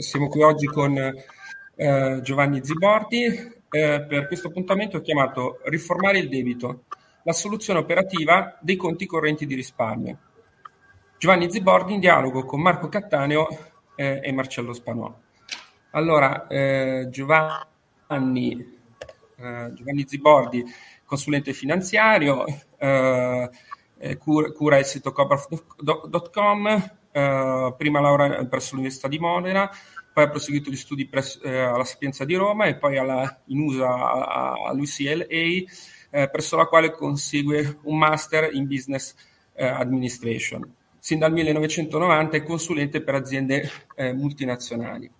Siamo qui oggi con eh, Giovanni Zibordi. Eh, per questo appuntamento ho chiamato Riformare il debito, la soluzione operativa dei conti correnti di risparmio. Giovanni Zibordi in dialogo con Marco Cattaneo eh, e Marcello Spanò. Allora, eh, Giovanni, eh, Giovanni, Zibordi, consulente finanziario, eh, cura il sito cobra.com, eh, prima laurea presso l'Università di Modena, poi ha proseguito gli studi presso, eh, alla Sapienza di Roma e poi alla, in USA all'UCLA, eh, presso la quale consegue un master in business eh, administration. Sin dal 1990 è consulente per aziende eh, multinazionali.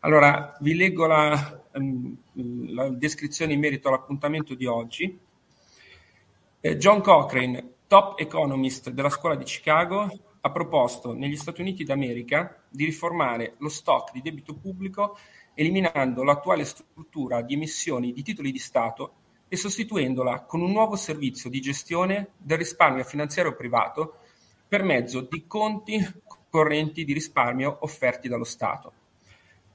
Allora, vi leggo la, ehm, la descrizione in merito all'appuntamento di oggi. John Cochrane, top economist della scuola di Chicago, ha proposto negli Stati Uniti d'America di riformare lo stock di debito pubblico eliminando l'attuale struttura di emissioni di titoli di Stato e sostituendola con un nuovo servizio di gestione del risparmio finanziario privato per mezzo di conti correnti di risparmio offerti dallo Stato.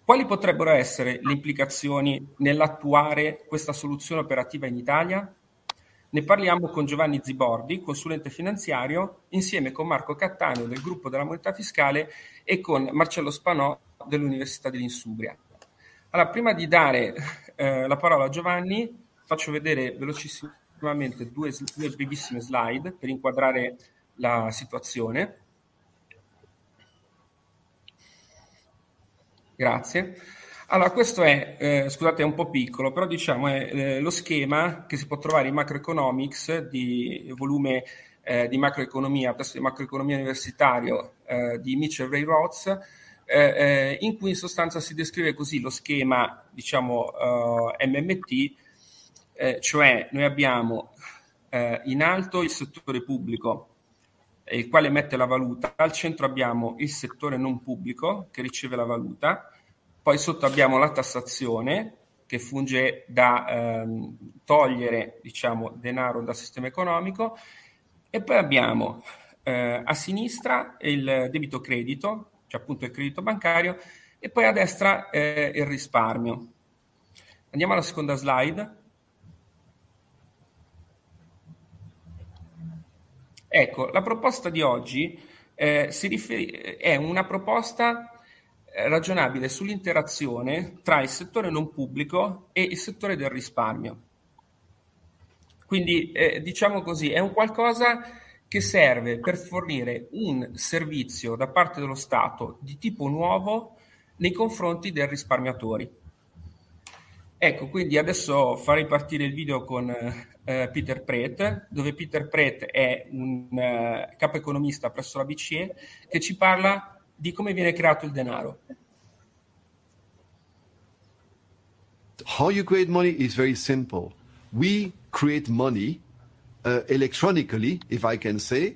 Quali potrebbero essere le implicazioni nell'attuare questa soluzione operativa in Italia? Ne parliamo con Giovanni Zibordi, consulente finanziario, insieme con Marco Cattaneo del gruppo della moneta fiscale e con Marcello Spanò dell'Università dell'Insubria. Allora, prima di dare eh, la parola a Giovanni, faccio vedere velocissimamente due, due brevissime slide per inquadrare la situazione. Grazie. Allora, questo è, eh, scusate, è un po' piccolo, però diciamo è eh, lo schema che si può trovare in macroeconomics di volume eh, di macroeconomia, testo di macroeconomia universitario eh, di Mitchell Ray Roths, eh, eh, in cui in sostanza si descrive così lo schema, diciamo, MMT, cioè noi abbiamo in alto il settore pubblico, il quale emette la valuta, al centro abbiamo il settore non pubblico che riceve la valuta, poi sotto abbiamo la tassazione che funge da ehm, togliere diciamo, denaro dal sistema economico e poi abbiamo eh, a sinistra il debito credito, cioè appunto il credito bancario, e poi a destra eh, il risparmio. Andiamo alla seconda slide. Ecco, la proposta di oggi eh, rifer- eh, è una proposta eh, ragionabile sull'interazione tra il settore non pubblico e il settore del risparmio. Quindi eh, diciamo così, è un qualcosa che serve per fornire un servizio da parte dello Stato di tipo nuovo nei confronti dei risparmiatori. Ecco, quindi adesso farei partire il video con eh, eh Peter Pret, dove Peter Pret è un eh, capo economista presso la BCE che ci parla di come viene creato il denaro. How you create money is very simple. We create money uh, electronically, if I can say.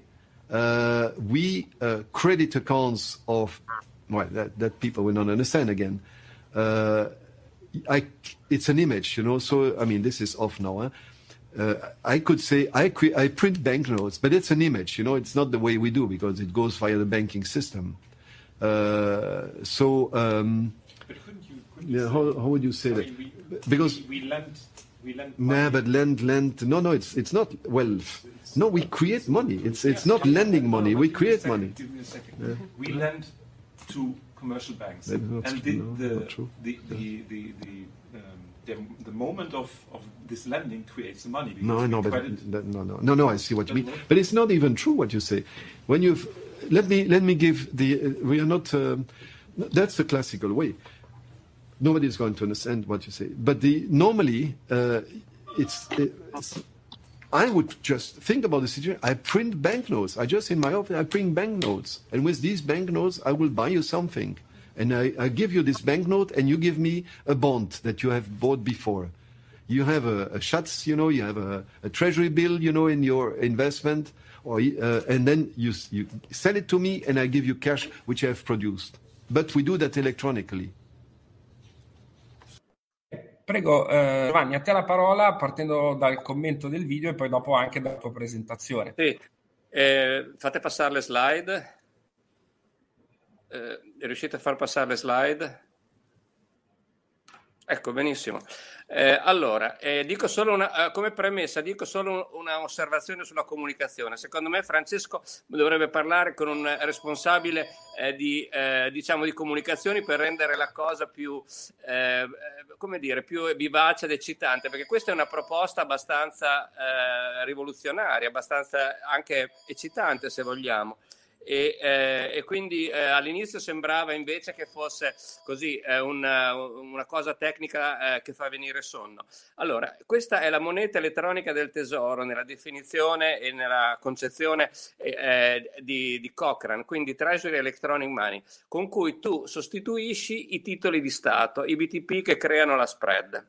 Uh, we uh, credit accounts of, well, that, that, people will not understand again. Uh, I, it's an image, you know. So I mean, this is off now. Huh? Uh, I could say I, I print banknotes, but it's an image, you know. It's not the way we do because it goes via the banking system. Uh, so, um, But couldn't you? Couldn't you how, how would you say I that? Mean, we, because we, we lent. We lent nah, but lend, lend. No, no, it's it's not. Well, it's, no, we create money. It's it's not lending money. we create second, money. Give me a second. Yeah. We lend to commercial banks, and the, no, the, the, the, yeah. the, the um, the, the, moment of, of this lending creates the money. No, no, but no, no, no, no. I see what you mean. But it's not even true what you say. When you've let me give the. We are not. Um, that's the classical way. Nobody is going to understand what you say. But Normally, uh, it's. I would just think about the situation. I print banknotes. I just, in my office, I print banknotes, and with these banknotes, I will buy you something. and I give you this banknote, and you give me a bond that you have bought before. You have a Schatz, you know, you have a treasury bill, you know, in your investment. or, uh, and then you, you sell it to me and I give you cash which I have produced. But we do that electronically. Prego eh, Giovanni, a te la parola partendo dal commento del video e poi dopo anche dalla tua presentazione. Sì, eh, fate passare le slide. Eh, riuscite a far passare le slide? Ecco, benissimo. Eh, allora, eh, dico solo una, eh, come premessa, dico solo un'osservazione sulla comunicazione. Secondo me Francesco dovrebbe parlare con un responsabile eh, di, eh, diciamo, di, comunicazioni per rendere la cosa più, eh, come dire, più vivace ed eccitante, perché questa è una proposta abbastanza rivoluzionaria, abbastanza anche eccitante se vogliamo e, eh, e quindi eh, all'inizio sembrava invece che fosse così eh, una, eh, una, cosa tecnica eh, che fa venire sonno. Allora, questa è la moneta elettronica del tesoro nella definizione e nella concezione eh, di, di Cochrane, quindi Treasury Electronic Money, con cui tu sostituisci i titoli di Stato, i BTP che creano la spread.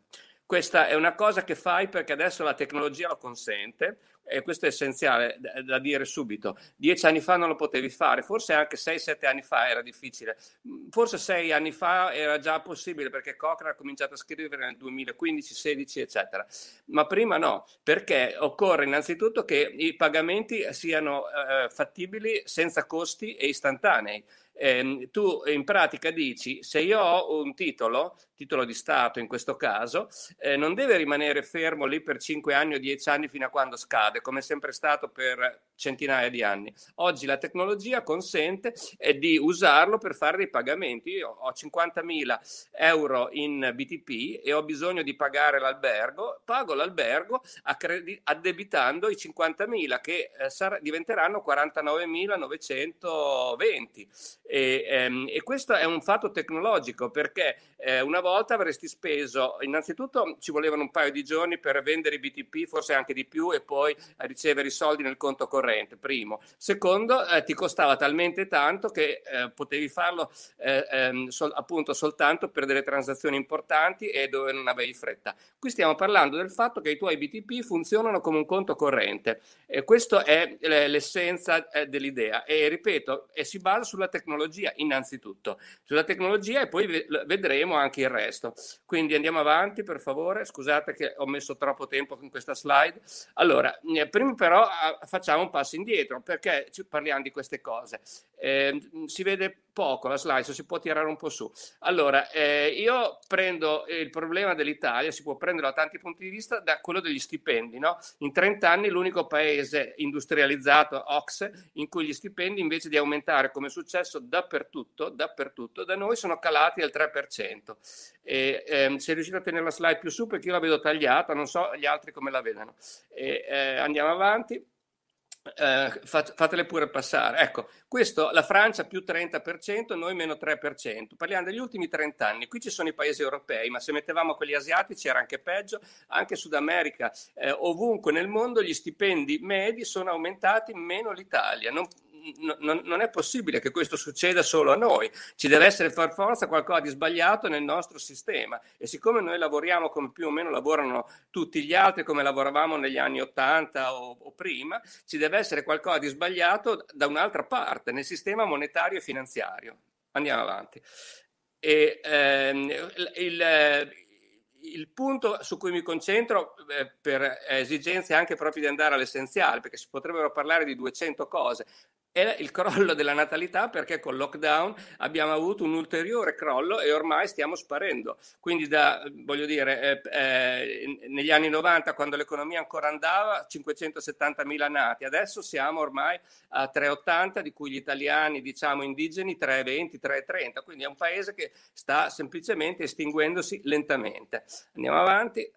Questa è una cosa che fai perché adesso la tecnologia lo consente e questo è essenziale da, dire subito. Dieci anni fa non lo potevi fare, forse anche sei, sette anni fa era difficile, mm, forse sei anni fa era già possibile perché Cochrane ha cominciato a scrivere nel 2015, 16 eccetera. Ma prima no, perché occorre innanzitutto che i pagamenti siano eh, eh fattibili senza costi e istantanei eh, tu in pratica dici se io ho un titolo, titolo di Stato in questo caso, eh, non deve rimanere fermo lì per 5 anni o 10 anni fino a quando scade, come è sempre stato per, centinaia di anni. Oggi la tecnologia consente eh, di usarlo per fare dei pagamenti. Io ho 50.000 euro in BTP e ho bisogno di pagare l'albergo, pago l'albergo accredi- addebitando i 50.000 che eh, sar- diventeranno 49.920. E, ehm, e, questo è un fatto tecnologico perché eh, una volta avresti speso, innanzitutto ci volevano un paio di giorni per vendere i BTP, forse anche di più, e poi ricevere i soldi nel conto corrente corrente, primo. Secondo, eh, ti costava talmente tanto che eh, potevi farlo eh, ehm, sol- appunto soltanto per delle transazioni importanti e dove non avevi fretta. Qui stiamo parlando del fatto che i tuoi BTP funzionano come un conto corrente. E questa è l'essenza eh, dell'idea e ripeto, e si basa sulla tecnologia innanzitutto, sulla tecnologia e poi vedremo anche il resto. Quindi andiamo avanti per favore, scusate che ho messo troppo tempo con questa slide. Allora, eh, prima però ah, facciamo un passo passo indietro perché parliamo di queste cose. Eh, si vede poco la slide, si può tirare un po' su. Allora, eh, io prendo il problema dell'Italia, si può prendere da tanti punti di vista, da quello degli stipendi. No? In 30 anni l'unico paese industrializzato, OX, in cui gli stipendi invece di aumentare, come è successo dappertutto, dappertutto da noi sono calati al 3%. E, ehm, se riuscite a tenere la slide più su, perché io la vedo tagliata, non so gli altri come la vedano. E, eh, andiamo avanti. Eh, fatele pure passare. Ecco, questo la Francia più 30%, noi meno 3%. Parliamo degli ultimi 30 anni. Qui ci sono i paesi europei, ma se mettevamo quelli asiatici era anche peggio. Anche Sud America, eh, ovunque nel mondo, gli stipendi medi sono aumentati meno l'Italia. Non, non, non, è possibile che questo succeda solo a noi, ci deve essere per forza qualcosa di sbagliato nel nostro sistema e siccome noi lavoriamo come più o meno lavorano tutti gli altri, come lavoravamo negli anni 80 o, o prima, ci deve essere qualcosa di sbagliato da un'altra parte, nel sistema monetario e finanziario. Andiamo avanti. E, ehm, il, il punto su cui mi concentro eh, per esigenze anche proprio di andare all'essenziale, perché si potrebbero parlare di 200 cose, è il crollo della natalità perché col lockdown abbiamo avuto un ulteriore crollo e ormai stiamo sparendo. Quindi da, voglio dire, eh, eh, negli anni 90 quando l'economia ancora andava, 570.000 nati, adesso siamo ormai a 380 di cui gli italiani, diciamo indigeni, 320, 330, quindi è un paese che sta semplicemente estinguendosi lentamente. Andiamo avanti.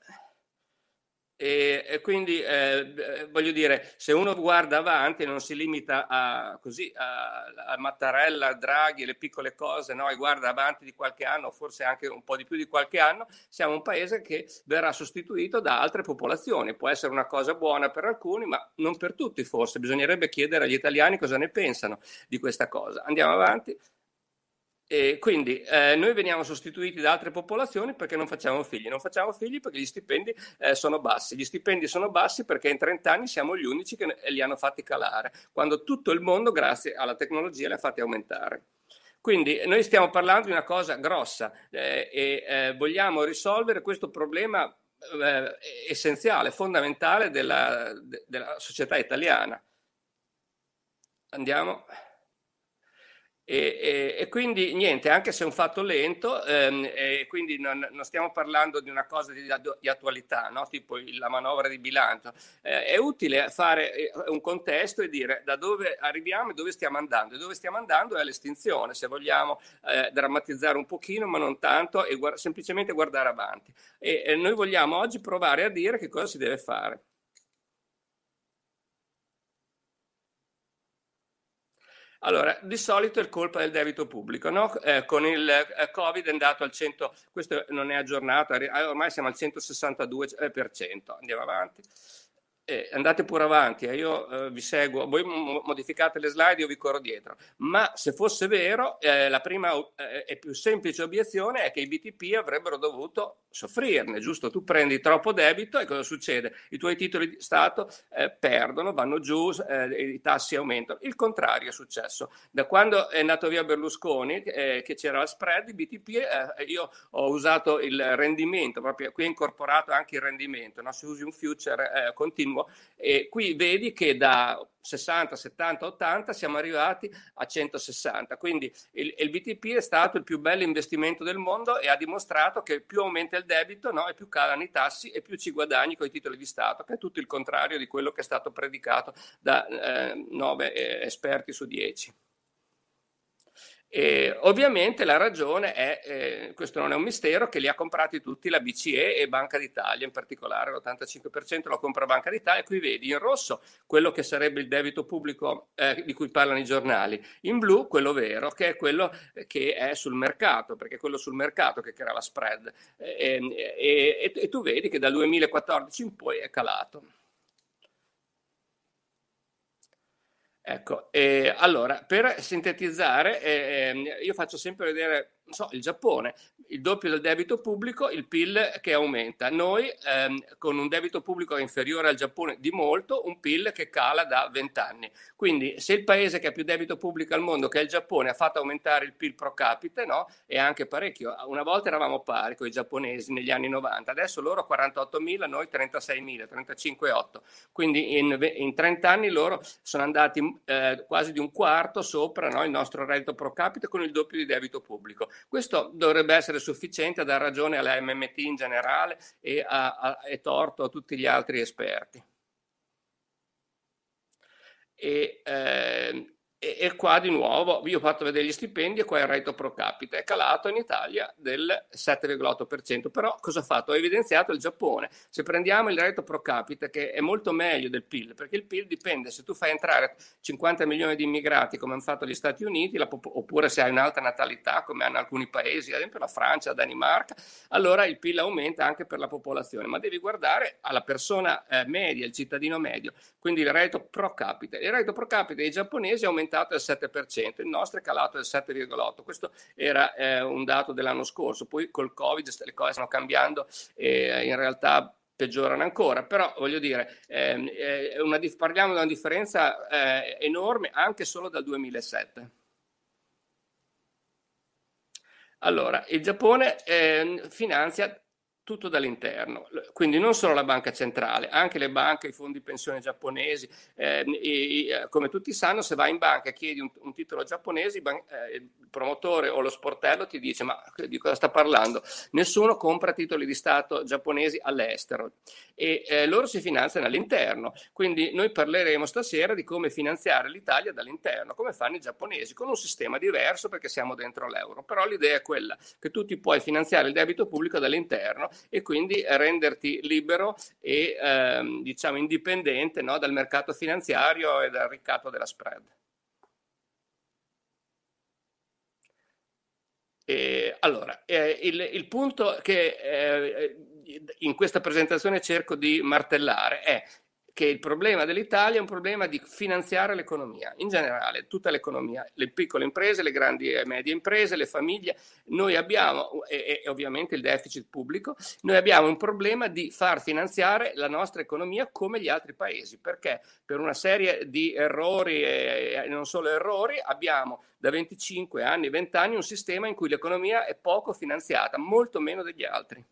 E, e quindi eh, eh, voglio dire, se uno guarda avanti e non si limita a, così, a, a Mattarella, Draghi, le piccole cose, no? e guarda avanti di qualche anno, forse anche un po' di più di qualche anno, siamo un paese che verrà sostituito da altre popolazioni. Può essere una cosa buona per alcuni, ma non per tutti forse. Bisognerebbe chiedere agli italiani cosa ne pensano di questa cosa. Andiamo avanti. E quindi eh, noi veniamo sostituiti da altre popolazioni perché non facciamo figli, non facciamo figli perché gli stipendi eh, sono bassi, gli stipendi sono bassi perché in 30 anni siamo gli unici che li hanno fatti calare, quando tutto il mondo grazie alla tecnologia li ha fatti aumentare. Quindi noi stiamo parlando di una cosa grossa eh, e eh, vogliamo risolvere questo problema eh, essenziale, fondamentale della, de, della società italiana. Andiamo. E, e, e, quindi niente, anche se è un fatto lento, ehm, e quindi non, non, stiamo parlando di una cosa di, di attualità, no? tipo la manovra di bilancio, eh, è utile fare eh, un contesto e dire da dove arriviamo e dove stiamo andando. E dove stiamo andando è all'estinzione, se vogliamo eh, drammatizzare un pochino, ma non tanto, e guard- semplicemente guardare avanti. E, e noi vogliamo oggi provare a dire che cosa si deve fare. Allora, di solito è colpa del debito pubblico, no? eh, con il eh, Covid è andato al 100, questo non è aggiornato, ormai siamo al 162%, andiamo avanti eh, andate pure avanti, eh, io eh, vi seguo, voi modificate le slide, io vi corro dietro. Ma se fosse vero, eh, la prima eh, e più semplice obiezione è che i BTP avrebbero dovuto soffrirne, giusto? Tu prendi troppo debito e cosa succede? I tuoi titoli di Stato eh, perdono, vanno giù, i tassi aumentano. Il contrario è successo. Da quando è andato via Berlusconi, che c'era la spread, i BTP, io ho usato il rendimento, proprio qui è incorporato anche il rendimento, no? se usi un future continuo euro. E qui vedi che da 60, 70, 80 siamo arrivati a 160. Quindi il, il BTP è stato il più bello investimento del mondo e ha dimostrato che più aumenta il debito no, e più calano i tassi e più ci guadagni con i titoli di Stato, che è tutto il contrario di quello che è stato predicato da eh, 9 eh, esperti su 10. E ovviamente la ragione è, eh, questo non è un mistero, che li ha comprati tutti la BCE e Banca d'Italia in particolare, l'85% lo compra Banca d'Italia, qui vedi in rosso quello che sarebbe il debito pubblico eh, di cui parlano i giornali, in blu quello vero che è quello eh, che è sul mercato, perché è quello sul mercato che crea la spread e, e, e, e tu vedi che dal 2014 in poi è calato. Ecco, e allora per sintetizzare, eh, io faccio sempre vedere so, il Giappone, il doppio del debito pubblico, il PIL che aumenta. Noi ehm, con un debito pubblico inferiore al Giappone di molto, un PIL che cala da 20 anni. Quindi se il paese che ha più debito pubblico al mondo, che è il Giappone, ha fatto aumentare il PIL pro capite, no? E anche parecchio. Una volta eravamo pari con i giapponesi negli anni 90, adesso loro 48.000, noi 36.000, 35.8. Quindi in, in 30 anni loro sono andati eh, quasi di un quarto sopra no? il nostro reddito pro capite con il doppio di debito pubblico. Questo dovrebbe essere sufficiente a dar ragione alla MMT in generale e, a, a, e torto a tutti gli altri esperti. E, eh, e, e, qua di nuovo, vi ho fatto vedere gli stipendi e qua il reddito pro capita è calato in Italia del 7,8%, però cosa ha fatto? ha evidenziato il Giappone. Se prendiamo il reddito pro capita, che è molto meglio del PIL, perché il PIL dipende, se tu fai entrare 50 milioni di immigrati come hanno fatto gli Stati Uniti, la, oppure se hai un'alta natalità come hanno alcuni paesi, ad esempio la Francia, la Danimarca, allora il PIL aumenta anche per la popolazione, ma devi guardare alla persona eh, media, il cittadino medio, quindi il reddito pro capita. Il reddito pro capita dei giapponesi aumenta aumentato del 7%, il nostro è calato del 7,8%. Questo era eh, un dato dell'anno scorso. Poi col Covid le cose stanno cambiando e eh, in realtà peggiorano ancora, però voglio dire, ehm, una, parliamo di una differenza eh, enorme anche solo dal 2007. Allora, il Giappone eh, finanzia tutto dall'interno, quindi non solo la banca centrale, anche le banche, i fondi pensione giapponesi, eh, e, eh, come tutti sanno se vai in banca e chiedi un, un titolo giapponese ban- eh, il, promotore o lo sportello ti dice ma di cosa sta parlando? Nessuno compra titoli di Stato giapponesi all'estero, e eh, loro si finanziano all'interno. Quindi noi parleremo stasera di come finanziare l'Italia dall'interno, come fanno i giapponesi, con un sistema diverso perché siamo dentro l'euro. Però l'idea è quella che tu ti puoi finanziare il debito pubblico dall'interno e quindi renderti libero e ehm, diciamo indipendente no, dal mercato finanziario e dal ricatto della spread. E, allora, eh, il, il, punto che eh, in questa presentazione cerco di martellare è che il problema dell'Italia è un problema di finanziare l'economia, in generale tutta l'economia, le piccole imprese, le grandi e medie imprese, le famiglie, noi abbiamo, e, e, ovviamente il deficit pubblico, noi abbiamo un problema di far finanziare la nostra economia come gli altri paesi, perché per una serie di errori e non solo errori abbiamo da 25 anni, 20 anni un sistema in cui l'economia è poco finanziata, molto meno degli altri.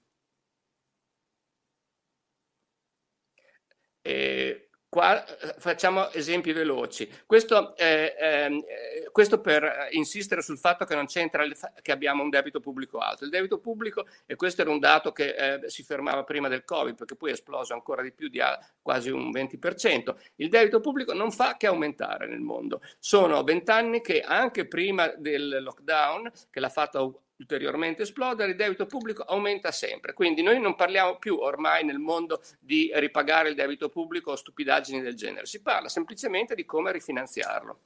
Eh, qua eh, facciamo esempi veloci. Questo, eh, ehm, eh, questo, per eh, insistere sul fatto che non c'entra il, che abbiamo un debito pubblico alto. Il debito pubblico, e questo era un dato che eh, si fermava prima del Covid, perché poi è esploso ancora di più di quasi un 20%, il debito pubblico non fa che aumentare nel mondo. Sono vent'anni che anche prima del lockdown, che l'ha fatto ulteriormente esplodere, il debito pubblico aumenta sempre. Quindi noi non parliamo più ormai nel mondo di ripagare il debito pubblico o stupidaggini del genere, si parla semplicemente di come rifinanziarlo.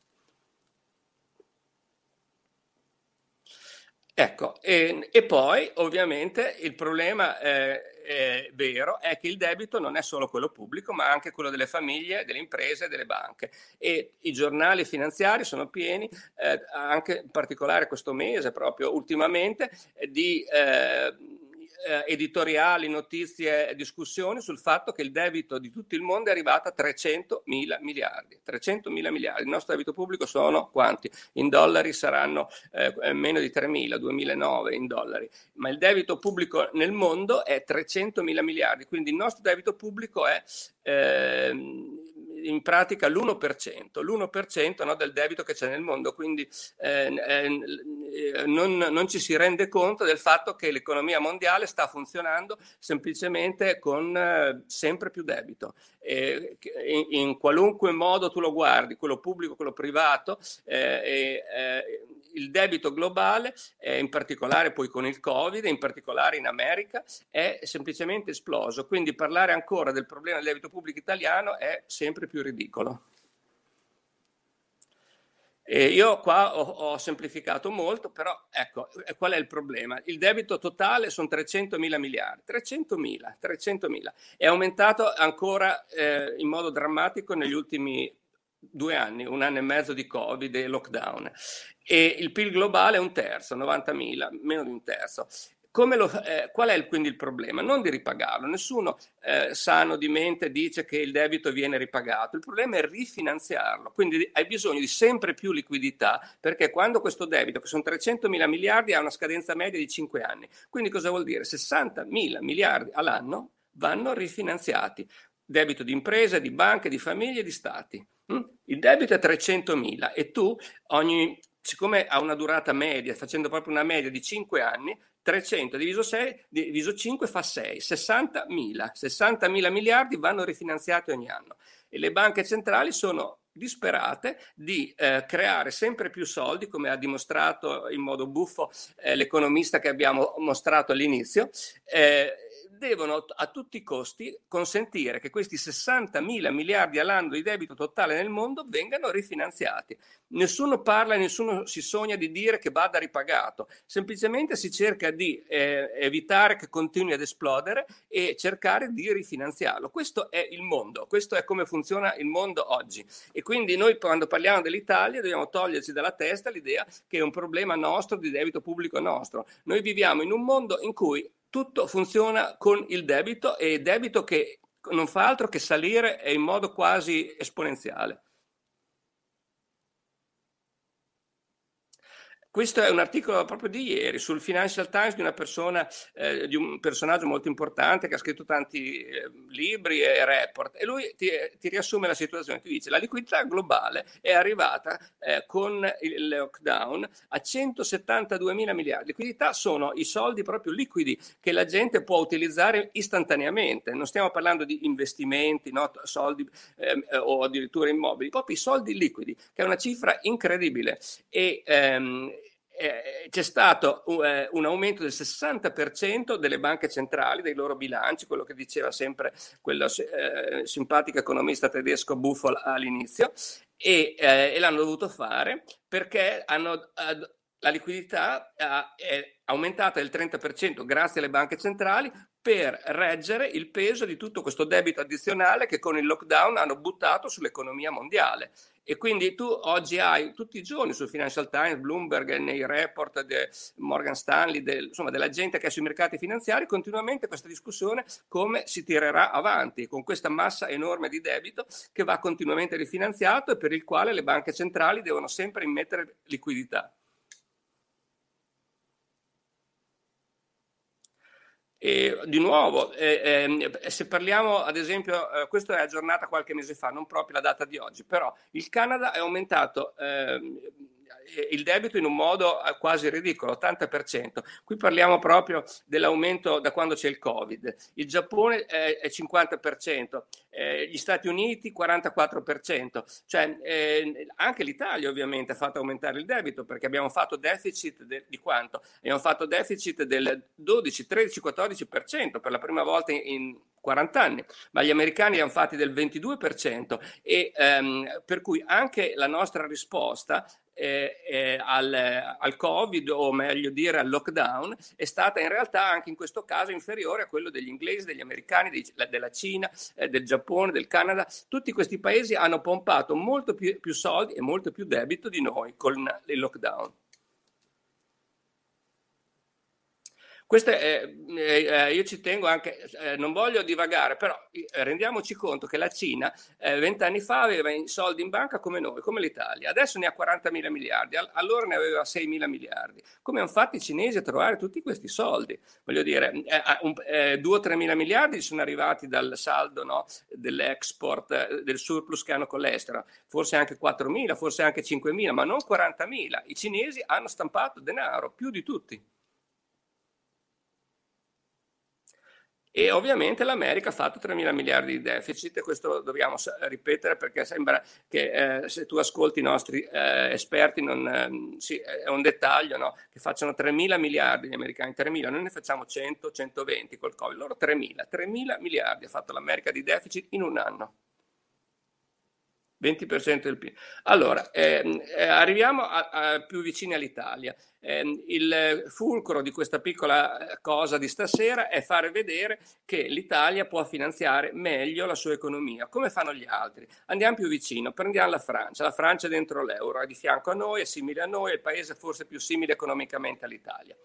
Ecco, e, ehm, e, poi ovviamente il problema eh, è vero è che il debito non è solo quello pubblico, ma anche quello delle famiglie, delle imprese e delle banche. E i giornali finanziari sono pieni, eh, anche in particolare questo mese, proprio ultimamente, di. Eh, eh, editoriali, notizie discussioni sul fatto che il debito di tutto il mondo è arrivato a 300 mila miliardi. 300 mila miliardi. Il nostro debito pubblico sono quanti? In dollari saranno eh, meno di 3 mila, 2009 in dollari. Ma il debito pubblico nel mondo è 300 mila miliardi. Quindi il nostro debito pubblico è... Ehm, in pratica l'1%, l'1% no, del debito che c'è nel mondo, quindi eh, eh, non, non, ci si rende conto del fatto che l'economia mondiale sta funzionando semplicemente con eh, sempre più debito. E, in, in, qualunque modo tu lo guardi, quello pubblico, quello privato, eh, eh, il debito globale, eh, in particolare poi con il Covid, in particolare in America, è semplicemente esploso. Quindi parlare ancora del problema del debito pubblico italiano è sempre più ridicolo. E io qua ho, ho, semplificato molto, però ecco qual è il problema. Il debito totale sono 300 mila miliardi, 300 mila, 300 mila. È aumentato ancora eh, in modo drammatico negli ultimi due anni, un anno e mezzo di Covid e lockdown. E il PIL globale è un terzo, 90.000, meno di un terzo. Lo, eh, qual è il, quindi il problema? Non di ripagarlo, nessuno eh, sano di mente dice che il debito viene ripagato, il problema è rifinanziarlo, quindi hai bisogno di sempre più liquidità perché quando questo debito, che sono 300 mila miliardi, ha una scadenza media di 5 anni, quindi cosa vuol dire? 60 mila miliardi all'anno vanno rifinanziati, debito di imprese, di banche, di famiglie, di stati. Mm? Il debito è 300.000 e tu ogni, siccome ha una durata media, facendo proprio una media di 5 anni, 300 diviso, 6, diviso 5 fa 6, 60.000. 60.000 miliardi vanno rifinanziati ogni anno e le banche centrali sono disperate di eh, creare sempre più soldi, come ha dimostrato in modo buffo eh, l'economista che abbiamo mostrato all'inizio, eh, devono a tutti i costi consentire che questi 60 mila miliardi all'anno di debito totale nel mondo vengano rifinanziati. Nessuno parla, nessuno si sogna di dire che vada ripagato, semplicemente si cerca di eh, evitare che continui ad esplodere e cercare di rifinanziarlo. Questo è il mondo, questo è come funziona il mondo oggi e quindi noi quando parliamo dell'Italia dobbiamo toglierci dalla testa l'idea che è un problema nostro di debito pubblico nostro. Noi viviamo in un mondo in cui tutto funziona con il debito e debito che non fa altro che salire in modo quasi esponenziale. Questo è un articolo proprio di ieri sul Financial Times di una persona, eh, di un personaggio molto importante che ha scritto tanti eh, libri e report e lui ti, ti, riassume la situazione, ti dice la liquidità globale è arrivata eh, con il lockdown a 172 mila miliardi. Liquidità sono i soldi proprio liquidi che la gente può utilizzare istantaneamente, non stiamo parlando di investimenti, no? soldi ehm, eh, o addirittura immobili, proprio i soldi liquidi, che è una cifra incredibile. E, ehm, eh, eh, c'è stato uh, eh, un aumento del 60% delle banche centrali, dei loro bilanci, quello che diceva sempre quello eh, simpatico economista tedesco Buffol all'inizio, e, e, l'hanno dovuto fare perché hanno, ad, la liquidità è aumentata del 30% grazie alle banche centrali per reggere il peso di tutto questo debito addizionale che con il lockdown hanno buttato sull'economia mondiale. E quindi tu oggi hai tutti i giorni sul Financial Times, Bloomberg, nei report di Morgan Stanley, del, insomma della gente che è sui mercati finanziari, continuamente questa discussione come si tirerà avanti con questa massa enorme di debito che va continuamente rifinanziato e per il quale le banche centrali devono sempre immettere liquidità. E di nuovo, eh, eh, se parliamo ad esempio, eh, questa è aggiornata qualche mese fa, non proprio la data di oggi, però il Canada è aumentato ehm, il debito in un modo eh, quasi ridicolo, 80%. Qui parliamo proprio dell'aumento da quando c'è il Covid. Il Giappone è 50%, eh, gli Stati Uniti 44%, cioè eh, anche l'Italia ovviamente ha fatto aumentare il debito perché abbiamo fatto deficit de- di quanto? Abbiamo fatto deficit del 12, 13, 14% per la prima volta in, in 40 anni, ma gli americani hanno fatti del 22% e ehm, per cui anche la nostra risposta eh, eh, al, al, Covid o meglio dire al lockdown è stata in realtà anche in questo caso inferiore a quello degli inglesi, degli americani, dei, della Cina, eh, del Giappone, del Canada. Tutti questi paesi hanno pompato molto più, più soldi e molto più debito di noi con il lockdown. Queste, eh, eh, eh, io ci tengo anche, eh, non voglio divagare, però eh, rendiamoci conto che la Cina eh, vent'anni fa aveva soldi in banca come noi, come l'Italia, adesso ne ha 40 mila miliardi, allora ne aveva 6 mila miliardi. Come hanno fatto i cinesi a trovare tutti questi soldi? Voglio dire, un, 2-3 mila miliardi sono arrivati dal saldo no, dell'export, del surplus che hanno con l'estero, forse anche 4 mila, forse anche 5 mila, ma non 40 mila. I cinesi hanno stampato denaro più di tutti. E ovviamente l'America ha fatto 3 mila miliardi di deficit, questo dobbiamo ripetere perché sembra che eh, se tu ascolti i nostri eh, esperti non, ehm, sì, è un dettaglio, no? che facciano 3 mila miliardi gli americani, 3 mila, noi ne facciamo 100, 120 col Covid, loro 3 mila, 3 mila miliardi ha fatto l'America di deficit in un anno. 20% del PIL. Allora, ehm, eh, arriviamo a, a più vicini all'Italia. Eh, il fulcro di questa piccola eh, cosa di stasera è fare vedere che l'Italia può finanziare meglio la sua economia, come fanno gli altri. Andiamo più vicino, prendiamo la Francia. La Francia è dentro l'euro, è di fianco a noi, è simile a noi, è il paese forse più simile economicamente all'Italia.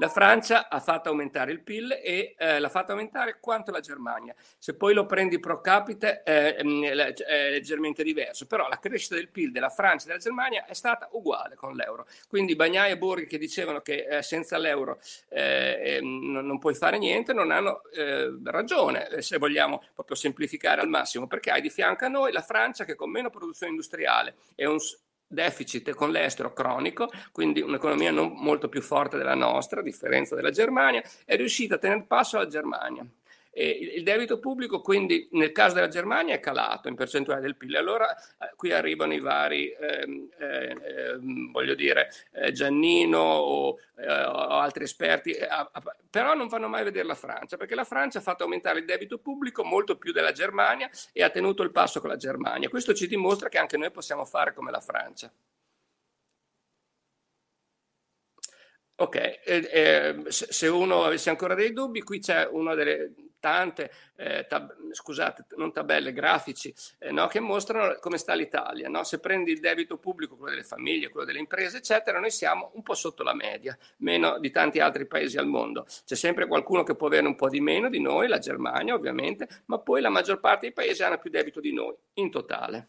La Francia ha fatto aumentare il PIL e eh, l'ha fatto aumentare quanto la Germania. Se poi lo prendi pro capite eh, mm, è leggermente diverso, però la crescita del PIL della Francia e della Germania è stata uguale con l'euro. Quindi Bagnai e Borghi che dicevano che eh, senza l'euro eh, ehm, non, non, puoi fare niente non hanno eh, ragione, eh, se vogliamo proprio semplificare al massimo, perché hai di fianco a noi la Francia che con meno produzione industriale e un deficit con l'estero cronico, quindi un'economia non molto più forte della nostra, a differenza della Germania, è riuscita a tenere passo alla Germania. Eh, il debito pubblico quindi nel caso della Germania è calato in percentuale del PIL, allora eh, qui arrivano i vari, ehm, ehm, ehm voglio dire, eh, Giannino o, eh, o, altri esperti, eh, però non fanno mai vedere la Francia, perché la Francia ha fatto aumentare il debito pubblico molto più della Germania e ha tenuto il passo con la Germania. Questo ci dimostra che anche noi possiamo fare come la Francia. Ok, eh, eh, se uno avesse ancora dei dubbi, qui c'è una delle tante, eh, tab- scusate, non tabelle, grafici, eh, no, che mostrano come sta l'Italia. No? Se prendi il debito pubblico, quello delle famiglie, quello delle imprese, eccetera, noi siamo un po' sotto la media, meno di tanti altri paesi al mondo. C'è sempre qualcuno che può avere un po' di meno di noi, la Germania ovviamente, ma poi la maggior parte dei paesi hanno più debito di noi, in totale.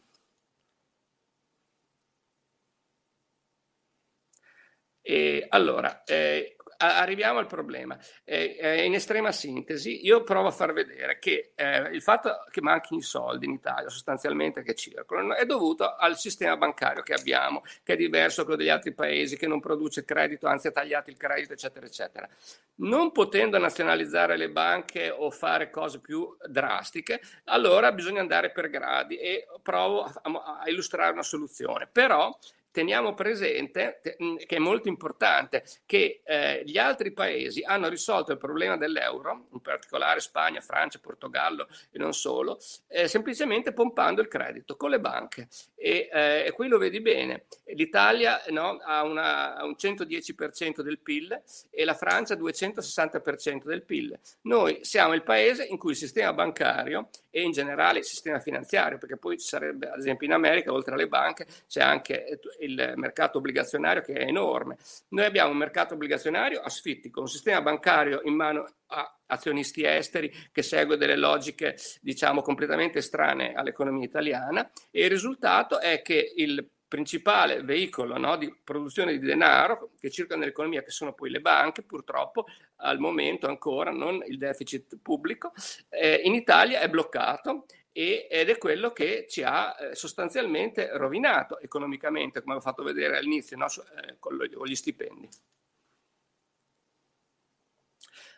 E allora, eh, arriviamo al problema. Eh, eh, in estrema sintesi, io provo a far vedere che eh, il fatto che manchino i soldi in Italia, sostanzialmente che circolano, è dovuto al sistema bancario che abbiamo, che è diverso da quello degli altri paesi, che non produce credito, anzi ha tagliato il credito, eccetera, eccetera. Non potendo nazionalizzare le banche o fare cose più drastiche, allora bisogna andare per gradi e provo a, a illustrare una soluzione. Però teniamo presente, mm, che è molto importante, che eh, gli altri paesi hanno risolto il problema dell'euro, in particolare Spagna, Francia, Portogallo e non solo, eh, semplicemente pompando il credito con le banche. E, eh, e qui lo vedi bene, l'Italia no, ha, una, un 110% del PIL e la Francia 260% del PIL. Noi siamo il paese in cui il sistema bancario e in generale il sistema finanziario, perché poi ci sarebbe, ad esempio in America, oltre alle banche, c'è anche il eh, il mercato obbligazionario che è enorme. Noi abbiamo un mercato obbligazionario asfittico, un sistema bancario in mano a azionisti esteri che segue delle logiche diciamo completamente strane all'economia italiana e il risultato è che il principale veicolo no, di produzione di denaro che circola nell'economia, che sono poi le banche, purtroppo al momento ancora non il deficit pubblico, eh, in Italia è bloccato ed è quello che ci ha eh, sostanzialmente rovinato economicamente, come ho fatto vedere all'inizio, no? Eh, con gli stipendi.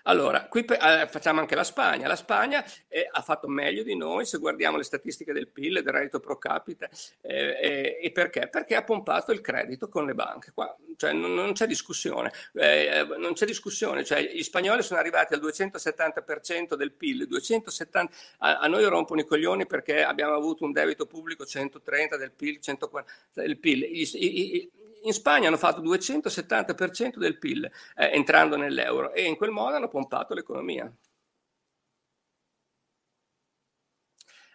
Allora, qui eh, facciamo anche la Spagna. La Spagna eh, ha fatto meglio di noi se guardiamo le statistiche del PIL, del reddito pro capite. Eh, eh, e perché? Perché ha pompato il credito con le banche. Qua, cioè, non, non, c'è discussione. Eh, eh, non c'è discussione. Cioè, gli spagnoli sono arrivati al 270% del PIL. 270, a, a, noi rompono i coglioni perché abbiamo avuto un debito pubblico 130 del PIL, 140 del PIL. I, i, i, in Spagna hanno fatto 270% del PIL eh, entrando nell'euro e in quel modo hanno pompato l'economia.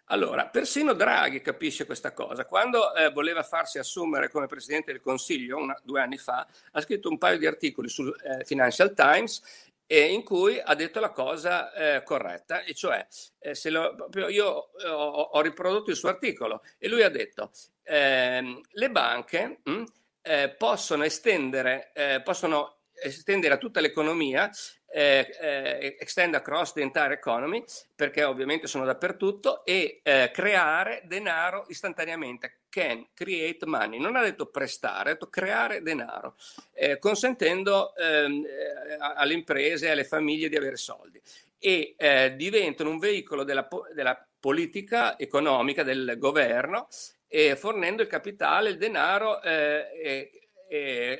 Allora, persino Draghi capisce questa cosa. Quando eh, voleva farsi assumere come Presidente del Consiglio, una, due anni fa, ha scritto un paio di articoli sul eh, Financial Times eh, in cui ha detto la cosa eh, corretta, e cioè, eh, lo, io eh, ho, ho, riprodotto il suo articolo e lui ha detto, ehm, le banche... Mh, hm, eh, possono, estendere, eh, possono estendere a tutta l'economia eh, eh, extend across the entire economy, perché ovviamente sono dappertutto, e eh, creare denaro istantaneamente. Can create money. Non ha detto prestare, ha detto creare denaro, eh, consentendo ehm, eh, alle imprese e alle famiglie di avere soldi. E eh, diventano un veicolo della, della politica economica del governo eh, fornendo il capitale, il denaro, eh, eh,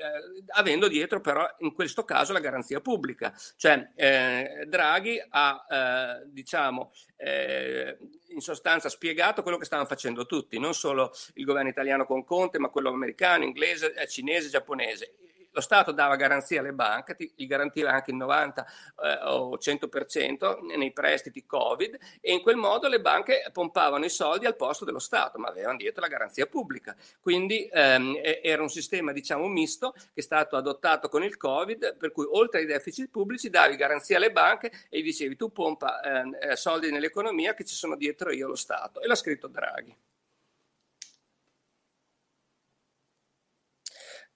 avendo dietro però in questo caso la garanzia pubblica. Cioè eh, Draghi ha, eh, diciamo, eh, in sostanza spiegato quello che stavano facendo tutti, non solo il governo italiano con Conte, ma quello americano, inglese, cinese, giapponese lo Stato dava garanzia alle banche, ti, gli garantiva anche il 90 eh, o 100% nei prestiti Covid e in quel modo le banche pompavano i soldi al posto dello Stato, ma avevano dietro la garanzia pubblica. Quindi ehm, era un sistema diciamo misto che è stato adottato con il Covid, per cui oltre ai deficit pubblici davi garanzia alle banche e gli dicevi tu pompa ehm, eh, soldi nell'economia che ci sono dietro io lo Stato. E l'ha scritto Draghi.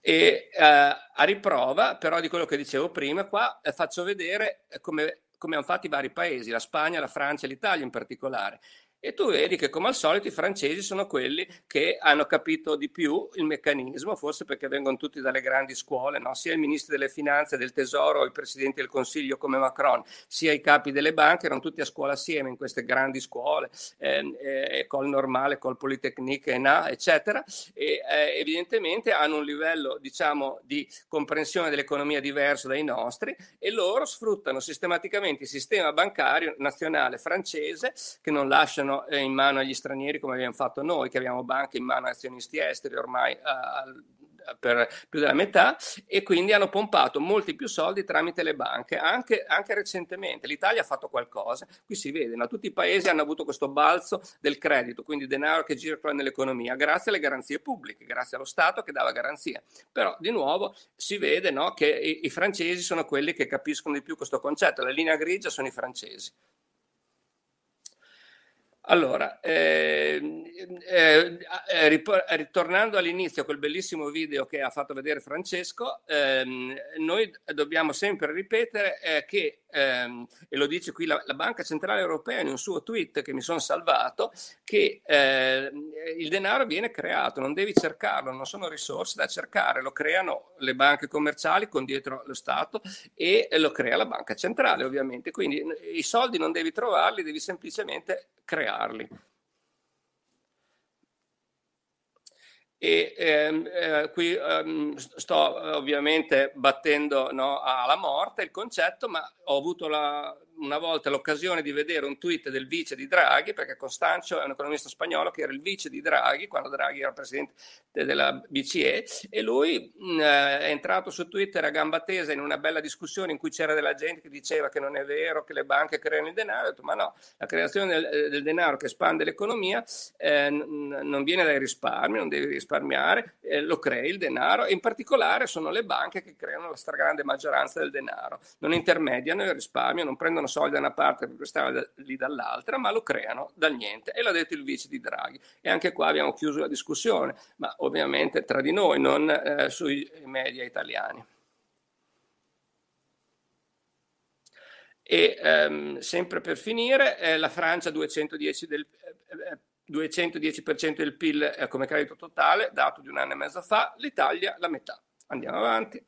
E eh, a riprova però di quello che dicevo prima, qua eh, faccio vedere eh, come, come hanno fatto i vari paesi, la Spagna, la Francia, l'Italia in particolare e tu vedi che come al solito i francesi sono quelli che hanno capito di più il meccanismo, forse perché vengono tutti dalle grandi scuole, no? sia il ministro delle finanze, del tesoro, il presidente del consiglio come Macron, sia i capi delle banche, erano tutti a scuola assieme in queste grandi scuole, ehm, eh, eh, col normale, col Polytechnique, ENA, eccetera, e eh, evidentemente hanno un livello diciamo, di comprensione dell'economia diverso dai nostri e loro sfruttano sistematicamente il sistema bancario nazionale francese che non lasciano mano, eh, in mano agli stranieri come abbiamo fatto noi, che abbiamo banche in mano a azionisti esteri ormai uh, per più della metà e quindi hanno pompato molti più soldi tramite le banche, anche, anche recentemente. L'Italia ha fatto qualcosa, qui si vede, ma tutti i paesi hanno avuto questo balzo del credito, quindi denaro che gira nell'economia, grazie alle garanzie pubbliche, grazie allo Stato che dava garanzia. Però di nuovo si vede no, che i, i francesi sono quelli che capiscono di più questo concetto, la linea grigia sono i francesi. Allora, ehm, eh, eh, eh, ritornando all'inizio, quel bellissimo video che ha fatto vedere Francesco, ehm, noi dobbiamo sempre ripetere eh, che, ehm, e lo dice qui la, la, Banca Centrale Europea in un suo tweet che mi sono salvato, che ehm, il denaro viene creato, non devi cercarlo, non sono risorse da cercare, lo creano le banche commerciali con dietro lo Stato e lo crea la Banca Centrale ovviamente. Quindi i soldi non devi trovarli, devi semplicemente crearli crearli. E ehm, eh, qui ehm, sto eh, ovviamente battendo no, alla morte il concetto, ma ho avuto la una volta l'occasione di vedere un tweet del vice di Draghi, perché Costancio è un economista spagnolo che era il vice di Draghi quando Draghi era presidente della BCE e lui mh, è entrato su Twitter a gamba tesa in una bella discussione in cui c'era della gente che diceva che non è vero che le banche creano il denaro, ha detto ma no, la creazione del, eh, del denaro che espande l'economia eh, n- non viene dai risparmi, non devi risparmiare, eh, lo crei il denaro e in particolare sono le banche che creano la stragrande maggioranza del denaro, non intermediano il risparmio, non prendono soldi da una parte per prestare lì dall'altra, ma lo creano dal niente. E l'ha detto il vice di Draghi. E anche qua abbiamo chiuso la discussione, ma ovviamente tra di noi, non eh, sui media italiani. E ehm, sempre per finire, eh, la Francia 210 del, eh, 210% eh, del PIL eh, come credito totale, dato di un anno e mezzo fa, l'Italia la metà. Andiamo avanti.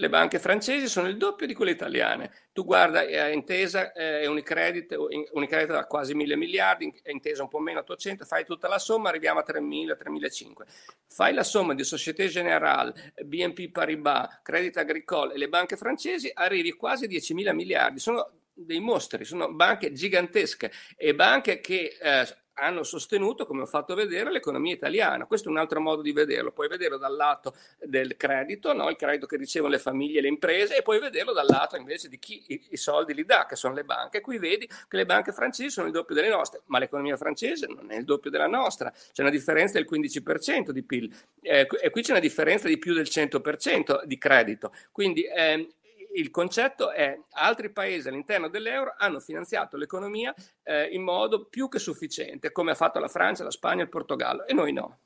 le banche francesi sono il doppio di quelle italiane. Tu guarda, è Intesa e Unicredit, Unicredit ha quasi 1000 miliardi, è Intesa un po' meno 800, fai tutta la somma, arriviamo a 3000, 3500. Fai la somma di Société Générale, BNP Paribas, Credit Agricole e le banche francesi, arrivi quasi a 10.000 miliardi. Sono dei mostri, sono banche gigantesche e banche che eh, hanno sostenuto, come ho fatto vedere, l'economia italiana. Questo è un altro modo di vederlo. Puoi vederlo dal lato del credito, no? il credito che ricevono le famiglie e le imprese, e puoi vederlo dal lato invece di chi i, soldi li dà, che sono le banche. Qui vedi che le banche francesi sono il doppio delle nostre, ma l'economia francese non è il doppio della nostra. C'è una differenza del 15% di PIL eh, e qui c'è una differenza di più del 100% di credito. Quindi eh, il concetto è altri paesi all'interno dell'euro hanno finanziato l'economia eh, in modo più che sufficiente, come ha fatto la Francia, la Spagna e il Portogallo, e noi no.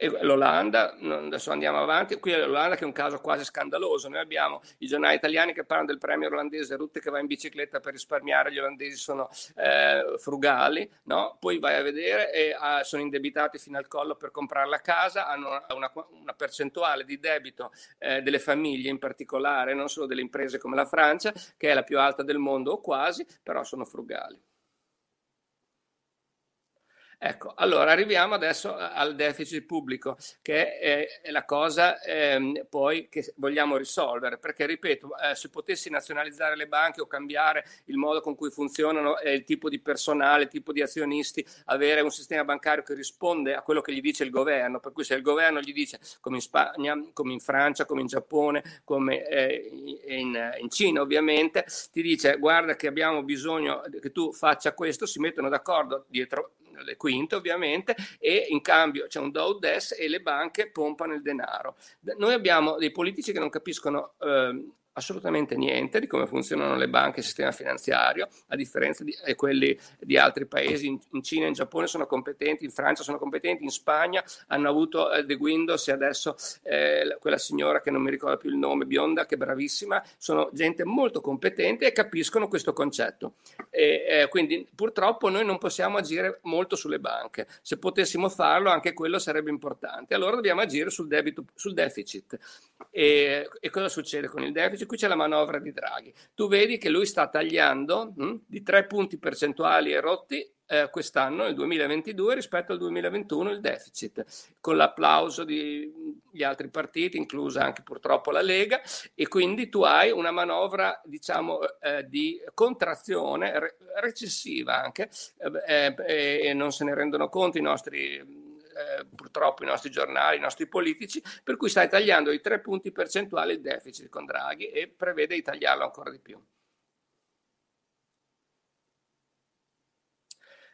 E l'Olanda, adesso andiamo avanti, qui è l'Olanda che è un caso quasi scandaloso, noi abbiamo i giornali italiani che parlano del premio olandese Rutte che va in bicicletta per risparmiare, gli olandesi sono eh, frugali, no? poi vai a vedere e ah, sono indebitati fino al collo per comprare la casa, hanno una, una percentuale di debito eh, delle famiglie in particolare, non solo delle imprese come la Francia, che è la più alta del mondo o quasi, però sono frugali. Ecco, allora arriviamo adesso al deficit pubblico, che è, è la cosa ehm, poi che vogliamo risolvere, perché ripeto, eh, se potessi nazionalizzare le banche o cambiare il modo con cui funzionano, eh, il tipo di personale, il tipo di azionisti, avere un sistema bancario che risponde a quello che gli dice il governo, per cui se il governo gli dice come in Spagna, come in Francia, come in Giappone, come eh, in, in Cina ovviamente, ti dice guarda che abbiamo bisogno che tu faccia questo, si mettono d'accordo dietro guadagno, le quinte ovviamente, e in cambio c'è un do des e le banche pompano il denaro. Noi abbiamo dei politici che non capiscono eh, assolutamente niente di come funzionano le banche e il sistema finanziario, a differenza di eh, quelli di altri paesi, in, in Cina e in Giappone sono competenti, in Francia sono competenti, in Spagna hanno avuto eh, De Guindos e adesso eh, quella signora che non mi ricordo più il nome, bionda, che è bravissima, sono gente molto competente e capiscono questo concetto. E, eh, quindi purtroppo noi non possiamo agire molto sulle banche, se potessimo farlo anche quello sarebbe importante, allora dobbiamo agire sul, debito, sul deficit. E, e cosa succede con il deficit? qui c'è la manovra di Draghi. Tu vedi che lui sta tagliando mh, hm, di tre punti percentuali erotti eh, quest'anno, nel 2022, rispetto al 2021 il deficit, con l'applauso degli altri partiti, inclusa anche purtroppo la Lega, e quindi tu hai una manovra diciamo, eh, di contrazione re- recessiva anche, eh, eh e non se ne rendono conto i nostri eh, purtroppo i nostri giornali, i nostri politici, per cui sta tagliando di tre punti percentuali il deficit con Draghi e prevede di tagliarlo ancora di più.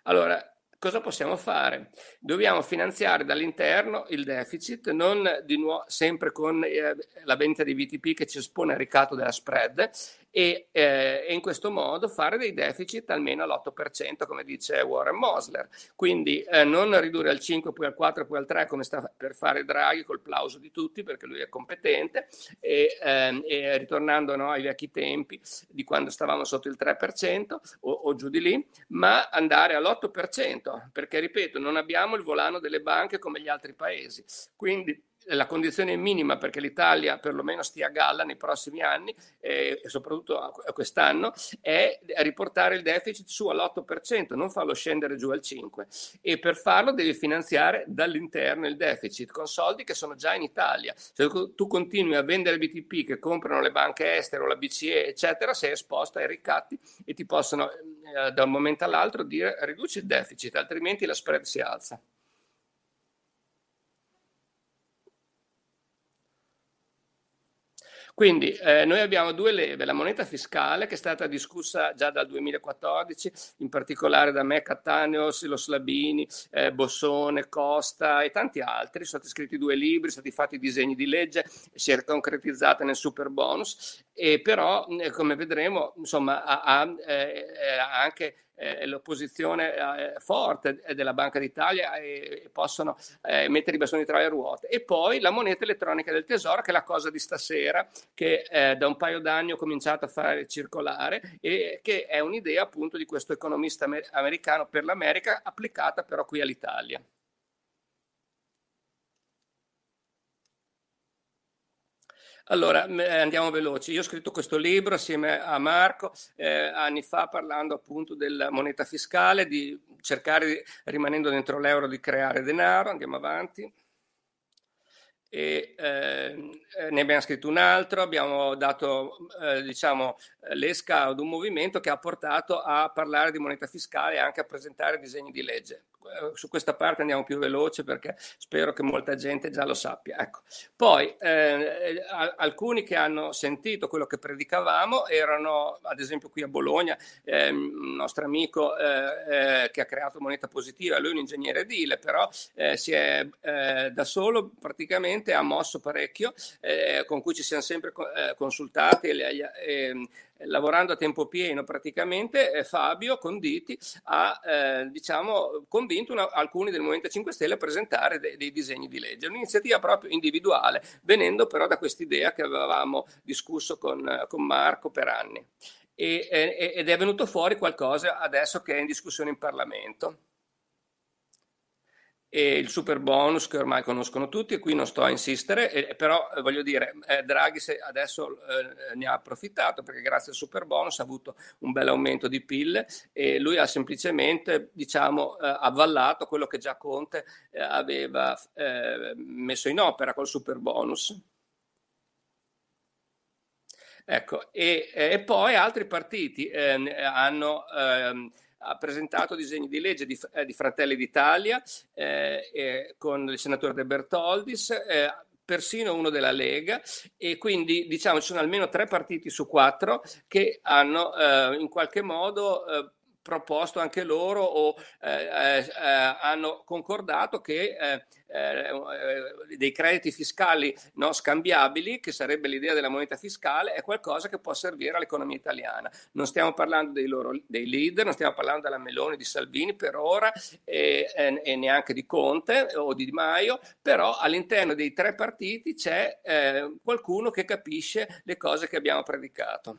Allora, cosa possiamo fare? Dobbiamo finanziare dall'interno il deficit, non nuovo, sempre con eh, la vendita di VTP che ci espone al ricatto della spread e, eh, e, in questo modo fare dei deficit almeno all'8%, come dice Warren Mosler. Quindi eh, non ridurre al 5, poi al 4, poi al 3, come sta per fare Draghi, col plauso di tutti, perché lui è competente, e, ehm, e ritornando no, ai vecchi tempi di quando stavamo sotto il 3% o, o giù di lì, ma andare all'8% perché ripeto, non abbiamo il volano delle banche come gli altri paesi. Quindi la condizione minima perché l'Italia perlomeno stia a galla nei prossimi anni eh, e soprattutto quest'anno è riportare il deficit su all'8%, non farlo scendere giù al 5% e per farlo devi finanziare dall'interno il deficit con soldi che sono già in Italia. Se tu continui a vendere BTP che comprano le banche estere o la BCE eccetera, sei esposto ai ricatti e ti possono eh, da un momento all'altro dire riduci il deficit, altrimenti la spread si alza. Quindi eh, noi abbiamo due leve, la moneta fiscale che è stata discussa già dal 2014, in particolare da me, Cattaneo, Silo Slabini, eh, Bossone, Costa e tanti altri, sono stati scritti due libri, sono stati fatti disegni di legge, si è concretizzata nel super bonus e però eh, come vedremo insomma ha, ha eh, eh, anche eh, eh, l'opposizione eh, forte eh, della Banca d'Italia e, e possono eh, mettere i bastoni tra le ruote. E poi la moneta elettronica del tesoro, che è la cosa di stasera, che eh, da un paio d'anni ho cominciato a fare circolare e che è un'idea appunto di questo economista amer- americano per l'America applicata però qui all'Italia. Allora, eh, andiamo veloci. Io ho scritto questo libro assieme a Marco eh, anni fa parlando appunto della moneta fiscale, di cercare, rimanendo dentro l'euro, di creare denaro. Andiamo avanti. E, ehm, eh, ne abbiamo scritto un altro, abbiamo dato eh, diciamo, l'esca ad un movimento che ha portato a parlare di moneta fiscale e anche a presentare disegni di legge. Eh, su questa parte andiamo più veloce perché spero che molta gente già lo sappia. Ecco. Poi eh, alcuni che hanno sentito quello che predicavamo erano, ad esempio qui a Bologna, eh, un nostro amico eh, eh, che ha creato Moneta Positiva, lui è un ingegnere edile, però eh, si è da solo praticamente, ha mosso parecchio, con cui ci siamo sempre consultati e, e, lavorando a tempo pieno praticamente, eh, Fabio Conditi ha eh, diciamo, convinto una, alcuni del Movimento 5 Stelle a presentare de, dei disegni di legge. Un'iniziativa proprio individuale, venendo però da quest'idea che avevamo discusso con, con Marco per anni. E, e, ed è venuto fuori qualcosa adesso che è in discussione in Parlamento e il super bonus che ormai conoscono tutti e qui non sto a insistere, eh, però eh, voglio dire, eh, Draghi adesso eh, ne ha approfittato perché grazie al super bonus ha avuto un bel aumento di PIL e lui ha semplicemente diciamo, eh, avvallato quello che già Conte eh, aveva messo in opera col super bonus. Ecco, e, e poi altri partiti hanno... Ehm, ha presentato disegni di legge di, eh, di Fratelli d'Italia eh, con il senatore De Bertoldis, eh, persino uno della Lega e quindi diciamo ci sono almeno tre partiti su quattro che hanno eh, in qualche modo eh, proposto anche loro o eh, eh, eh hanno concordato che eh, eh, eh, dei crediti fiscali no, scambiabili, che sarebbe l'idea della moneta fiscale, è qualcosa che può servire all'economia italiana. Non stiamo parlando dei, loro, dei leader, non stiamo parlando della Meloni, di Salvini per ora e, e, e, neanche di Conte o di Di Maio, però all'interno dei tre partiti c'è qualcuno che capisce le cose che abbiamo predicato.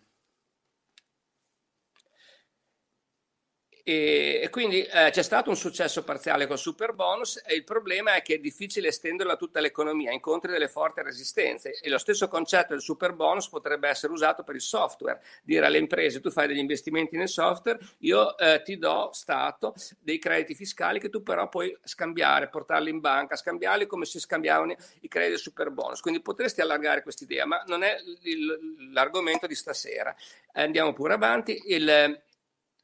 E, e quindi eh, c'è stato un successo parziale con Super Bonus e il problema è che è difficile estenderlo a tutta l'economia, incontri delle forti resistenze e lo stesso concetto del Super Bonus potrebbe essere usato per il software, dire alle imprese tu fai degli investimenti nel software, io eh, ti do Stato dei crediti fiscali che tu però puoi scambiare, portarli in banca, scambiarli come si scambiavano i crediti Super Bonus, quindi potresti allargare questa idea, ma non è il, l'argomento di stasera. Andiamo pure avanti. Il,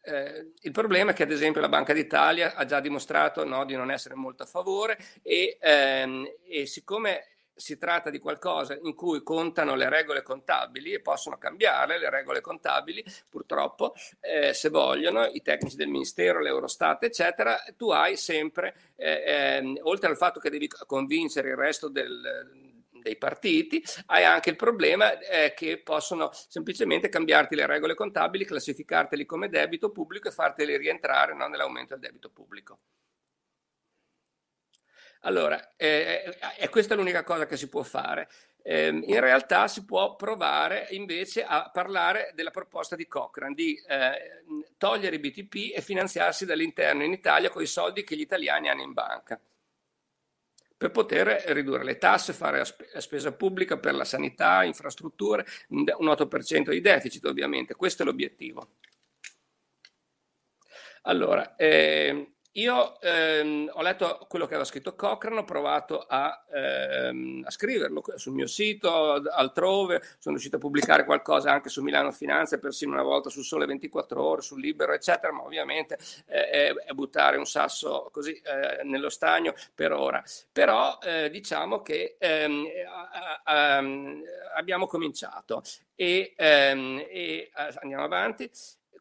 eh, il problema è che ad esempio la Banca d'Italia ha già dimostrato no, di non essere molto a favore e, ehm, e siccome si tratta di qualcosa in cui contano le regole contabili e possono cambiare le regole contabili, purtroppo, eh, se vogliono, i tecnici del Ministero, l'Eurostat, eccetera, tu hai sempre, eh, eh, oltre al fatto che devi convincere il resto del, dei partiti, hai anche il problema eh, che possono semplicemente cambiarti le regole contabili, classificarteli come debito pubblico e farteli rientrare no, nell'aumento del debito pubblico. Allora, eh, eh, questa è l'unica cosa che si può fare. Eh, in realtà si può provare invece a parlare della proposta di Cochrane di eh, togliere i BTP e finanziarsi dall'interno in Italia con i soldi che gli italiani hanno in banca per poter ridurre le tasse, fare la, spesa pubblica per la sanità, infrastrutture, un 8% di deficit ovviamente, questo è l'obiettivo. Allora, eh, io ehm, ho letto quello che aveva scritto Cochrane, ho provato a, ehm, a, scriverlo sul mio sito, altrove, sono riuscito a pubblicare qualcosa anche su Milano Finanze, persino una volta su Sole 24 Ore, sul Libero, eccetera, ma ovviamente eh, è, buttare un sasso così eh, nello stagno per ora. Però eh, diciamo che ehm, a, a, ehm, abbiamo cominciato e, ehm, e eh, andiamo avanti.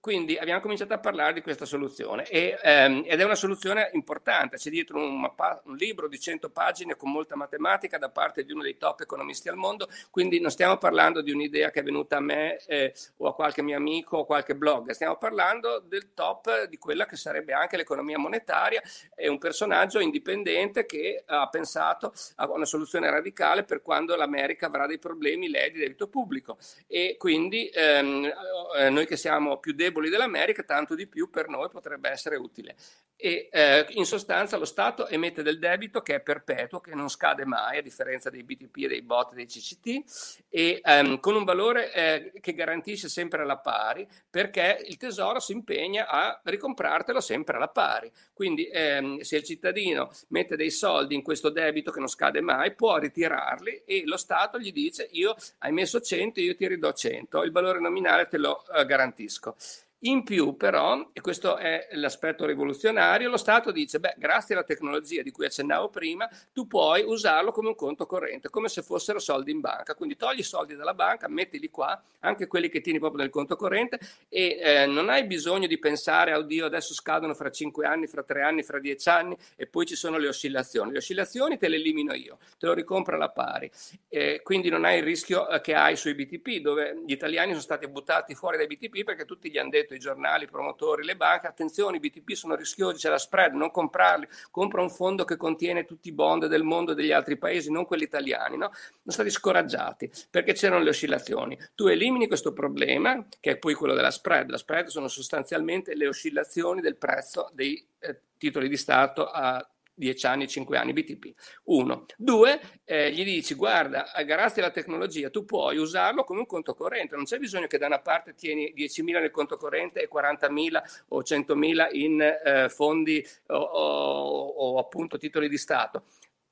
Quindi abbiamo cominciato a parlare di questa soluzione e, ehm, ed è una soluzione importante, c'è dietro un, mappa, un, libro di 100 pagine con molta matematica da parte di uno dei top economisti al mondo, quindi non stiamo parlando di un'idea che è venuta a me eh, o a qualche mio amico o a qualche blog, stiamo parlando del top di quella che sarebbe anche l'economia monetaria, è un personaggio indipendente che ha pensato a una soluzione radicale per quando l'America avrà dei problemi lei di debito pubblico e quindi ehm, eh, noi che siamo più deboli deboli dell'America, tanto di più per noi potrebbe essere utile. E eh, in sostanza lo Stato emette del debito che è perpetuo, che non scade mai, a differenza dei BTP, dei bot, dei CCT, e ehm, con un valore eh, che garantisce sempre alla pari, perché il Tesoro si impegna a ricomprartelo sempre alla pari. Quindi ehm, se il cittadino mette dei soldi in questo debito che non scade mai, può ritirarli e lo Stato gli dice io hai messo 100, io ti ridò 100, il valore nominale te lo eh, garantisco. In più però, e questo è l'aspetto rivoluzionario, lo Stato dice, beh, grazie alla tecnologia di cui accennavo prima, tu puoi usarlo come un conto corrente, come se fossero soldi in banca. Quindi togli i soldi dalla banca, mettili qua, anche quelli che tieni proprio nel conto corrente, e eh, non hai bisogno di pensare, ah, oddio, adesso scadono fra 5 anni, fra 3 anni, fra 10 anni, e poi ci sono le oscillazioni. Le oscillazioni te le elimino io, te lo ricompro alla pari. Eh, quindi non hai il rischio eh, che hai sui BTP, dove gli italiani sono stati buttati fuori dai BTP perché tutti gli hanno detto detto i giornali, i promotori, le banche, attenzione, i BTP sono rischiosi, c'è la spread, non comprarli, compra un fondo che contiene tutti i bond del mondo e degli altri paesi, non quelli italiani, no? Sono stati scoraggiati perché c'erano le oscillazioni. Tu elimini questo problema, che è poi quello della spread, la spread sono sostanzialmente le oscillazioni del prezzo dei eh, titoli di Stato a 10 anni, 5 anni, BTP. Uno. Due, eh, gli dici, guarda, grazie alla tecnologia tu puoi usarlo come un conto corrente, non c'è bisogno che da una parte tieni 10.000 nel conto corrente e 40.000 o 100.000 in eh, fondi o, o, o appunto titoli di Stato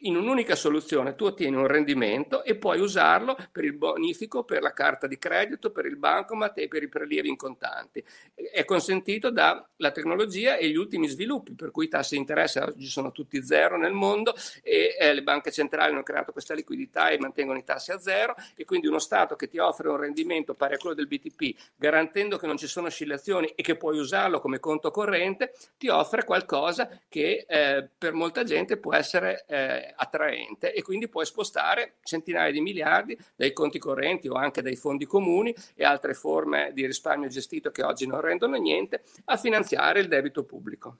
in un'unica soluzione tu ottieni un rendimento e puoi usarlo per il bonifico, per la carta di credito, per il bancomat e per i prelievi in contanti. È consentito dalla tecnologia e gli ultimi sviluppi, per cui i tassi di interesse oggi sono tutti zero nel mondo e eh, le banche centrali hanno creato questa liquidità e mantengono i tassi a zero e quindi uno Stato che ti offre un rendimento pari a quello del BTP, garantendo che non ci sono oscillazioni e che puoi usarlo come conto corrente, ti offre qualcosa che eh, per molta gente può essere eh, eh, attraente e quindi puoi spostare centinaia di miliardi dai conti correnti o anche dai fondi comuni e altre forme di risparmio gestito che oggi non rendono niente a finanziare il debito pubblico.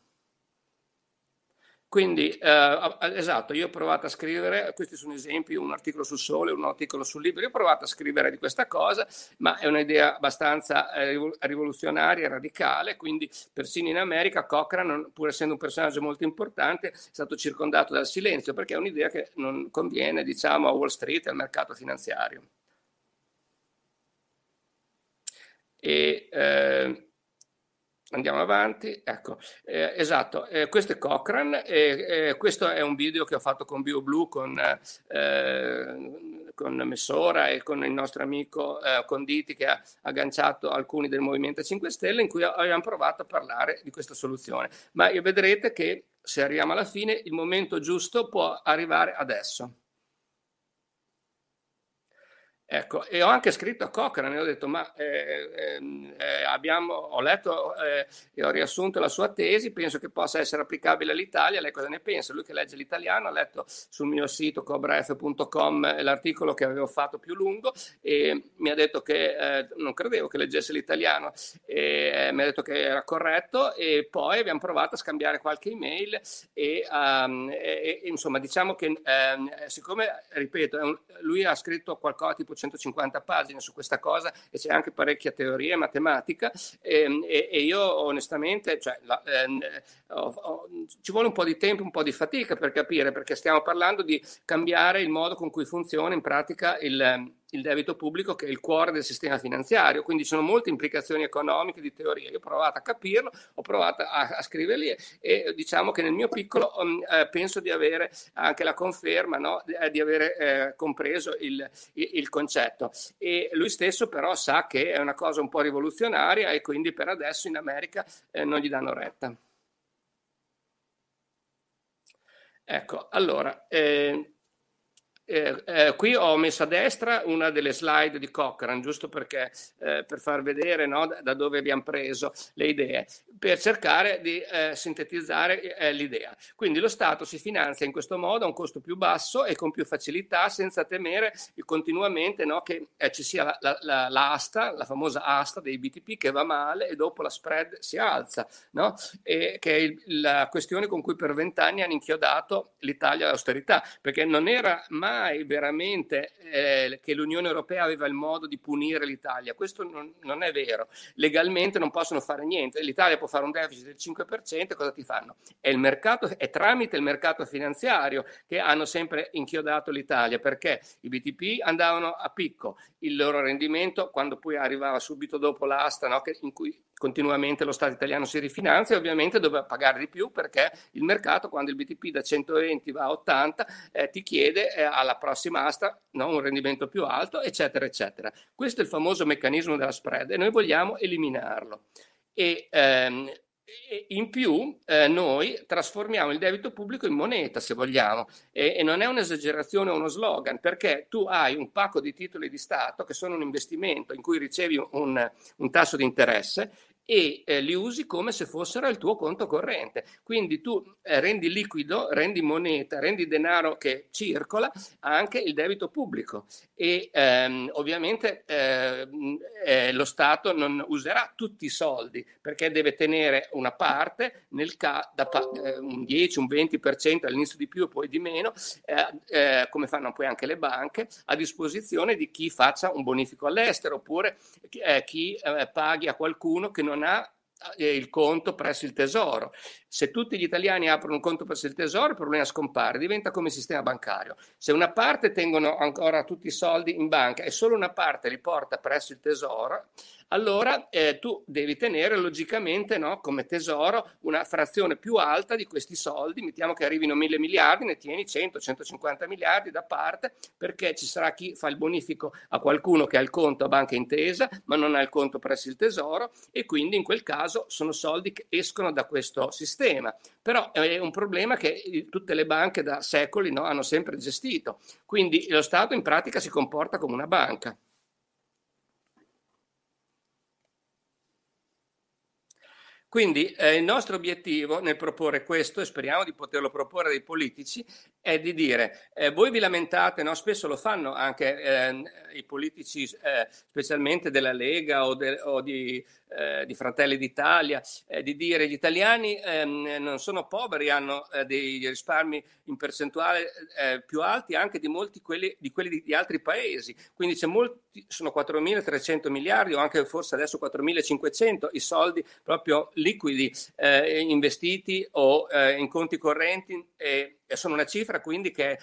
Quindi, eh, esatto, io ho provato a scrivere, questi sono esempi, un articolo sul sole, un articolo sul libro, io ho provato a scrivere di questa cosa, ma è un'idea abbastanza eh, rivoluzionaria, radicale, quindi persino in America Cochrane, pur essendo un personaggio molto importante, è stato circondato dal silenzio, perché è un'idea che non conviene, diciamo, a Wall Street e al mercato finanziario. E, eh, Andiamo avanti, ecco, eh, esatto, eh, questo è Cochrane, eh, eh questo è un video che ho fatto con BioBlue, con, eh, con Messora e con il nostro amico eh, Conditi che ha agganciato alcuni del Movimento 5 Stelle in cui abbiamo provato a parlare di questa soluzione, ma vedrete che se arriviamo alla fine il momento giusto può arrivare adesso. Ecco, e ho anche scritto a Cochrane, ho detto, ma eh, eh, eh, abbiamo, ho letto eh, e ho riassunto la sua tesi, penso che possa essere applicabile all'Italia, lei cosa ne pensa? Lui che legge l'italiano ha letto sul mio sito cobref.com eh, l'articolo che avevo fatto più lungo e mi ha detto che eh, non credevo che leggesse l'italiano, e, mi ha detto che era corretto e poi abbiamo provato a scambiare qualche email e, um, e, e insomma diciamo che ehm, siccome, ripeto, un, lui ha scritto qualcosa tipo 150 pagine su questa cosa e c'è anche parecchia teoria e matematica e, ehm, e, e, io onestamente cioè, la, eh, ho, ho, ci vuole un po' di tempo, un po' di fatica per capire perché stiamo parlando di cambiare il modo con cui funziona in pratica il ehm, il debito pubblico che è il cuore del sistema finanziario, quindi ci sono molte implicazioni economiche di teoria. Io ho provato a capirlo, ho provato a, a scriverli e, e, diciamo che nel mio piccolo um, eh, penso di avere anche la conferma no? di, eh, di avere eh, compreso il, il, il, concetto. E lui stesso però sa che è una cosa un po' rivoluzionaria e quindi per adesso in America eh, non gli danno retta. Ecco, allora... Eh, eh, eh, qui ho messo a destra una delle slide di Cochrane, giusto perché, eh, per far vedere no, da dove abbiamo preso le idee, per cercare di eh, sintetizzare eh, l'idea. Quindi lo Stato si finanzia in questo modo a un costo più basso e con più facilità, senza temere continuamente no, che eh, ci sia la, la, la, l'asta, la famosa asta dei BTP che va male e dopo la spread si alza, no? e, che è il, la questione con cui per vent'anni hanno inchiodato l'Italia all'austerità, perché non era mai mai veramente eh, che l'Unione Europea aveva il modo di punire l'Italia. Questo non, non, è vero. Legalmente non possono fare niente. L'Italia può fare un deficit del 5%, cosa ti fanno? È, mercato, è tramite il mercato finanziario che hanno sempre inchiodato l'Italia perché i BTP andavano a picco, il loro rendimento quando poi arrivava subito dopo l'asta no, in cui continuamente lo Stato italiano si rifinanzia e ovviamente doveva pagare di più perché il mercato quando il BTP da 120 va a 80 eh, ti chiede eh, alla prossima asta no, un rendimento più alto eccetera eccetera. Questo è il famoso meccanismo della spread e noi vogliamo eliminarlo. E, ehm, in più eh, noi trasformiamo il debito pubblico in moneta, se vogliamo, e, e non è un'esagerazione o uno slogan, perché tu hai un pacco di titoli di Stato che sono un investimento in cui ricevi un, un tasso di interesse e eh, li usi come se fossero il tuo conto corrente. Quindi tu eh, rendi liquido, rendi moneta, rendi denaro che circola anche il debito pubblico e ehm, ovviamente ehm, eh, lo Stato non userà tutti i soldi perché deve tenere una parte, nel ca- da pa- eh, un 10, un 20% all'inizio di più e poi di meno, eh, eh, come fanno poi anche le banche, a disposizione di chi faccia un bonifico all'estero oppure chi paghi a qualcuno che non abbandona eh, il conto presso il tesoro. Se tutti gli italiani aprono un conto presso il tesoro, il problema scompare, diventa come sistema bancario. Se una parte tengono ancora tutti i soldi in banca e solo una parte li porta presso il tesoro, allora eh, tu devi tenere logicamente no, come tesoro una frazione più alta di questi soldi, mettiamo che arrivino mille miliardi, ne tieni 100, 150 miliardi da parte perché ci sarà chi fa il bonifico a qualcuno che ha il conto a banca intesa ma non ha il conto presso il tesoro e quindi in quel caso sono soldi che escono da questo sistema. Però è un problema che eh, tutte le banche da secoli no, hanno sempre gestito, quindi lo Stato in pratica si comporta come una banca. Quindi eh, il nostro obiettivo nel proporre questo, e speriamo di poterlo proporre ai politici, è di dire, eh, voi vi lamentate, no? spesso lo fanno anche eh, i politici, eh, specialmente della Lega o, de- o di eh, di Fratelli d'Italia, eh, di dire gli italiani ehm, non sono poveri, hanno eh, dei risparmi in percentuale eh, più alti anche di molti quelli, di, quelli di, di altri paesi. Quindi c'è molti, sono 4.300 miliardi o anche forse adesso 4.500 i soldi proprio liquidi eh, investiti o in conti correnti. E, sono una cifra quindi che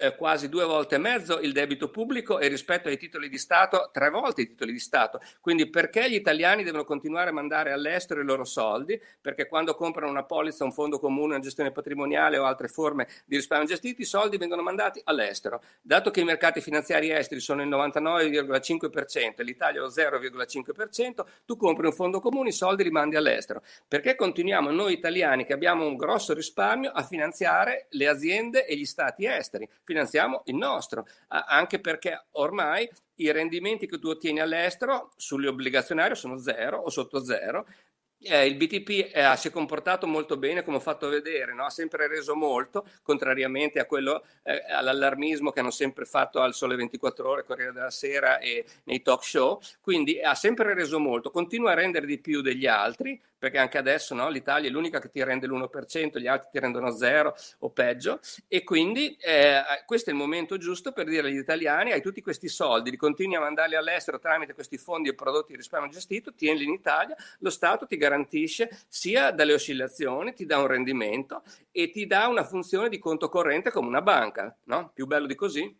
eh, quasi due volte e mezzo il debito pubblico e rispetto ai titoli di Stato tre volte i titoli di Stato. Quindi perché gli italiani devono continuare a mandare all'estero i loro soldi? Perché quando comprano una polizza, un fondo comune, una gestione patrimoniale o altre forme di risparmio gestiti, i soldi vengono mandati all'estero. Dato che i mercati finanziari esteri sono il 99,5% e l'Italia lo 0,5%, tu compri un fondo comune, i soldi li mandi all'estero. Perché continuiamo noi italiani che abbiamo un grosso risparmio a finanziare le aziende e gli stati esteri? finanziamo il nostro, anche perché ormai i rendimenti che tu ottieni all'estero sugli obbligazionari sono zero o sotto zero, eh, il BTP eh, si è comportato molto bene, come ho fatto vedere, no? ha sempre reso molto, contrariamente a quello, eh, all'allarmismo che hanno sempre fatto al Sole 24 Ore, Corriere della Sera e nei talk show. Quindi ha sempre reso molto, continua a rendere di più degli altri, perché anche adesso no? l'Italia è l'unica che ti rende l'1%, gli altri ti rendono zero o peggio. E quindi eh, questo è il momento giusto per dire agli italiani: hai tutti questi soldi, li continui a mandarli all'estero tramite questi fondi e prodotti di risparmio gestito, tienili in Italia, lo Stato ti garantisce garantisce sia dalle oscillazioni, ti dà un rendimento e ti dà una funzione di conto corrente come una banca, no? Più bello di così.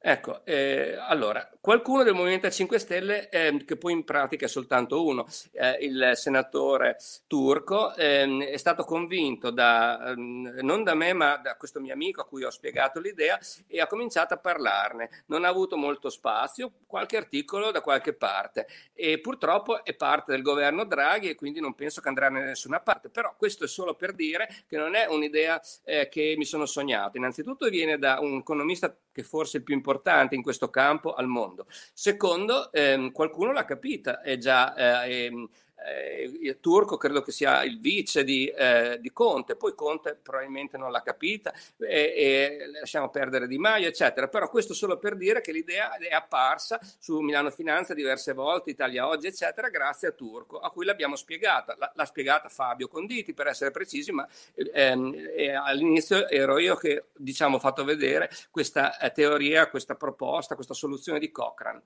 Ecco, eh, allora, qualcuno del Movimento 5 Stelle, eh, che poi in pratica è soltanto uno, eh, il senatore turco, ehm, è stato convinto da, ehm, non da me, ma da questo mio amico a cui ho spiegato l'idea e ha cominciato a parlarne. Non ha avuto molto spazio, qualche articolo da qualche parte e purtroppo è parte del governo Draghi e quindi non penso che andrà da nessuna parte, però questo è solo per dire che non è un'idea eh, che mi sono sognato. Innanzitutto viene da un economista che forse è più importante in questo campo al mondo. Secondo, ehm, qualcuno l'ha capita, è già eh, ehm, eh, il turco credo che sia il vice di, eh, di Conte, poi Conte probabilmente non l'ha capita e, e, lasciamo perdere Di Maio, eccetera. Però questo solo per dire che l'idea è apparsa su Milano Finanza diverse volte, Italia Oggi, eccetera, grazie a Turco, a cui l'abbiamo spiegata. L- l'ha spiegata Fabio Conditi, per essere precisi, ma ehm, eh, all'inizio ero io che diciamo ho fatto vedere questa eh, teoria, questa proposta, questa soluzione di Cochrane.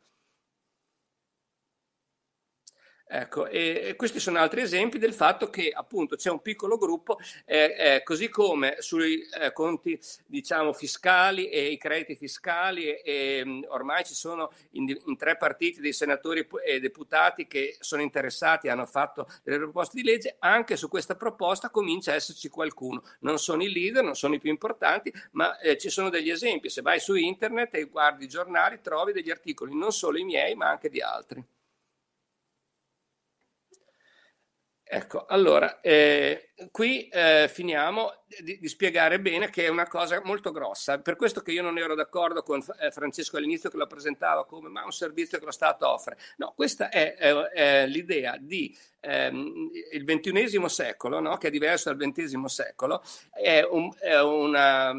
Ecco, e, questi sono altri esempi del fatto che appunto c'è un piccolo gruppo, eh, eh, così come sui eh, conti diciamo, fiscali e i crediti fiscali, e, e mm, ormai ci sono in, in, tre partiti dei senatori e deputati che sono interessati, hanno fatto delle proposte di legge, anche su questa proposta comincia a esserci qualcuno. Non sono i leader, non sono i più importanti, ma eh, ci sono degli esempi. Se vai su internet e guardi i giornali trovi degli articoli, non solo i miei, ma anche di altri. Ecco, allora, eh, qui eh, finiamo di, di, spiegare bene che è una cosa molto grossa. Per questo che io non ero d'accordo con eh, Francesco all'inizio che lo presentava come ma un servizio che lo Stato offre. No, questa è, è, è l'idea di ehm, il ventunesimo secolo, no? che è diverso dal XX secolo, è, un, è una,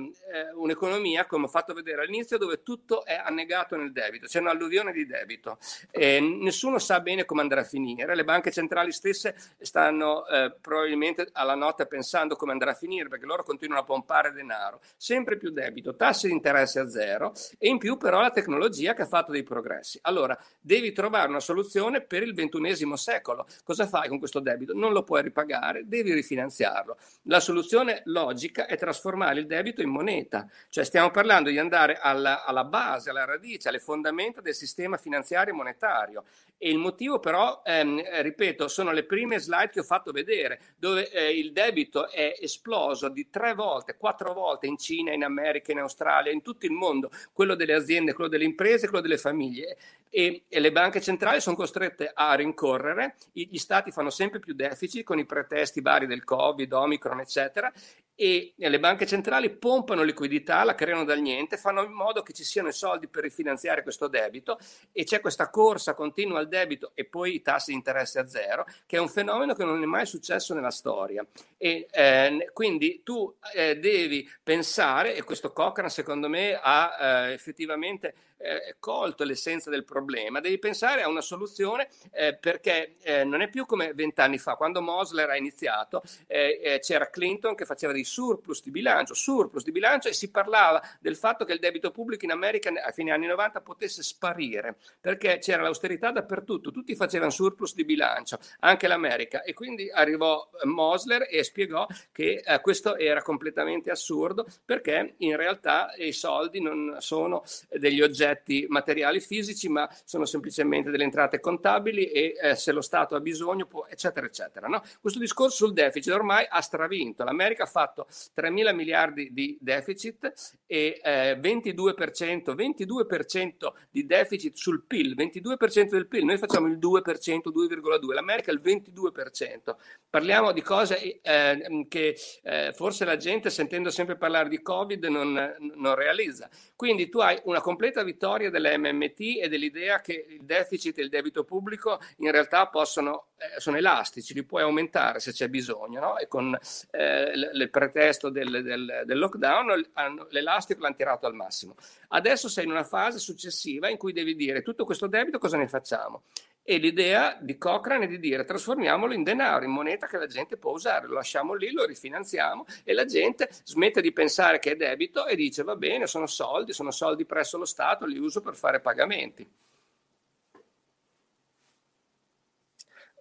un'economia, come ho fatto vedere all'inizio, dove tutto è annegato nel debito, c'è un'alluvione di debito. E nessuno sa bene come andrà a finire, le banche centrali stesse stanno eh, probabilmente a alla notte pensando come andrà a finire perché loro continuano a pompare denaro, sempre più debito, tasse di interesse a zero e in più però la tecnologia che ha fatto dei progressi. Allora devi trovare una soluzione per il ventunesimo secolo. Cosa fai con questo debito? Non lo puoi ripagare, devi rifinanziarlo. La soluzione logica è trasformare il debito in moneta, cioè stiamo parlando di andare alla, alla base, alla radice, alle fondamenta del sistema finanziario e monetario. E il motivo però, ehm, eh, ripeto, sono le prime slide che ho fatto vedere, dove eh, il debito è esploso di tre volte, quattro volte in Cina, in America, in Australia, in tutto il mondo, quello delle aziende, quello delle imprese, quello delle famiglie e, e le banche centrali sono costrette a rincorrere, I, gli stati fanno sempre più deficit con i pretesti vari del Covid, Omicron, eccetera e le banche centrali pompano liquidità, la creano dal niente, fanno in modo che ci siano i soldi per rifinanziare questo debito e c'è questa corsa continua al debito e poi i tassi di interesse a zero, che è un fenomeno che non è mai successo nella storia. E, eh, quindi tu eh, devi pensare, e questo Cochrane secondo me ha eh, effettivamente eh, colto l'essenza del problema, devi pensare a una soluzione eh, perché eh, non è più come vent'anni fa, quando Mosler ha iniziato, eh, eh, c'era Clinton che faceva dei surplus di bilancio, surplus di bilancio e si parlava del fatto che il debito pubblico in America a fine anni 90 potesse sparire perché c'era l'austerità dappertutto, tutti facevano surplus di bilancio, anche l'America e quindi arrivò eh, Mosler e spiegò che questo era completamente assurdo perché in realtà i soldi non sono degli oggetti aspetti materiali fisici, ma sono semplicemente delle entrate contabili e eh, se lo Stato ha bisogno, può, eccetera, eccetera. No? Questo discorso sul deficit ormai ha stravinto. L'America ha fatto 3 mila miliardi di deficit e eh, 22%, 22% di deficit sul PIL, 22% del PIL, noi facciamo il 2%, 2,2%, l'America il 22%. Parliamo di cose eh, ehm, che eh, forse la gente sentendo sempre parlare di Covid non, non realizza. Quindi tu hai una completa vittoria vittoria della MMT e dell'idea che il deficit e il debito pubblico in realtà possono, eh, sono elastici, li puoi aumentare se c'è bisogno. No? E con eh, l- il pretesto del, del, del lockdown hanno, l'elastico l'hanno tirato al massimo. Adesso sei in una fase successiva in cui devi dire tutto questo debito cosa ne facciamo? e l'idea di Cochrane è di dire trasformiamolo in denaro, in moneta che la gente può usare, lo lasciamo lì, lo rifinanziamo e la gente smette di pensare che è debito e dice va bene, sono soldi, sono soldi presso lo Stato, li uso per fare pagamenti.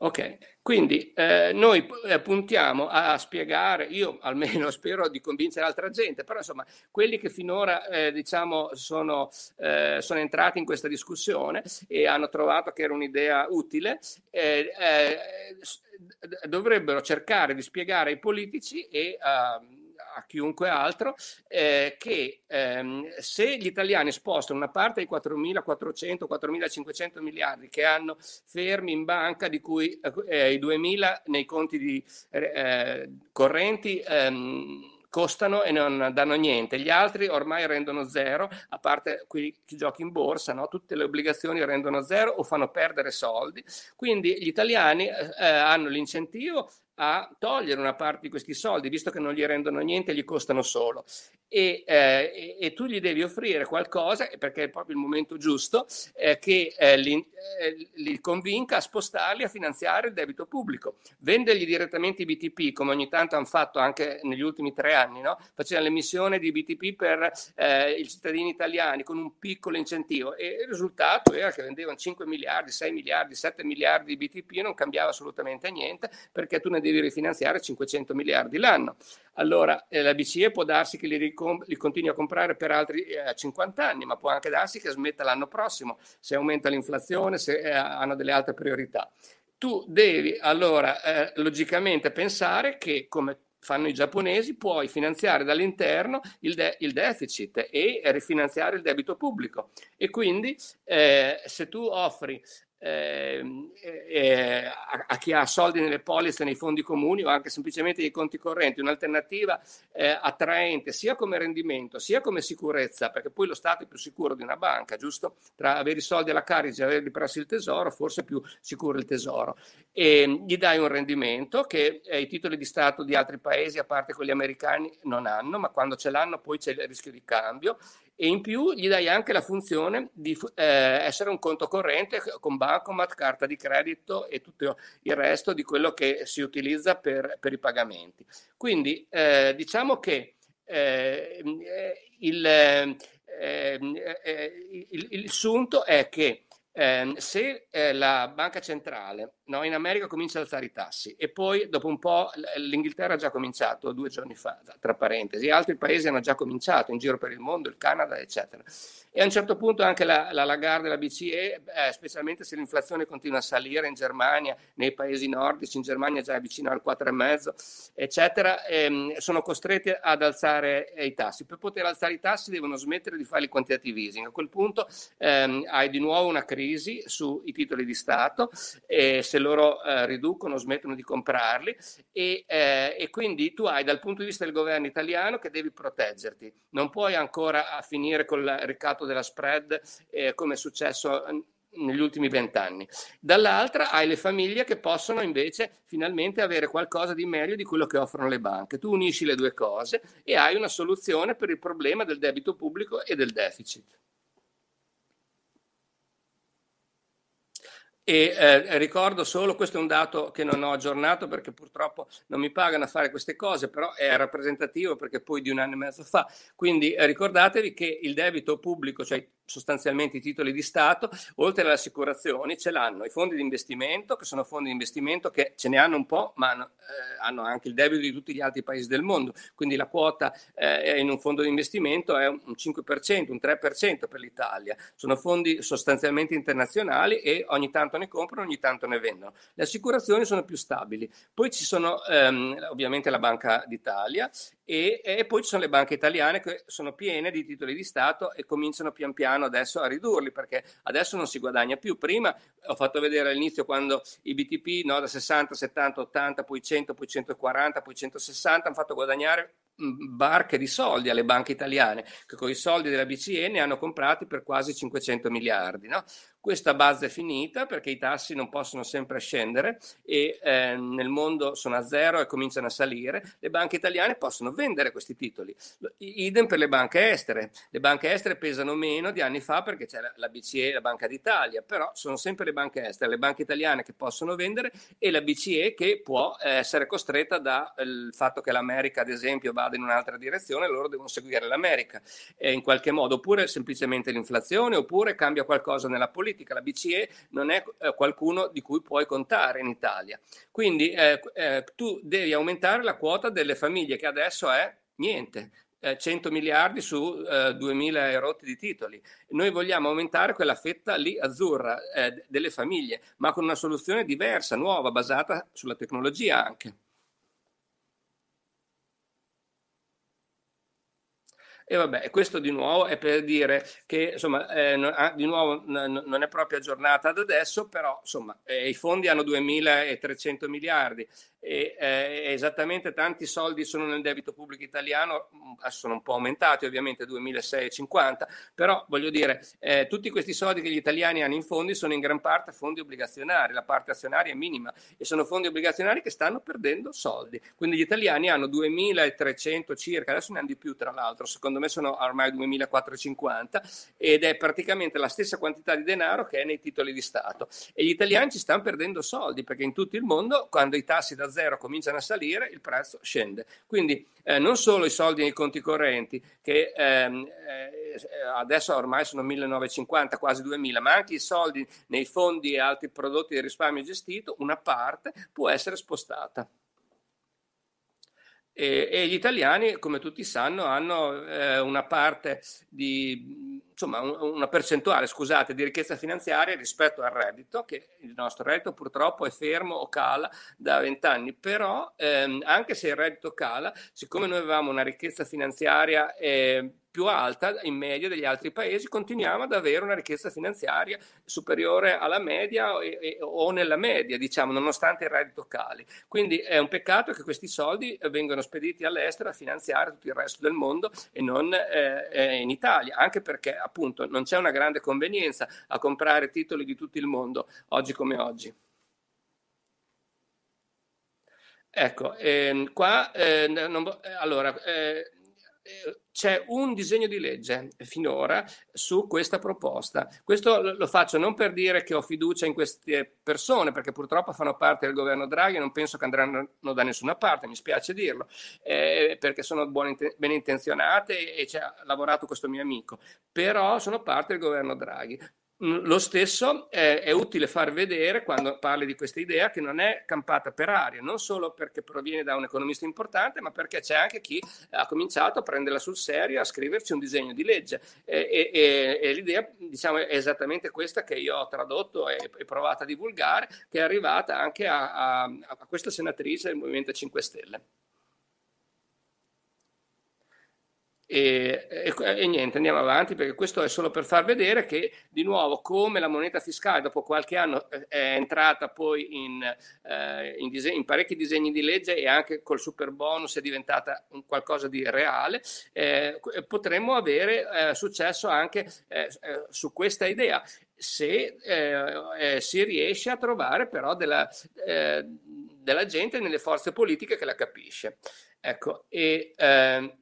Ok, quindi eh, noi eh, puntiamo a spiegare, io almeno spero di convincere altra gente, però insomma quelli che finora eh, diciamo sono, eh, sono, entrati in questa discussione e hanno trovato che era un'idea utile, eh, dovrebbero cercare di spiegare ai politici e... Uh, a chiunque altro, eh, che ehm, se gli italiani spostano una parte dei 4.400-4.500 miliardi che hanno fermi in banca, di cui eh, eh i 2.000 nei conti di, eh, eh, correnti, ehm, costano e non danno niente. Gli altri ormai rendono zero, a parte qui chi gioca in borsa, no? tutte le obbligazioni rendono zero o fanno perdere soldi. Quindi gli italiani eh, eh hanno l'incentivo a togliere una parte di questi soldi, visto che non gli rendono niente, gli costano solo e, eh, e, tu gli devi offrire qualcosa, perché è proprio il momento giusto, eh, che eh, li, eh, li, convinca a spostarli a finanziare il debito pubblico. Vendergli direttamente i BTP, come ogni tanto hanno fatto anche negli ultimi tre anni, no? facevano l'emissione di BTP per eh, i cittadini italiani con un piccolo incentivo e il risultato era che vendevano 5 miliardi, 6 miliardi, 7 miliardi di BTP e non cambiava assolutamente niente perché tu ne devi rifinanziare 500 miliardi l'anno. Allora eh, la BCE può darsi che li riconosca comp- li continui a comprare per altri eh, 50 anni, ma può anche darsi che smetta l'anno prossimo, se aumenta l'inflazione, se eh, hanno delle altre priorità. Tu devi allora eh, logicamente pensare che come fanno i giapponesi, puoi finanziare dall'interno il, de- il, deficit e rifinanziare il debito pubblico. E quindi eh, se tu offri Ehm, eh, eh, a, a, chi ha soldi nelle polizze, nei fondi comuni o anche semplicemente nei conti correnti, un'alternativa eh, attraente sia come rendimento sia come sicurezza, perché poi lo Stato è più sicuro di una banca, giusto? Tra avere i soldi alla carica e averli presso il tesoro, forse è più sicuro il tesoro. E gli dai un rendimento che eh, i titoli di Stato di altri paesi, a parte quelli americani, non hanno, ma quando ce l'hanno poi c'è il rischio di cambio e in più gli dai anche la funzione di eh, essere un conto corrente con bancomat, carta di credito e tutto il resto di quello che si utilizza per, per i pagamenti. Quindi eh, diciamo che eh, il, eh, ehm, eh, eh, il, il, il sunto è che eh, se eh, la banca centrale no, in America comincia ad alzare i tassi e poi dopo un po' l'Inghilterra ha già cominciato due giorni fa, tra parentesi, altri paesi hanno già cominciato in giro per il mondo, il Canada, eccetera. E a un certo punto anche la, la Lagarde e la BCE, eh, specialmente se l'inflazione continua a salire in Germania, nei paesi nordici, in Germania già è vicino al 4,5, eccetera, ehm, sono costrette ad alzare eh, i tassi. Per poter alzare i tassi devono smettere di fare il quantitative easing. A quel punto ehm, hai di nuovo una crisi crisi sui titoli di Stato, eh, se loro eh, riducono o smettono di comprarli e, eh, e, quindi tu hai dal punto di vista del governo italiano che devi proteggerti, non puoi ancora finire col ricatto della spread eh, come è successo negli ultimi vent'anni. Dall'altra hai le famiglie che possono invece finalmente avere qualcosa di meglio di quello che offrono le banche. Tu unisci le due cose e hai una soluzione per il problema del debito pubblico e del deficit. E eh, ricordo solo, questo è un dato che non ho aggiornato perché purtroppo non mi pagano a fare queste cose, però è rappresentativo perché poi di un anno e mezzo fa. Quindi eh, ricordatevi che il debito pubblico, cioè sostanzialmente i titoli di Stato, oltre alle assicurazioni ce l'hanno i fondi di investimento, che sono fondi di investimento che ce ne hanno un po', ma hanno, eh, hanno anche il debito di tutti gli altri paesi del mondo, quindi la quota eh, in un fondo di investimento è un 5%, un 3% per l'Italia, sono fondi sostanzialmente internazionali e ogni tanto ne comprano, ogni tanto ne vendono. Le assicurazioni sono più stabili, poi ci sono ehm, ovviamente la Banca d'Italia e, e poi ci sono le banche italiane che sono piene di titoli di Stato e cominciano pian piano provano adesso a ridurli perché adesso non si guadagna più. Prima ho fatto vedere all'inizio quando i BTP no, da 60, 70, 80, poi 100, poi 140, poi 160 hanno fatto guadagnare mm, barche di soldi alle banche italiane che con i soldi della BCE ne hanno comprati per quasi 500 miliardi. No? Questa base è finita perché i tassi non possono sempre scendere e eh, nel mondo sono a zero e cominciano a salire. Le banche italiane possono vendere questi titoli. Idem per le banche estere. Le banche estere pesano meno di anni fa perché c'è la, BCE e la Banca d'Italia, però sono sempre le banche estere, le banche italiane che possono vendere e la BCE che può eh, essere costretta dal eh, fatto che l'America, ad esempio, vada in un'altra direzione, loro devono seguire l'America eh, in qualche modo, oppure semplicemente l'inflazione, oppure cambia qualcosa nella politica politica, la BCE non è eh, qualcuno di cui puoi contare in Italia. Quindi eh, eh, tu devi aumentare la quota delle famiglie che adesso è niente, 100 miliardi su eh, 2000 erotti di titoli. Noi vogliamo aumentare quella fetta lì azzurra eh, delle famiglie, ma con una soluzione diversa, nuova, basata sulla tecnologia anche. E vabbè, questo di nuovo è per dire che insomma, eh, non, ah, di nuovo n- non è proprio aggiornata ad adesso, però insomma, eh, i fondi hanno 2.300 miliardi, e eh, esattamente tanti soldi sono nel debito pubblico italiano, mm, sono un po' aumentati ovviamente 2.650, però voglio dire, eh, tutti questi soldi che gli italiani hanno in fondi sono in gran parte fondi obbligazionari, la parte azionaria è minima e sono fondi obbligazionari che stanno perdendo soldi. Quindi gli italiani hanno 2.300 circa, adesso ne hanno di più tra l'altro, secondo me sono ormai 2.450 ed è praticamente la stessa quantità di denaro che è nei titoli di Stato. E gli italiani ci stanno perdendo soldi perché in tutto il mondo quando i tassi da zero cominciano a salire, il prezzo scende. Quindi eh, non solo i soldi nei conti correnti, che ehm, eh, adesso ormai sono 1950, quasi 2000, ma anche i soldi nei fondi e altri prodotti di risparmio gestito, una parte può essere spostata. E, e gli italiani, come tutti sanno, hanno eh, una parte di insomma, una percentuale, scusate, di ricchezza finanziaria rispetto al reddito, che il nostro reddito purtroppo è fermo o cala da vent'anni, però ehm, anche se il reddito cala, siccome noi avevamo una ricchezza finanziaria eh, più alta in media degli altri paesi, continuiamo ad avere una ricchezza finanziaria superiore alla media e, e, o nella media, diciamo, nonostante i reddito cali. Quindi è un peccato che questi soldi vengano spediti all'estero a finanziare tutto il resto del mondo e non eh, eh, in Italia, anche perché appunto non c'è una grande convenienza a comprare titoli di tutto il mondo oggi come oggi. Ecco, ehm, qua, eh, non, eh, allora, eh, eh c'è un disegno di legge finora su questa proposta. Questo lo faccio non per dire che ho fiducia in queste persone, perché purtroppo fanno parte del governo Draghi e non penso che andranno da nessuna parte, mi spiace dirlo, eh, perché sono buone, ben intenzionate e, e ci ha lavorato questo mio amico, però sono parte del governo Draghi. Lo stesso è, eh, è, utile far vedere quando parli di questa idea che non è campata per aria, non solo perché proviene da un economista importante, ma perché c'è anche chi ha cominciato a prenderla sul serio, a scriverci un disegno di legge. E, e, e l'idea diciamo, è esattamente questa che io ho tradotto e, e provato a divulgare, che è arrivata anche a, a, a questa senatrice del Movimento 5 Stelle. E, e, e, niente, andiamo avanti perché questo è solo per far vedere che di nuovo come la moneta fiscale dopo qualche anno eh, è entrata poi in, eh, in, dise- in parecchi disegni di legge e anche col super bonus è diventata qualcosa di reale, eh, potremmo avere eh, successo anche eh, eh, su questa idea se si riesce a trovare però della, della, gente nelle forze politiche che la capisce. Ecco, e, ehm,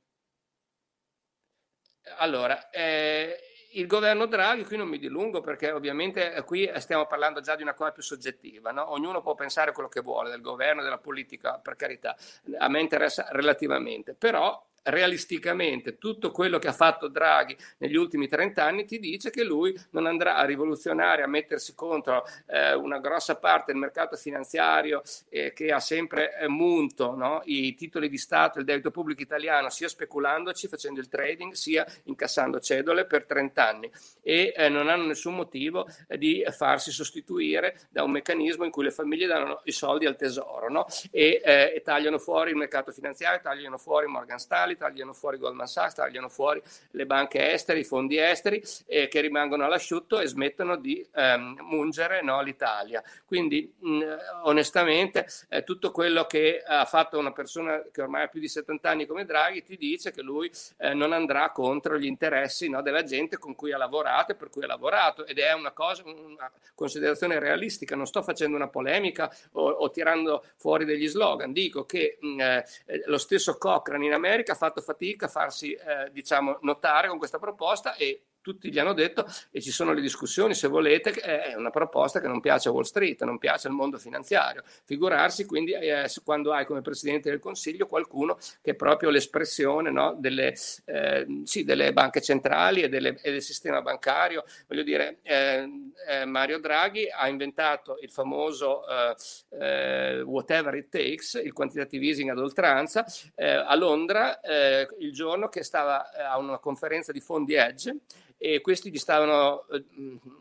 allora, eh, il governo Draghi, qui non mi dilungo perché ovviamente eh, qui eh, stiamo parlando già di una cosa più soggettiva, no? ognuno può pensare quello che vuole del governo, della politica, per carità, a me interessa relativamente, però realisticamente tutto quello che ha fatto Draghi negli ultimi 30 anni ti dice che lui non andrà a rivoluzionare, a mettersi contro eh, una grossa parte del mercato finanziario eh, che ha sempre eh, munto no? i titoli di Stato e il debito pubblico italiano, sia speculandoci, facendo il trading, sia incassando cedole per 30 anni e eh, non hanno nessun motivo eh, di farsi sostituire da un meccanismo in cui le famiglie danno i soldi al tesoro no? e, eh, e tagliano fuori il mercato finanziario, tagliano fuori Morgan Stanley Alitalia, tagliano fuori Goldman Sachs, tagliano fuori le banche estere, i fondi esteri eh, che rimangono all'asciutto e smettono di ehm, mungere no, l'Italia. Quindi mh, onestamente eh, tutto quello che ha fatto una persona che ormai ha più di 70 anni come Draghi ti dice che lui eh, non andrà contro gli interessi no, della gente con cui ha lavorato e per cui ha lavorato ed è una cosa, una considerazione realistica, non sto facendo una polemica o, o tirando fuori degli slogan, dico che mh, eh, lo stesso Cochrane in America fatto fatica a farsi eh, diciamo, notare con questa proposta e tutti gli hanno detto e ci sono le discussioni se volete eh, è una proposta che non piace a Wall Street non piace al mondo finanziario figurarsi quindi eh, quando hai come Presidente del Consiglio qualcuno che è proprio l'espressione no, delle, eh, sì, delle, banche centrali e, delle, e, del sistema bancario voglio dire eh, eh Mario Draghi ha inventato il famoso eh, whatever it takes il quantitative easing ad oltranza a Londra il giorno che stava a una conferenza di fondi edge e questi gli stavano eh,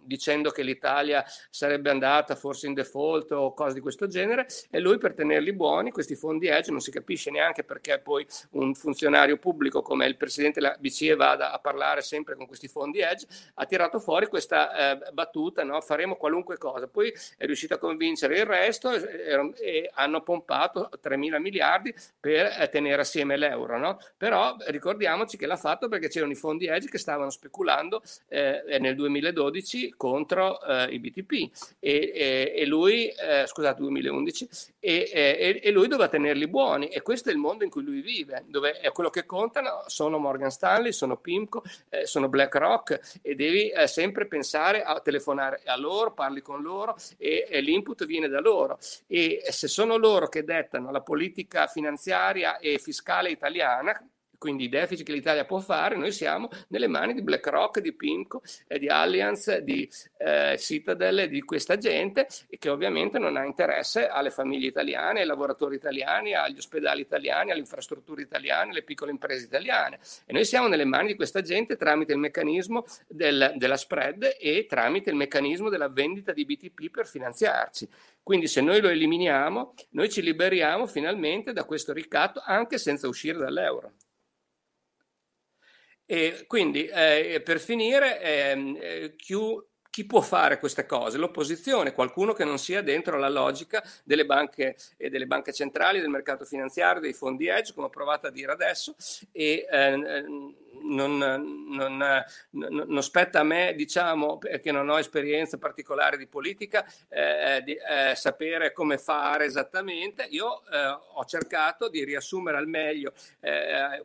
dicendo che l'Italia sarebbe andata forse in default o cose di questo genere e lui per tenerli buoni questi fondi hedge non si capisce neanche perché poi un funzionario pubblico come il presidente della BCE vada a parlare sempre con questi fondi hedge ha tirato fuori questa eh, battuta no? faremo qualunque cosa poi è riuscito a convincere il resto e, eh, e hanno pompato 3 mila miliardi per eh, tenere assieme l'euro no? però ricordiamoci che l'ha fatto perché c'erano i fondi hedge che stavano speculando parlando, eh, nel 2012 contro eh, i BTP e, e, e lui, eh, scusate, 2011, e, e, lui doveva tenerli buoni e questo è il mondo in cui lui vive, dove è quello che contano sono Morgan Stanley, sono Pimco, eh, sono BlackRock e devi eh, sempre pensare a telefonare a loro, parli con loro e, l'input viene da loro e se sono loro che dettano la politica finanziaria e fiscale italiana, quindi i deficit che l'Italia può fare, noi siamo nelle mani di BlackRock, di Pimco, di Allianz, di eh, Citadel, di questa gente che ovviamente non ha interesse alle famiglie italiane, ai lavoratori italiani, agli ospedali italiani, alle infrastrutture italiane, alle piccole imprese italiane. E noi siamo nelle mani di questa gente tramite il meccanismo del, della spread e tramite il meccanismo della vendita di BTP per finanziarci. Quindi se noi lo eliminiamo, noi ci liberiamo finalmente da questo ricatto anche senza uscire dall'euro. E quindi eh, per finire, ehm, eh, chi, chi può fare queste cose? L'opposizione, qualcuno che non sia dentro la logica delle banche, eh, delle banche centrali, del mercato finanziario, dei fondi hedge, come ho provato a dire adesso, e eh, non, non, non, spetta a me, diciamo, perché non ho esperienza particolare di politica, eh, di, eh, sapere come fare esattamente. Io ho cercato di riassumere al meglio Eh,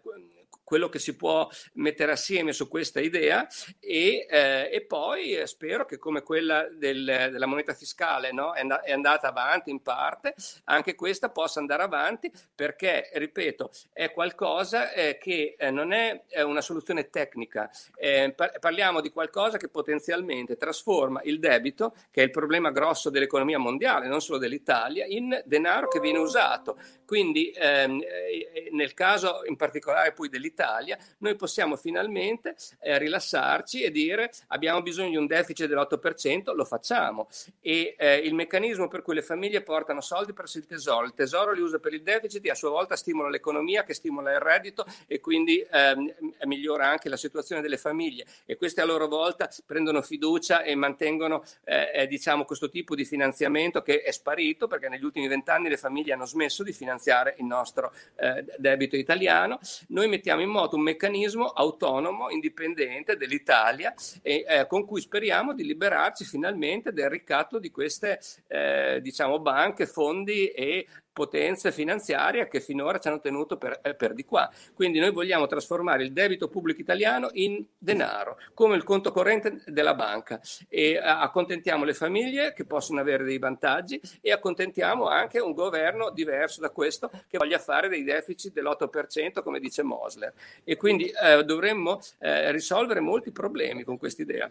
quello che si può mettere assieme su questa idea e, eh, e poi eh, spero che come quella del, della moneta fiscale no? è, and- è, andata avanti in parte, anche questa possa andare avanti perché, ripeto, è qualcosa eh, che eh, non è, è, una soluzione tecnica, eh, par- parliamo di qualcosa che potenzialmente trasforma il debito, che è il problema grosso dell'economia mondiale, non solo dell'Italia, in denaro che viene usato quindi ehm, eh, eh, nel caso in particolare poi dell'Italia, noi possiamo finalmente eh, rilassarci e dire abbiamo bisogno di un deficit dell'8%, lo facciamo. E eh, il meccanismo per cui le famiglie portano soldi presso il tesoro, il tesoro li usa per il deficit e a sua volta stimola l'economia che stimola il reddito e quindi ehm, migliora anche la situazione delle famiglie e queste a loro volta prendono fiducia e mantengono eh, eh, diciamo questo tipo di finanziamento che è sparito perché negli ultimi vent'anni le famiglie hanno smesso di finanziare finanziare il nostro eh, debito italiano. Noi mettiamo in moto un meccanismo autonomo, indipendente dell'Italia, e, eh, con cui speriamo di liberarci finalmente del ricatto di queste eh, diciamo, banche, fondi e potenze finanziarie che finora ci hanno tenuto per, eh, per, di qua. Quindi noi vogliamo trasformare il debito pubblico italiano in denaro, come il conto corrente della banca e eh, accontentiamo le famiglie che possono avere dei vantaggi e accontentiamo anche un governo diverso da questo che voglia fare dei deficit dell'8% come dice Mosler. E quindi eh, dovremmo eh, risolvere molti problemi con quest'idea.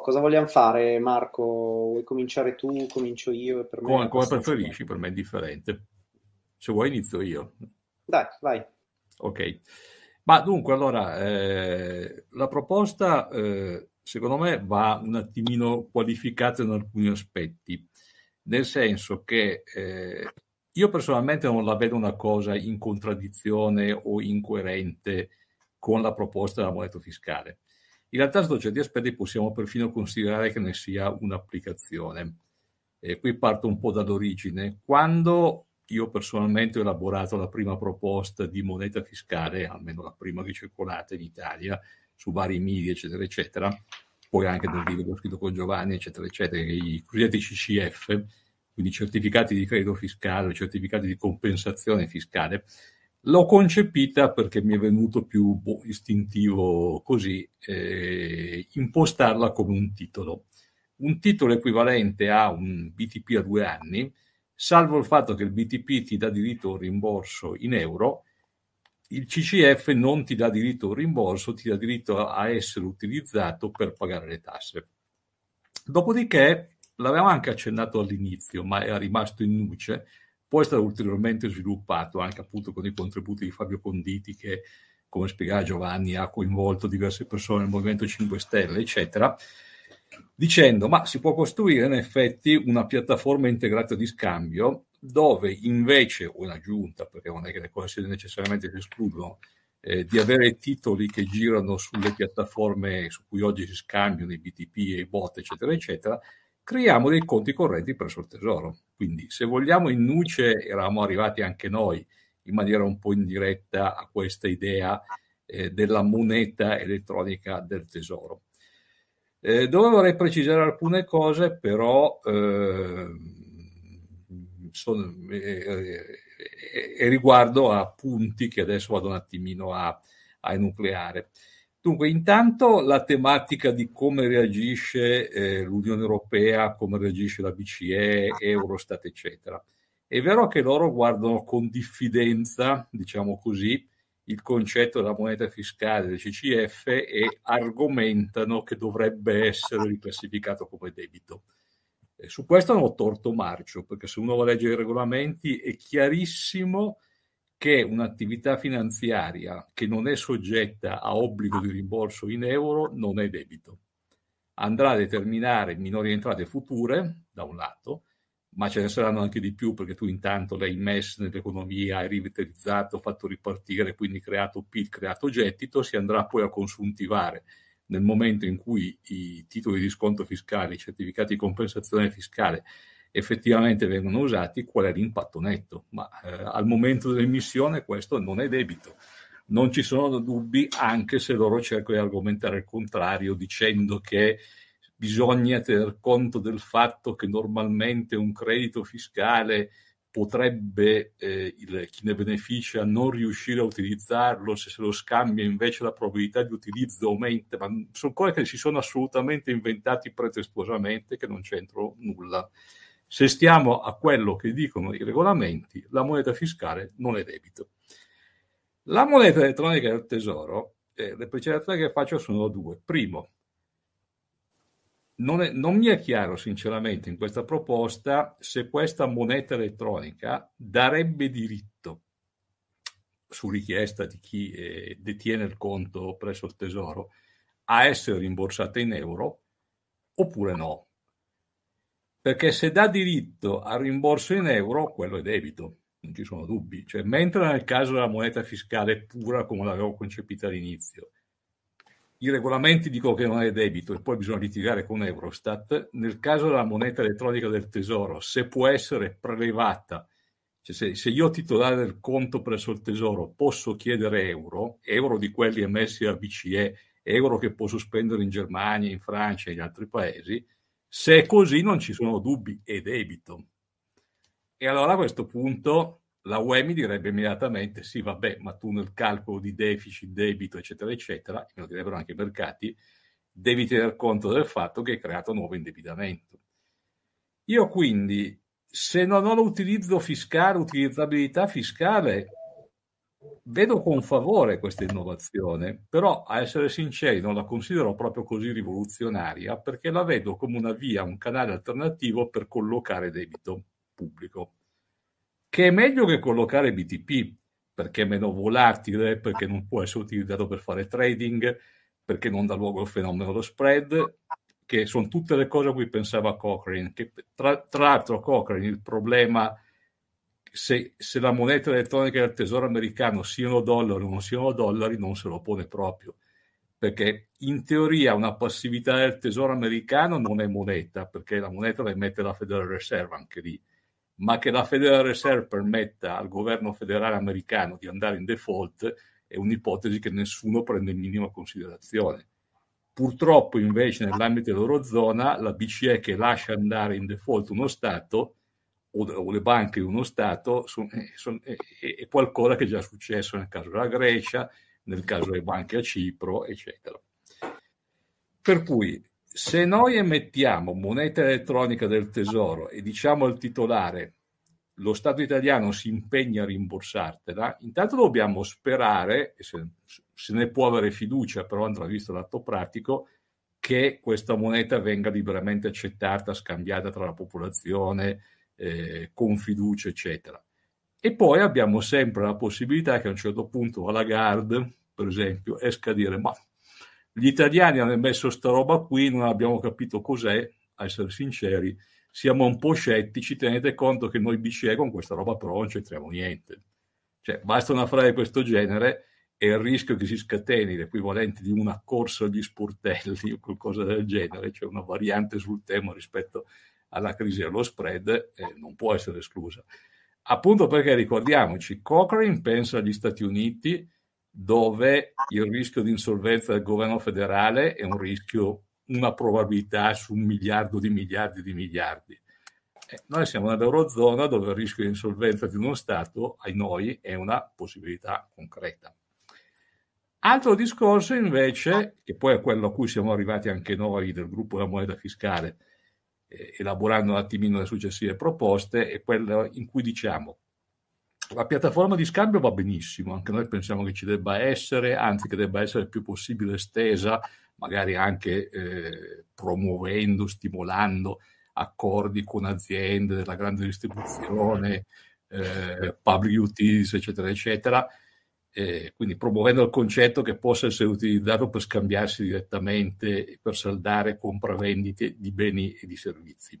Cosa vogliamo fare, Marco? Vuoi cominciare tu? Comincio io? Per come, come preferisci, per me è differente. Se vuoi inizio io. Dai, vai. Ok. Ma dunque, allora, eh, la proposta eh, secondo me va un attimino qualificata in alcuni aspetti, nel senso che eh, io personalmente non la vedo una cosa in contraddizione o incoerente con la proposta della moneta fiscale. In realtà sotto certi aspetti possiamo perfino considerare che ne sia un'applicazione. E qui parto un po' dall'origine. Quando io personalmente ho elaborato la prima proposta di moneta fiscale, almeno la prima che circolate in Italia, su vari media, eccetera, eccetera, poi anche del libro che ho scritto con Giovanni, eccetera, eccetera, i cosiddetti CCF, quindi certificati di credito fiscale, certificati di compensazione fiscale, L'ho concepita perché mi è venuto più boh, istintivo così eh, impostarla come un titolo. Un titolo equivalente a un BTP a due anni, salvo il fatto che il BTP ti dà diritto a rimborso in euro, il CCF non ti dà diritto a un rimborso, ti dà diritto a essere utilizzato per pagare le tasse. Dopodiché, l'avevamo anche accennato all'inizio, ma era rimasto in luce, poi è stato ulteriormente sviluppato anche appunto con i contributi di Fabio Conditi che, come spiegava Giovanni, ha coinvolto diverse persone nel Movimento 5 Stelle, eccetera, dicendo ma si può costruire in effetti una piattaforma integrata di scambio dove invece, o in aggiunta, perché non è che le cose necessariamente si escludono, eh, di avere titoli che girano sulle piattaforme su cui oggi si scambiano i BTP e i bot, eccetera, eccetera, creiamo dei conti correnti presso il tesoro. Quindi se vogliamo in nuce eravamo arrivati anche noi in maniera un po' indiretta a questa idea eh, della moneta elettronica del tesoro. Eh, dove vorrei precisare alcune cose, però ehm, eh, sono, eh, eh, eh, riguardo a punti che adesso vado un attimino a, a enucleare. Dunque, intanto la tematica di come reagisce eh, l'Unione Europea, come reagisce la BCE, Eurostat, eccetera. È vero che loro guardano con diffidenza, diciamo così, il concetto della moneta fiscale del CCF e argomentano che dovrebbe essere riclassificato come debito. E eh, su questo hanno torto marcio, perché se uno va a leggere i regolamenti è chiarissimo che un'attività finanziaria che non è soggetta a obbligo di rimborso in euro non è debito. Andrà a determinare minori entrate future, da un lato, ma ce ne saranno anche di più perché tu intanto l'hai immesso nell'economia, hai rivitalizzato, fatto ripartire, quindi creato PIL, creato gettito, si andrà poi a consuntivare nel momento in cui i titoli di sconto fiscale, i certificati di compensazione fiscale effettivamente vengono usati, qual è l'impatto netto. Ma eh, al momento dell'emissione questo non è debito. Non ci sono dubbi, anche se loro cercano di argomentare il contrario dicendo che bisogna tener conto del fatto che normalmente un credito fiscale potrebbe eh, il, chi ne beneficia non riuscire a utilizzarlo se se lo scambia invece la probabilità di utilizzo aumenta ma sono cose che si sono assolutamente inventati pretestuosamente che non c'entrano nulla se stiamo a quello che dicono i regolamenti, la moneta fiscale non è debito. La moneta elettronica del tesoro, eh, le precisazioni che faccio sono due. Primo, non, è, non, mi è chiaro sinceramente in questa proposta se questa moneta elettronica darebbe diritto su richiesta di chi eh, detiene il conto presso il tesoro a essere rimborsata in euro oppure no perché se dà diritto al rimborso in euro, quello è debito, non ci sono dubbi. Cioè, mentre nel caso della moneta fiscale pura, come l'avevo concepita all'inizio, i regolamenti dicono che non è debito e poi bisogna litigare con Eurostat, nel caso della moneta elettronica del tesoro, se può essere prelevata, cioè se, se io titolare del conto presso il tesoro posso chiedere euro, euro di quelli emessi dalla BCE, euro che posso spendere in Germania, in Francia e in altri paesi, se è così non ci sono dubbi e debito. E allora a questo punto la UE mi direbbe immediatamente sì vabbè ma tu nel calcolo di deficit, debito eccetera eccetera, me lo direbbero anche i mercati, devi tener conto del fatto che hai creato nuovo indebitamento. Io quindi se non ho l'utilizzo fiscale, utilizzabilità fiscale, vedo con favore questa innovazione, però a essere sinceri non la considero proprio così rivoluzionaria perché la vedo come una via, un canale alternativo per collocare debito pubblico, che è meglio che collocare BTP perché è meno volatile, perché non può essere utilizzato per fare trading, perché non dà luogo al fenomeno dello spread, che sono tutte le cose a cui pensava Cochrane, che tra, tra l'altro Cochrane il problema se, se, la moneta elettronica del tesoro americano siano dollari o non siano dollari non se lo pone proprio perché in teoria una passività del tesoro americano non è moneta perché la moneta la emette la Federal Reserve anche lì ma che la Federal Reserve permetta al governo federale americano di andare in default è un'ipotesi che nessuno prende in minima considerazione. Purtroppo invece nell'ambito dell'Eurozona la BCE che lascia andare in default uno Stato o, o le banche di uno Stato sono, eh, sono, eh, è, è, qualcosa che è già successo nel caso della Grecia, nel caso delle banche a Cipro, eccetera. Per cui se noi emettiamo moneta elettronica del tesoro e diciamo al titolare lo Stato italiano si impegna a rimborsartela, intanto dobbiamo sperare, se, se ne può avere fiducia, però andrà visto l'atto pratico, che questa moneta venga liberamente accettata, scambiata tra la popolazione, eh, con fiducia, eccetera. E poi abbiamo sempre la possibilità che a un certo punto la Lagarde, per esempio, esca a dire ma gli italiani hanno messo sta roba qui, non abbiamo capito cos'è, a essere sinceri, siamo un po' scettici, tenete conto che noi BCE con questa roba però non c'entriamo niente. Cioè, basta una frase di questo genere e il rischio che si scateni l'equivalente di una corsa agli sportelli o qualcosa del genere, cioè una variante sul tema rispetto alla crisi dello spread eh, non può essere esclusa. Appunto perché ricordiamoci, Cochrane pensa agli Stati Uniti dove il rischio di insolvenza del governo federale è un rischio, una probabilità su un miliardo di miliardi di miliardi. Eh, noi siamo nell'Eurozona dove il rischio di insolvenza di uno Stato, ai noi, è una possibilità concreta. Altro discorso invece, che poi è quello a cui siamo arrivati anche noi del gruppo della moneta fiscale, eh, elaborando un attimino le successive proposte, è quella in cui diciamo la piattaforma di scambio va benissimo, anche noi pensiamo che ci debba essere, anzi che debba essere il più possibile estesa, magari anche eh, promuovendo, stimolando accordi con aziende della grande distribuzione, eh, public utilities, eccetera, eccetera eh, quindi promuovendo il concetto che possa essere utilizzato per scambiarsi direttamente, per saldare compravendite di beni e di servizi.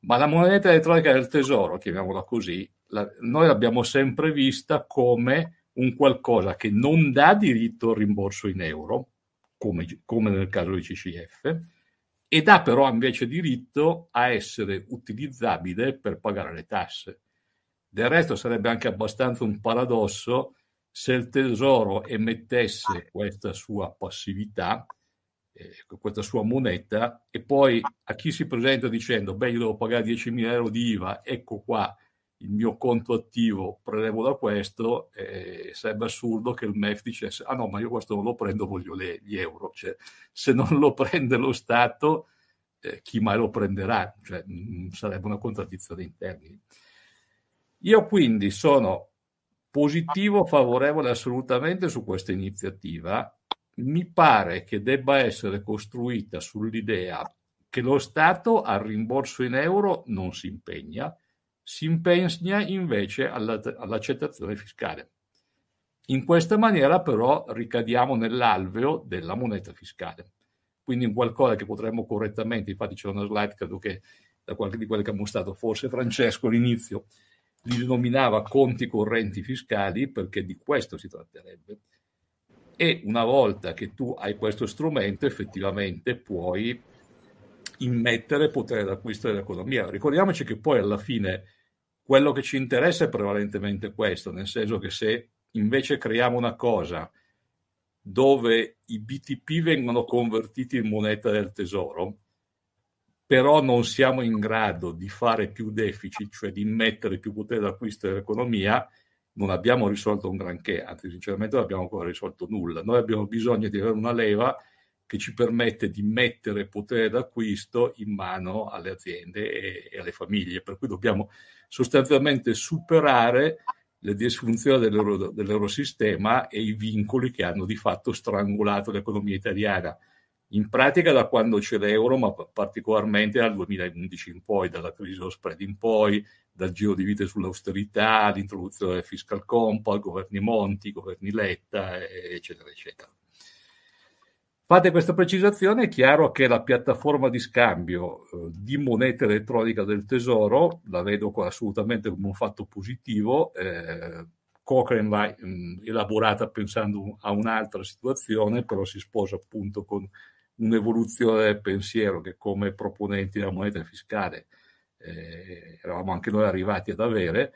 Ma la moneta elettronica del tesoro, chiamiamola così, la, noi l'abbiamo sempre vista come un qualcosa che non dà diritto al rimborso in euro, come, come nel caso del CCF, e dà però invece diritto a essere utilizzabile per pagare le tasse. Del resto sarebbe anche abbastanza un paradosso se il tesoro emettesse ah. questa sua passività, eh, questa sua moneta, e poi a chi si presenta dicendo, beh, io devo pagare 10.000 euro di IVA, ecco qua il mio conto attivo, prelevo da questo, eh, sarebbe assurdo che il MEF dicesse, ah no, ma io questo non lo prendo, voglio le, gli euro. Cioè, se non lo prende lo Stato, eh, chi mai lo prenderà? Cioè, mh, mm, sarebbe una contraddizione in termini. Io quindi sono positivo, favorevole assolutamente su questa iniziativa. Mi pare che debba essere costruita sull'idea che lo Stato al rimborso in euro non si impegna, si impegna invece all'accettazione fiscale. In questa maniera però ricadiamo nell'alveo della moneta fiscale, quindi in qualcosa che potremmo correttamente, infatti c'è una slide credo che da qualche di quelle che ha mostrato forse Francesco all'inizio, li denominava conti correnti fiscali perché di questo si tratterebbe. E una volta che tu hai questo strumento, effettivamente puoi immettere potere d'acquisto dell'economia. Ricordiamoci che poi alla fine quello che ci interessa è prevalentemente questo, nel senso che se invece creiamo una cosa dove i BTP vengono convertiti in moneta del tesoro, però non siamo in grado di fare più deficit, cioè di mettere più potere d'acquisto nell'economia, non abbiamo risolto un granché, anzi sinceramente non abbiamo ancora risolto nulla. Noi abbiamo bisogno di avere una leva che ci permette di mettere potere d'acquisto in mano alle aziende e, alle famiglie, per cui dobbiamo sostanzialmente superare le disfunzioni dell'eurosistema e i vincoli che hanno di fatto strangolato l'economia italiana in pratica da quando c'è l'euro, ma particolarmente dal 2011 in poi, dalla crisi dello spread in poi, dal giro di vite sull'austerità, l'introduzione del fiscal compact, governi Monti, governi Letta, eccetera, eccetera. Fate questa precisazione, è chiaro che la piattaforma di scambio eh, di moneta elettronica del tesoro, la vedo assolutamente come un fatto positivo, eh, Cochrane l'ha mh, mm, elaborata pensando a un'altra situazione, però si sposa appunto con un'evoluzione del pensiero che come proponenti della moneta fiscale eh, eravamo anche noi arrivati ad avere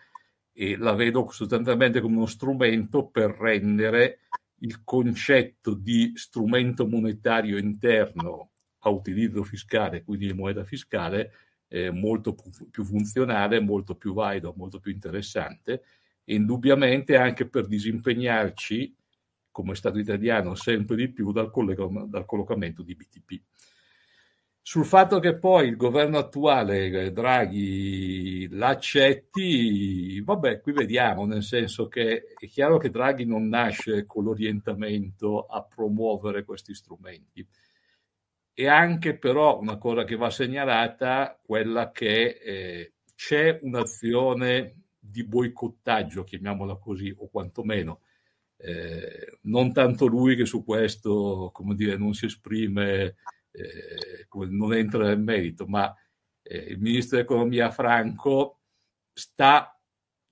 e la vedo sostanzialmente come uno strumento per rendere il concetto di strumento monetario interno a utilizzo fiscale, quindi moneta fiscale, eh, molto più funzionale, molto più valido, molto più interessante e indubbiamente anche per disimpegnarci come Stato italiano sempre di più dal, dal collocamento di BTP. Sul fatto che poi il governo attuale, eh, Draghi, l'accetti, vabbè, qui vediamo, nel senso che è chiaro che Draghi non nasce con l'orientamento a promuovere questi strumenti. E anche però una cosa che va segnalata, quella che eh, c'è un'azione di boicottaggio, chiamiamola così, o quantomeno eh, non tanto lui che su questo come dire, non si esprime, eh, non entra nel merito, ma eh, il ministro dell'economia Franco sta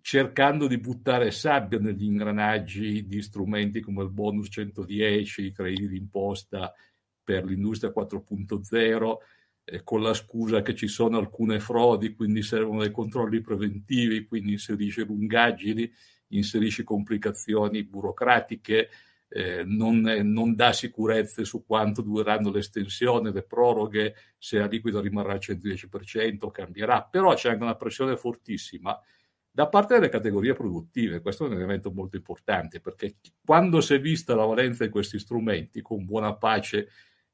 cercando di buttare sabbia negli ingranaggi di strumenti come il bonus 110, i crediti d'imposta per l'industria 4.0, eh, con la scusa che ci sono alcune frodi, quindi servono dei controlli preventivi, quindi inserisce lungaggini inserisce complicazioni burocratiche, eh, non, eh, non, dà sicurezze su quanto dureranno le estensioni, le proroghe, se la liquida rimarrà al 110%, cambierà, però c'è anche una pressione fortissima da parte delle categorie produttive. Questo è un elemento molto importante perché quando si è vista la valenza di questi strumenti, con buona pace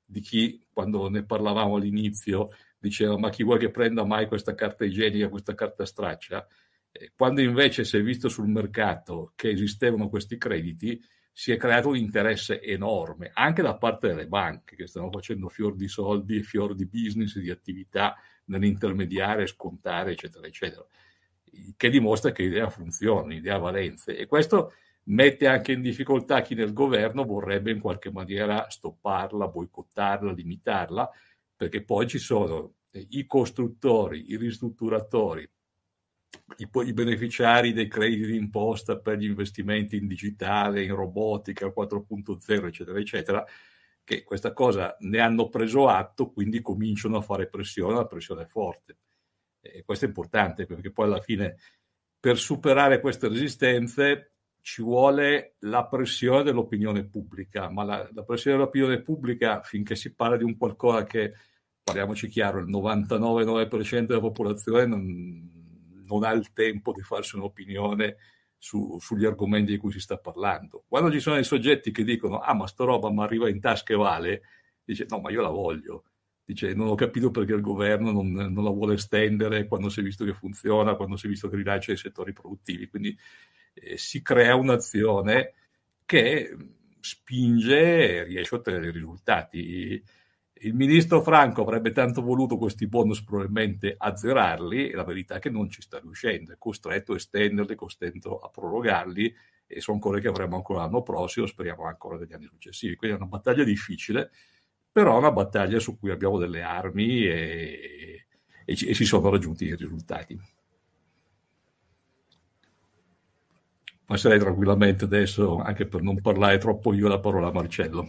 di chi, quando ne parlavamo all'inizio, diceva ma chi vuoi che prenda mai questa carta igienica, questa carta straccia, eh, quando invece si è visto sul mercato che esistevano questi crediti, si è creato un interesse enorme, anche da parte delle banche, che stanno facendo fior di soldi, fior di business, di attività nell'intermediare, scontare, eccetera, eccetera, che dimostra che l'idea funziona, l'idea ha valenze. E questo mette anche in difficoltà chi nel governo vorrebbe in qualche maniera stopparla, boicottarla, limitarla, perché poi ci sono eh, i costruttori, i ristrutturatori, i, i beneficiari dei crediti d'imposta per gli investimenti in digitale, in robotica 4.0, eccetera, eccetera, che questa cosa ne hanno preso atto, quindi cominciano a fare pressione, la pressione è forte. E questo è importante perché poi alla fine per superare queste resistenze ci vuole la pressione dell'opinione pubblica, ma la, la, pressione dell'opinione pubblica finché si parla di un qualcosa che, parliamoci chiaro, il 99,9% della popolazione non, non ha il tempo di farsi un'opinione su, sugli argomenti di cui si sta parlando. Quando ci sono dei soggetti che dicono ah ma sta roba mi arriva in tasca e vale, dice no ma io la voglio, dice non ho capito perché il governo non, non la vuole estendere quando si è visto che funziona, quando si è visto che rilancia i settori produttivi, quindi eh, si crea un'azione che spinge e riesce a ottenere risultati. Il ministro Franco avrebbe tanto voluto questi bonus probabilmente azzerarli, e la verità è che non ci sta riuscendo, è costretto a estenderli, costretto a prorogarli e sono cose che avremo ancora l'anno prossimo, speriamo ancora negli anni successivi. Quindi è una battaglia difficile, però è una battaglia su cui abbiamo delle armi e, e, e si sono raggiunti i risultati. Passerei tranquillamente adesso, anche per non parlare troppo io, la parola a Marcello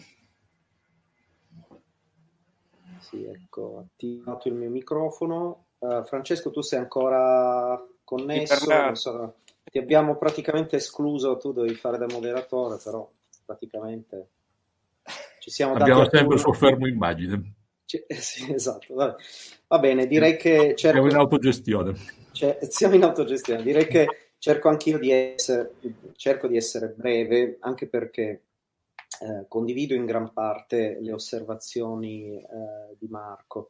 sì, ecco, attivato il mio microfono. Uh, Francesco, tu sei ancora connesso? So, ti abbiamo praticamente escluso, tu devi fare da moderatore, però praticamente ci siamo dati... Abbiamo sempre il suo fermo immagine. C- eh, sì, esatto, vabbè. va bene, direi che... Cerco... Siamo in autogestione. C- cioè, siamo in autogestione, direi che cerco anch'io di essere, cerco di essere breve, anche perché eh, condivido in gran parte le osservazioni eh, di Marco.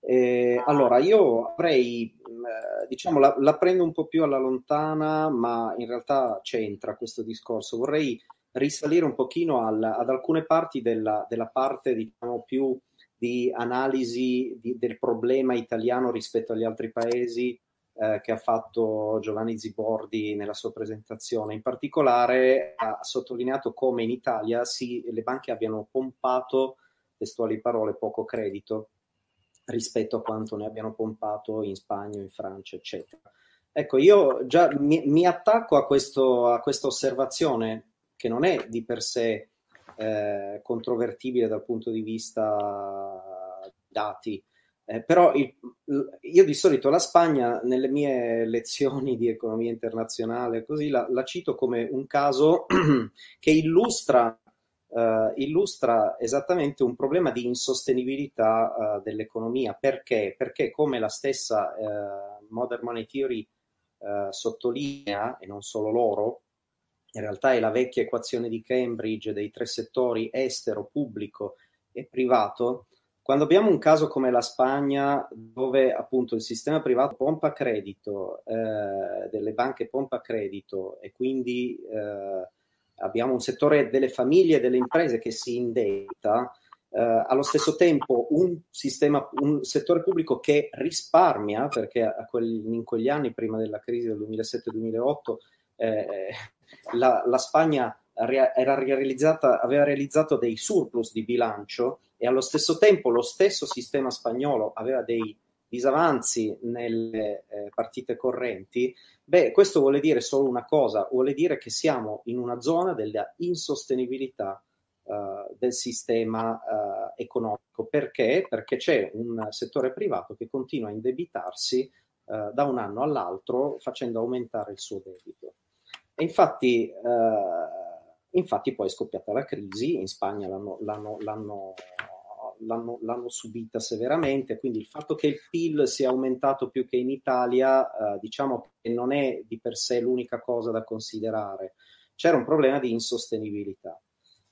Eh, allora, io avrei, mm, eh, diciamo, la, la, prendo un po' più alla lontana, ma in realtà c'entra questo discorso. Vorrei risalire un pochino al, ad alcune parti della, della parte, diciamo, più di analisi di, del problema italiano rispetto agli altri paesi eh, che ha fatto Giovanni Zibordi nella sua presentazione. In particolare ha sottolineato come in Italia si, le banche abbiano pompato, testuali parole, poco credito rispetto a quanto ne abbiano pompato in Spagna, in Francia, eccetera. Ecco, io già mi, mi attacco a, questo, a, questa osservazione che non è di per sé eh, controvertibile dal punto di vista dati, eh, però il, io di solito la Spagna nelle mie lezioni di economia internazionale così la, la cito come un caso che illustra, eh, illustra, esattamente un problema di insostenibilità eh, dell'economia. Perché? Perché come la stessa eh, Modern Money Theory eh, sottolinea, e non solo loro, in realtà è la vecchia equazione di Cambridge dei tre settori estero, pubblico e privato, quando abbiamo un caso come la Spagna, dove appunto il sistema privato pompa credito, eh, delle banche pompa credito e quindi eh, abbiamo un settore delle famiglie e delle imprese che si indetta, eh, allo stesso tempo un, sistema, un settore pubblico che risparmia, perché quel, in quegli anni prima della crisi del 2007-2008 eh, la, la Spagna aveva realizzato dei surplus di bilancio e allo stesso tempo lo stesso sistema spagnolo aveva dei disavanzi nelle eh, partite correnti, beh, questo vuole dire solo una cosa, vuole dire che siamo in una zona della insostenibilità eh, del sistema eh, economico. Perché? Perché c'è un settore privato che continua a indebitarsi eh, da un anno all'altro facendo aumentare il suo debito. E infatti eh, Infatti poi è scoppiata la crisi, in Spagna l'hanno, l'hanno, l'hanno, l'hanno subita severamente, quindi il fatto che il PIL sia aumentato più che in Italia, eh, diciamo che non è di per sé l'unica cosa da considerare, c'era un problema di insostenibilità.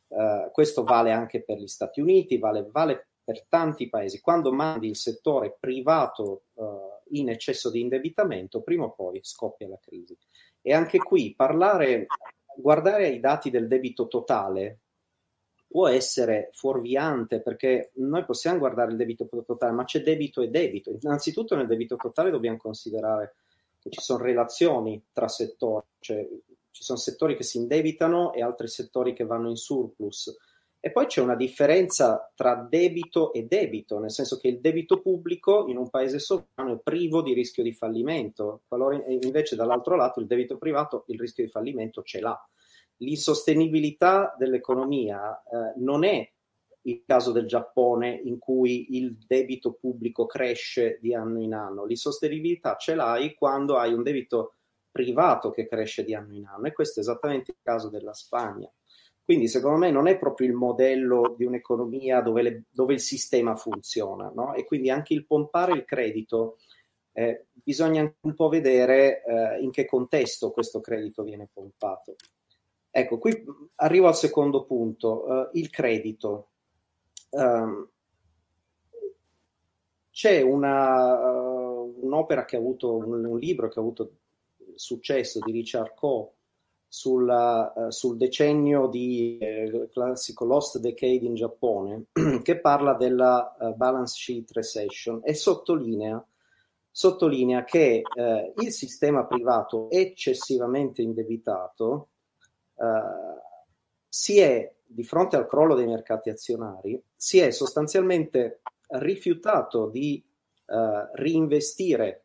Eh, questo vale anche per gli Stati Uniti, vale, vale, per tanti paesi. Quando mandi il settore privato eh, in eccesso di indebitamento, prima o poi scoppia la crisi. E anche qui parlare guardare ai dati del debito totale può essere fuorviante perché noi possiamo guardare il debito totale, ma c'è debito e debito. Innanzitutto nel debito totale dobbiamo considerare che ci sono relazioni tra settori, cioè ci sono settori che si indebitano e altri settori che vanno in surplus. E poi c'è una differenza tra debito e debito, nel senso che il debito pubblico in un paese sovrano è privo di rischio di fallimento, qualora invece dall'altro lato il debito privato il rischio di fallimento ce l'ha. L'insostenibilità dell'economia eh, non è il caso del Giappone in cui il debito pubblico cresce di anno in anno, l'insostenibilità ce l'hai quando hai un debito privato che cresce di anno in anno e questo è esattamente il caso della Spagna. Quindi secondo me non è proprio il modello di un'economia dove, le, dove il sistema funziona no? e quindi anche il pompare il credito eh, bisogna un po' vedere eh, in che contesto questo credito viene pompato. Ecco, qui arrivo al secondo punto, eh, il credito. Um, c'è una, uh, un'opera che ha avuto, un, un libro che ha avuto successo di Richard Coe sulla, eh, sul decennio di eh, classico Lost Decade in Giappone, che parla della uh, balance sheet recession e sottolinea, sottolinea che uh, il sistema privato eccessivamente indebitato si è, di fronte al crollo dei mercati azionari, si è sostanzialmente rifiutato di reinvestire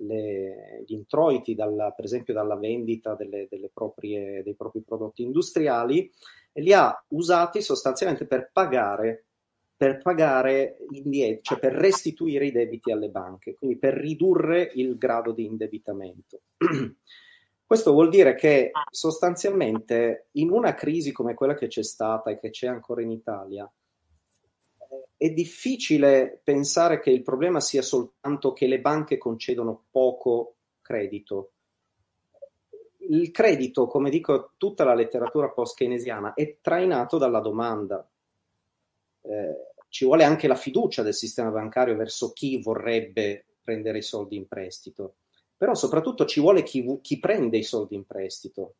le, gli introiti, dalla, per esempio dalla vendita delle, delle proprie, dei propri prodotti industriali, e li ha usati sostanzialmente per pagare, per pagare indietro, cioè per restituire i debiti alle banche, quindi per ridurre il grado di indebitamento. Questo vuol dire che sostanzialmente in una crisi come quella che c'è stata e che c'è ancora in Italia, è difficile pensare che il problema sia soltanto che le banche concedono poco credito. Il credito, come dico tutta la letteratura post-keynesiana, è trainato dalla domanda. Eh, ci vuole anche la fiducia del sistema bancario verso chi vorrebbe prendere i soldi in prestito, però soprattutto ci vuole chi, chi prende i soldi in prestito,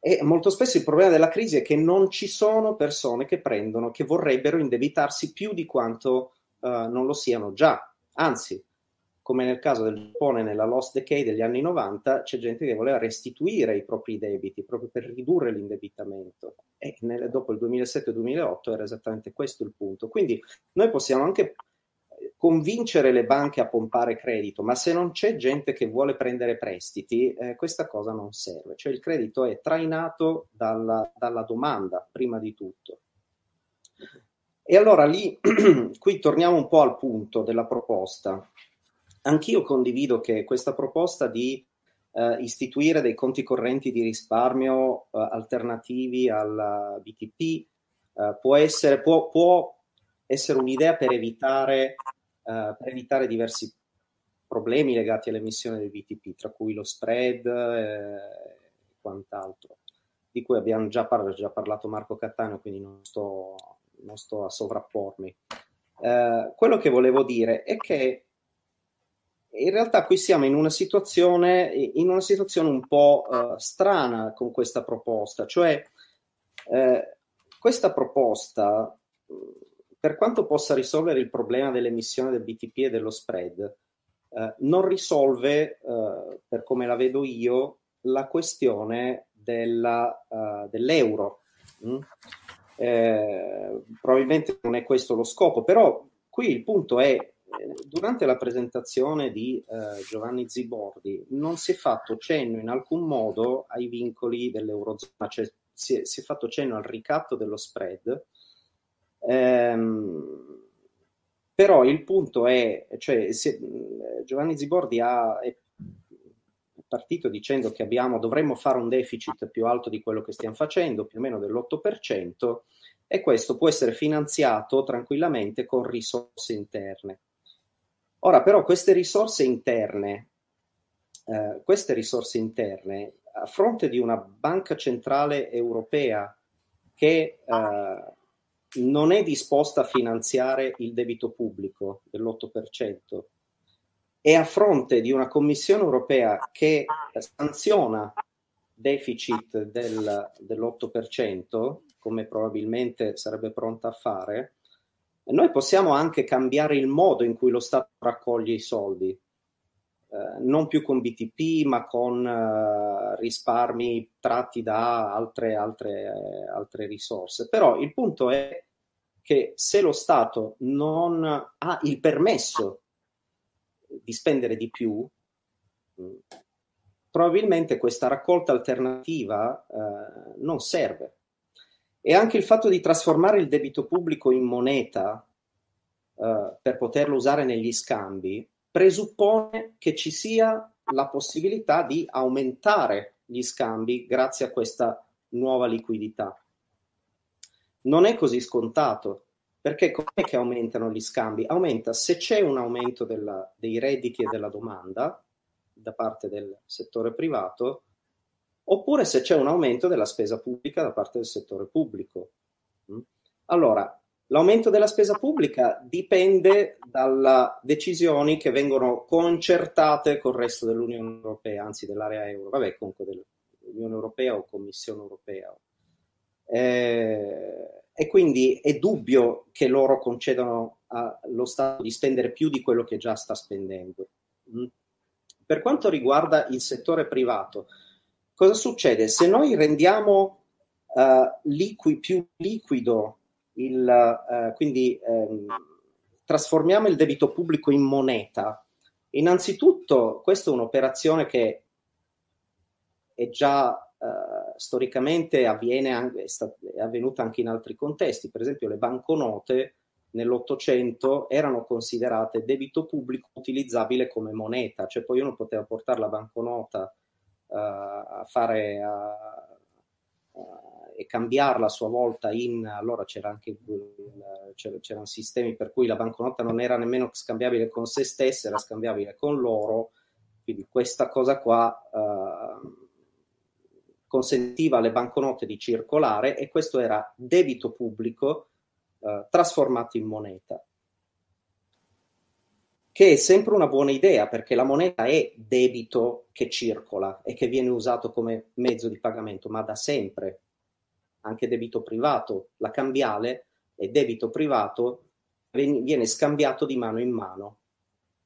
e molto spesso il problema della crisi è che non ci sono persone che prendono, che vorrebbero indebitarsi più di quanto uh, non lo siano già. Anzi, come nel caso del Giappone nella Lost Decay degli anni 90, c'è gente che voleva restituire i propri debiti proprio per ridurre l'indebitamento. E nel, dopo il 2007-2008 era esattamente questo il punto. Quindi noi possiamo anche convincere le banche a pompare credito, ma se non c'è gente che vuole prendere prestiti, eh, questa cosa non serve. Cioè il credito è trainato dalla, dalla domanda, prima di tutto. E allora lì, qui torniamo un po' al punto della proposta. Anch'io condivido che questa proposta di eh, istituire dei conti correnti di risparmio eh, alternativi al BTP eh, può essere, può, può essere un'idea per evitare eh, per evitare diversi problemi legati all'emissione del VTP, tra cui lo spread eh, e quant'altro, di cui abbiamo già, par- già parlato Marco Cattaneo, quindi non sto, non sto a sovrappormi. Eh, quello che volevo dire è che in realtà qui siamo in una situazione, in una situazione un po' eh, strana con questa proposta, cioè eh, questa proposta per quanto possa risolvere il problema dell'emissione del BTP e dello spread, eh, non risolve, eh, per come la vedo io, la questione della, uh, dell'euro. Mm? Eh, probabilmente non è questo lo scopo, però qui il punto è, eh, durante la presentazione di uh, Giovanni Zibordi non si è fatto cenno in alcun modo ai vincoli dell'Eurozona, cioè si è, si è fatto cenno al ricatto dello spread Ehm, però il punto è, cioè, se, eh, Giovanni Zibordi ha, è partito dicendo che abbiamo, dovremmo fare un deficit più alto di quello che stiamo facendo, più o meno dell'8%, e questo può essere finanziato tranquillamente con risorse interne. Ora però queste risorse interne, eh, queste risorse interne, a fronte di una banca centrale europea che eh, non è disposta a finanziare il debito pubblico dell'8% e a fronte di una Commissione europea che eh, sanziona deficit del, dell'8%, come probabilmente sarebbe pronta a fare, noi possiamo anche cambiare il modo in cui lo Stato raccoglie i soldi. Eh, non più con BTP, ma con eh, risparmi tratti da altre, altre, altre risorse. Però il punto è che se lo Stato non ha il permesso di spendere di più, mm, probabilmente questa raccolta alternativa eh, non serve. E anche il fatto di trasformare il debito pubblico in moneta eh, per poterlo usare negli scambi presuppone che ci sia la possibilità di aumentare gli scambi grazie a questa nuova liquidità. Non è così scontato, perché com'è che aumentano gli scambi? Aumenta se c'è un aumento della, dei redditi e della domanda da parte del settore privato, oppure se c'è un aumento della spesa pubblica da parte del settore pubblico. Mm? Allora, L'aumento della spesa pubblica dipende dalle decisioni che vengono concertate col resto dell'Unione Europea, anzi dell'area euro, vabbè comunque dell'Unione Europea o Commissione Europea. Eh, e quindi è dubbio che loro concedano allo Stato di spendere più di quello che già sta spendendo. Mm. Per quanto riguarda il settore privato, cosa succede? Se noi rendiamo uh, liqui, più liquido il, eh, quindi ehm, trasformiamo il debito pubblico in moneta. Innanzitutto, questa è un'operazione che è già Uh, storicamente anche, è, sta, è, avvenuta anche in altri contesti. Per esempio, le banconote nell'Ottocento erano considerate debito pubblico utilizzabile come moneta, cioè poi uno poteva portare la banconota uh, a fare a e cambiarla a sua volta in allora c'era anche c'era, c'erano sistemi per cui la banconota non era nemmeno scambiabile con se stessa, era scambiabile con l'oro. Quindi questa cosa qua eh, consentiva alle banconote di circolare e questo era debito pubblico eh, trasformato in moneta. Che è sempre una buona idea perché la moneta è debito che circola e che viene usato come mezzo di pagamento, ma da sempre anche debito privato, la cambiale e debito privato viene scambiato di mano in mano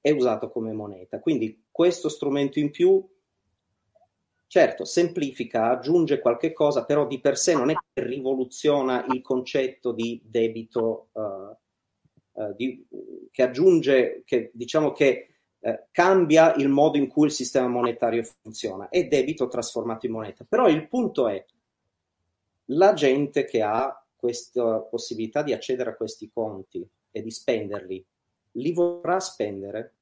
e usato come moneta. Quindi questo strumento in più, certo, semplifica, aggiunge qualche cosa, però di per sé non è che rivoluziona il concetto di debito, uh, uh, di, che aggiunge, che diciamo che eh, cambia il modo in cui il sistema monetario funziona. È debito trasformato in moneta. Però il punto è, la gente che ha questa possibilità di accedere a questi conti e di spenderli, li vorrà spendere?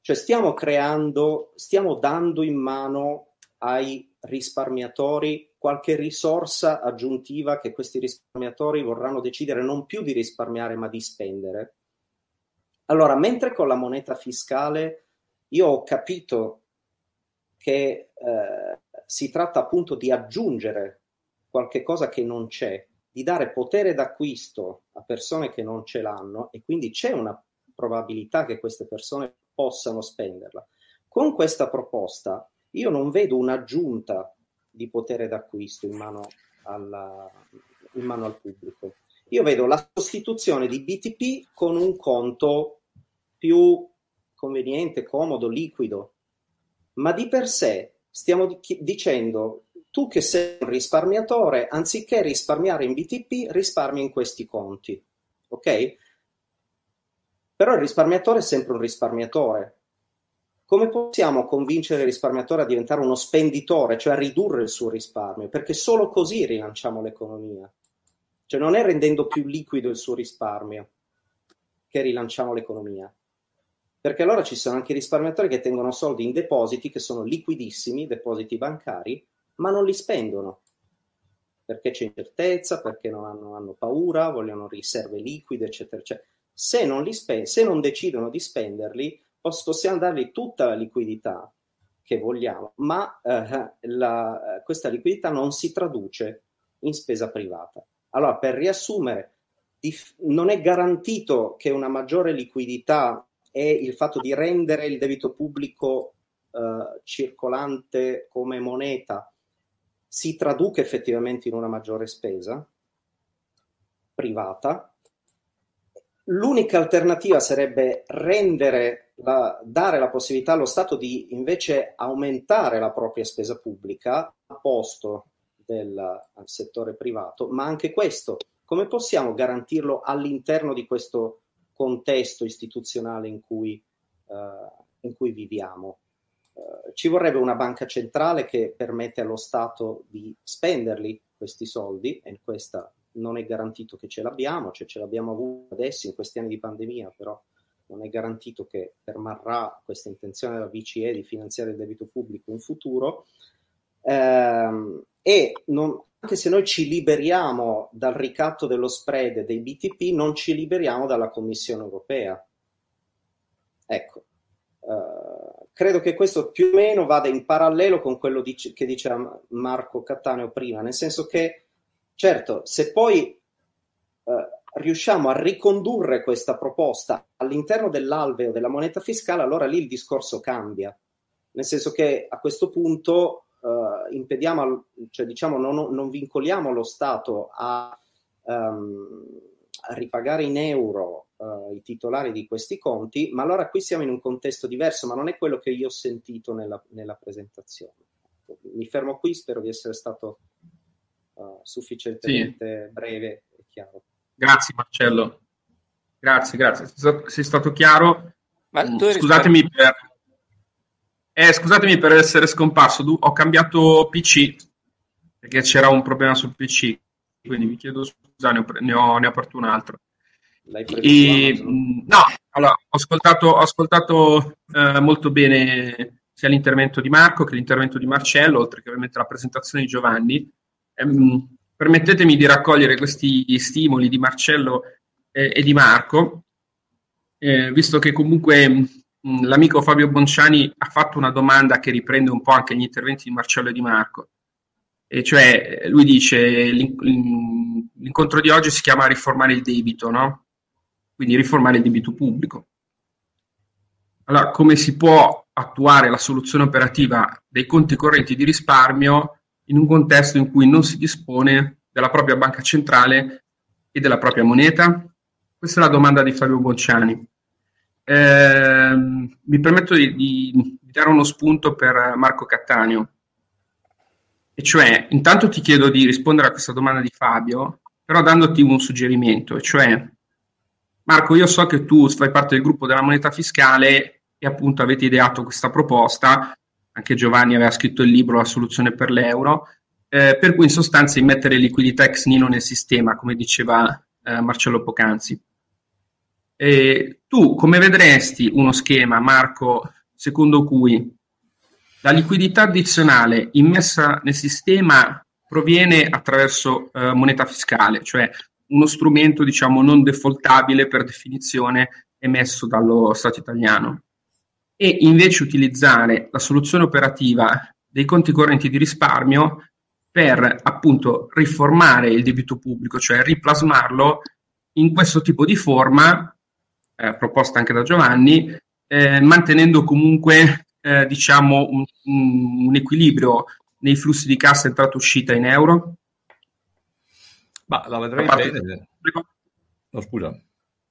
Cioè stiamo creando, stiamo dando in mano ai risparmiatori qualche risorsa aggiuntiva che questi risparmiatori vorranno decidere non più di risparmiare ma di spendere. Allora, mentre con la moneta fiscale io ho capito che eh, si tratta appunto di aggiungere qualche cosa che non c'è, di dare potere d'acquisto a persone che non ce l'hanno e quindi c'è una probabilità che queste persone possano spenderla. Con questa proposta io non vedo un'aggiunta di potere d'acquisto in mano, alla, in mano al pubblico. Io vedo la sostituzione di BTP con un conto più conveniente, comodo, liquido, ma di per sé stiamo dicendo tu che sei un risparmiatore, anziché risparmiare in BTP, risparmi in questi conti. Ok? Però il risparmiatore è sempre un risparmiatore. Come possiamo convincere il risparmiatore a diventare uno spenditore, cioè a ridurre il suo risparmio? Perché solo così rilanciamo l'economia. Cioè non è rendendo più liquido il suo risparmio che rilanciamo l'economia. Perché allora ci sono anche i risparmiatori che tengono soldi in depositi che sono liquidissimi, depositi bancari, ma non li spendono perché c'è incertezza, perché non hanno, hanno paura, vogliono riserve liquide, eccetera, eccetera. Se non, spend- se non decidono di spenderli, possiamo dargli tutta la liquidità che vogliamo, ma eh, la, questa liquidità non si traduce in spesa privata. Allora, per riassumere, dif- non è garantito che una maggiore liquidità e il fatto di rendere il debito pubblico eh, circolante come moneta si traduca effettivamente in una maggiore spesa privata. L'unica alternativa sarebbe la, dare la possibilità allo Stato di invece aumentare la propria spesa pubblica a posto del settore privato, ma anche questo, come possiamo garantirlo all'interno di questo contesto istituzionale in cui, eh, in cui viviamo? Eh, ci vorrebbe una banca centrale che permette allo Stato di spenderli questi soldi e questa non è garantito che ce l'abbiamo, cioè ce l'abbiamo avuto adesso in questi anni di pandemia, però non è garantito che permarrà questa intenzione della BCE di finanziare il debito pubblico in futuro. Eh, e non, anche se noi ci liberiamo dal ricatto dello spread dei BTP, non ci liberiamo dalla Commissione europea. Ecco, eh, credo che questo più o meno vada in parallelo con quello di, che diceva Marco Cattaneo prima, nel senso che, certo, se poi eh, riusciamo a ricondurre questa proposta all'interno dell'alveo della moneta fiscale, allora lì il discorso cambia, nel senso che a questo punto eh, impediamo, cioè diciamo non, non, vincoliamo lo Stato a, um, a ripagare in euro uh, i titolari di questi conti, ma allora qui siamo in un contesto diverso, ma non è quello che io ho sentito nella, nella presentazione. Mi fermo qui, spero di essere stato uh, sufficientemente sì. breve e chiaro. Grazie Marcello, grazie, grazie, sei stato chiaro. Mm, scusatemi per... Eh, scusatemi per essere scomparso, ho cambiato PC perché c'era un problema sul PC, quindi mi chiedo scusa, ne ho, ne ho, ne ho aperto un altro. L'hai preso e, mm, no, allora, ho ascoltato, ho ascoltato eh, molto bene sia l'intervento di Marco che l'intervento di Marcello, oltre che ovviamente la presentazione di Giovanni. Eh, permettetemi di raccogliere questi stimoli di Marcello eh, e di Marco, eh, visto che comunque mh, mm, l'amico Fabio Bonciani ha fatto una domanda che riprende un po' anche gli interventi di Marcello e di Marco. E cioè, lui dice, l'incontro di oggi si chiama Riformare il debito, no? quindi riformare il debito pubblico. Allora, come si può attuare la soluzione operativa dei conti correnti di risparmio in un contesto in cui non si dispone della propria banca centrale e della propria moneta? Questa è la domanda di Fabio Bonciani. Eh, mi permetto di, di, dare uno spunto per Marco Cattaneo. E cioè, intanto ti chiedo di rispondere a questa domanda di Fabio, però dandoti un suggerimento, e cioè Marco, io so che tu fai parte del gruppo della moneta fiscale e appunto avete ideato questa proposta, anche Giovanni aveva scritto il libro La soluzione per l'euro, eh, per cui in sostanza immettere liquidità ex nino nel sistema, come diceva eh, Marcello Pocanzi. E tu come vedresti uno schema, Marco, secondo cui la liquidità addizionale immessa nel sistema proviene attraverso eh, moneta fiscale, cioè uno strumento diciamo non defaultabile per definizione emesso dallo Stato italiano e invece utilizzare la soluzione operativa dei conti correnti di risparmio per appunto riformare il debito pubblico, cioè riplasmarlo in questo tipo di forma eh, proposta anche da Giovanni, eh, mantenendo comunque eh, diciamo un, un, equilibrio nei flussi di cassa entrata-uscita in euro, ma la vedrei bene. No, scusa,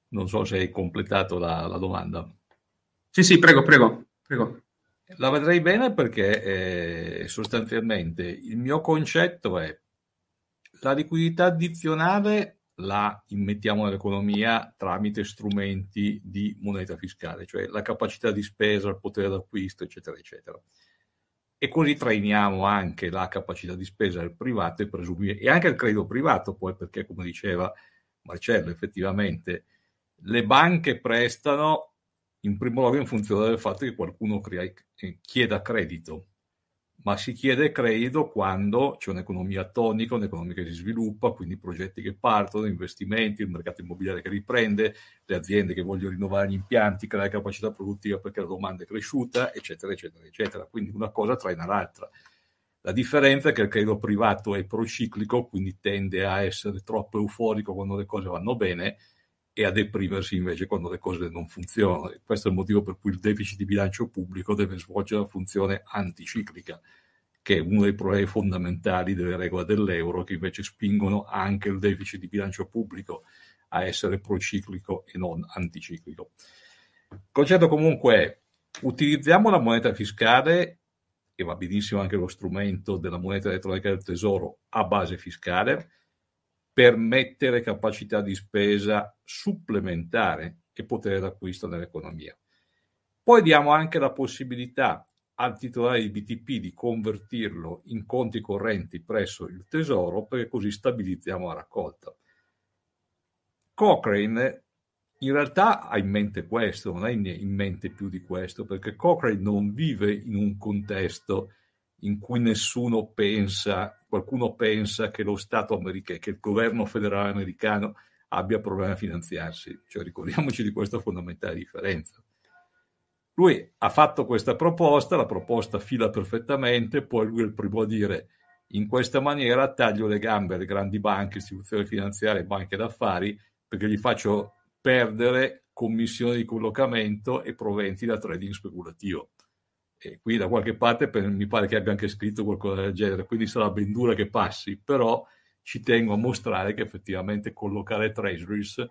non so se hai completato la, la domanda. Sì, sì, prego, prego, prego. La vedrei bene perché eh, sostanzialmente il mio concetto è la liquidità addizionale la immettiamo nell'economia tramite strumenti di moneta fiscale, cioè la capacità di spesa, il potere d'acquisto, eccetera, eccetera e così trainiamo anche la capacità di spesa del privato e, presumir- e anche il credito privato, poi perché come diceva Marcello, effettivamente le banche prestano in primo luogo in funzione del fatto che qualcuno crea- eh, chieda credito ma si chiede credito quando c'è un'economia tonica, un'economia che si sviluppa, quindi progetti che partono, investimenti, il mercato immobiliare che riprende, le aziende che vogliono rinnovare gli impianti, creare capacità produttiva perché la domanda è cresciuta, eccetera, eccetera, eccetera. Quindi una cosa traina l'altra. La differenza è che il credito privato è prociclico, quindi tende a essere troppo euforico quando le cose vanno bene, e a deprimersi invece quando le cose non funzionano. E questo è il motivo per cui il deficit di bilancio pubblico deve svolgere la funzione anticiclica, che è uno dei problemi fondamentali delle regole dell'euro, che invece spingono anche il deficit di bilancio pubblico a essere prociclico e non anticiclico. concetto comunque utilizziamo la moneta fiscale e va benissimo anche lo strumento della moneta elettronica del tesoro a base fiscale, permettere capacità di spesa supplementare e potere d'acquisto nell'economia. Poi diamo anche la possibilità al titolare di BTP di convertirlo in conti correnti presso il tesoro perché così stabilizziamo la raccolta. Cochrane in realtà ha in mente questo, non ha in mente più di questo, perché Cochrane non vive in un contesto in cui nessuno pensa qualcuno pensa che lo Stato americano, che il governo federale americano abbia problemi a finanziarsi, cioè ricordiamoci di questa fondamentale differenza. Lui ha fatto questa proposta, la proposta fila perfettamente, poi lui è il primo a dire in questa maniera taglio le gambe alle grandi banche, istituzioni finanziarie, banche d'affari, perché gli faccio perdere commissioni di collocamento e proventi da trading speculativo e qui da qualche parte per, mi pare che abbia anche scritto qualcosa del genere, quindi sarà ben dura che passi, però ci tengo a mostrare che effettivamente collocare treasuries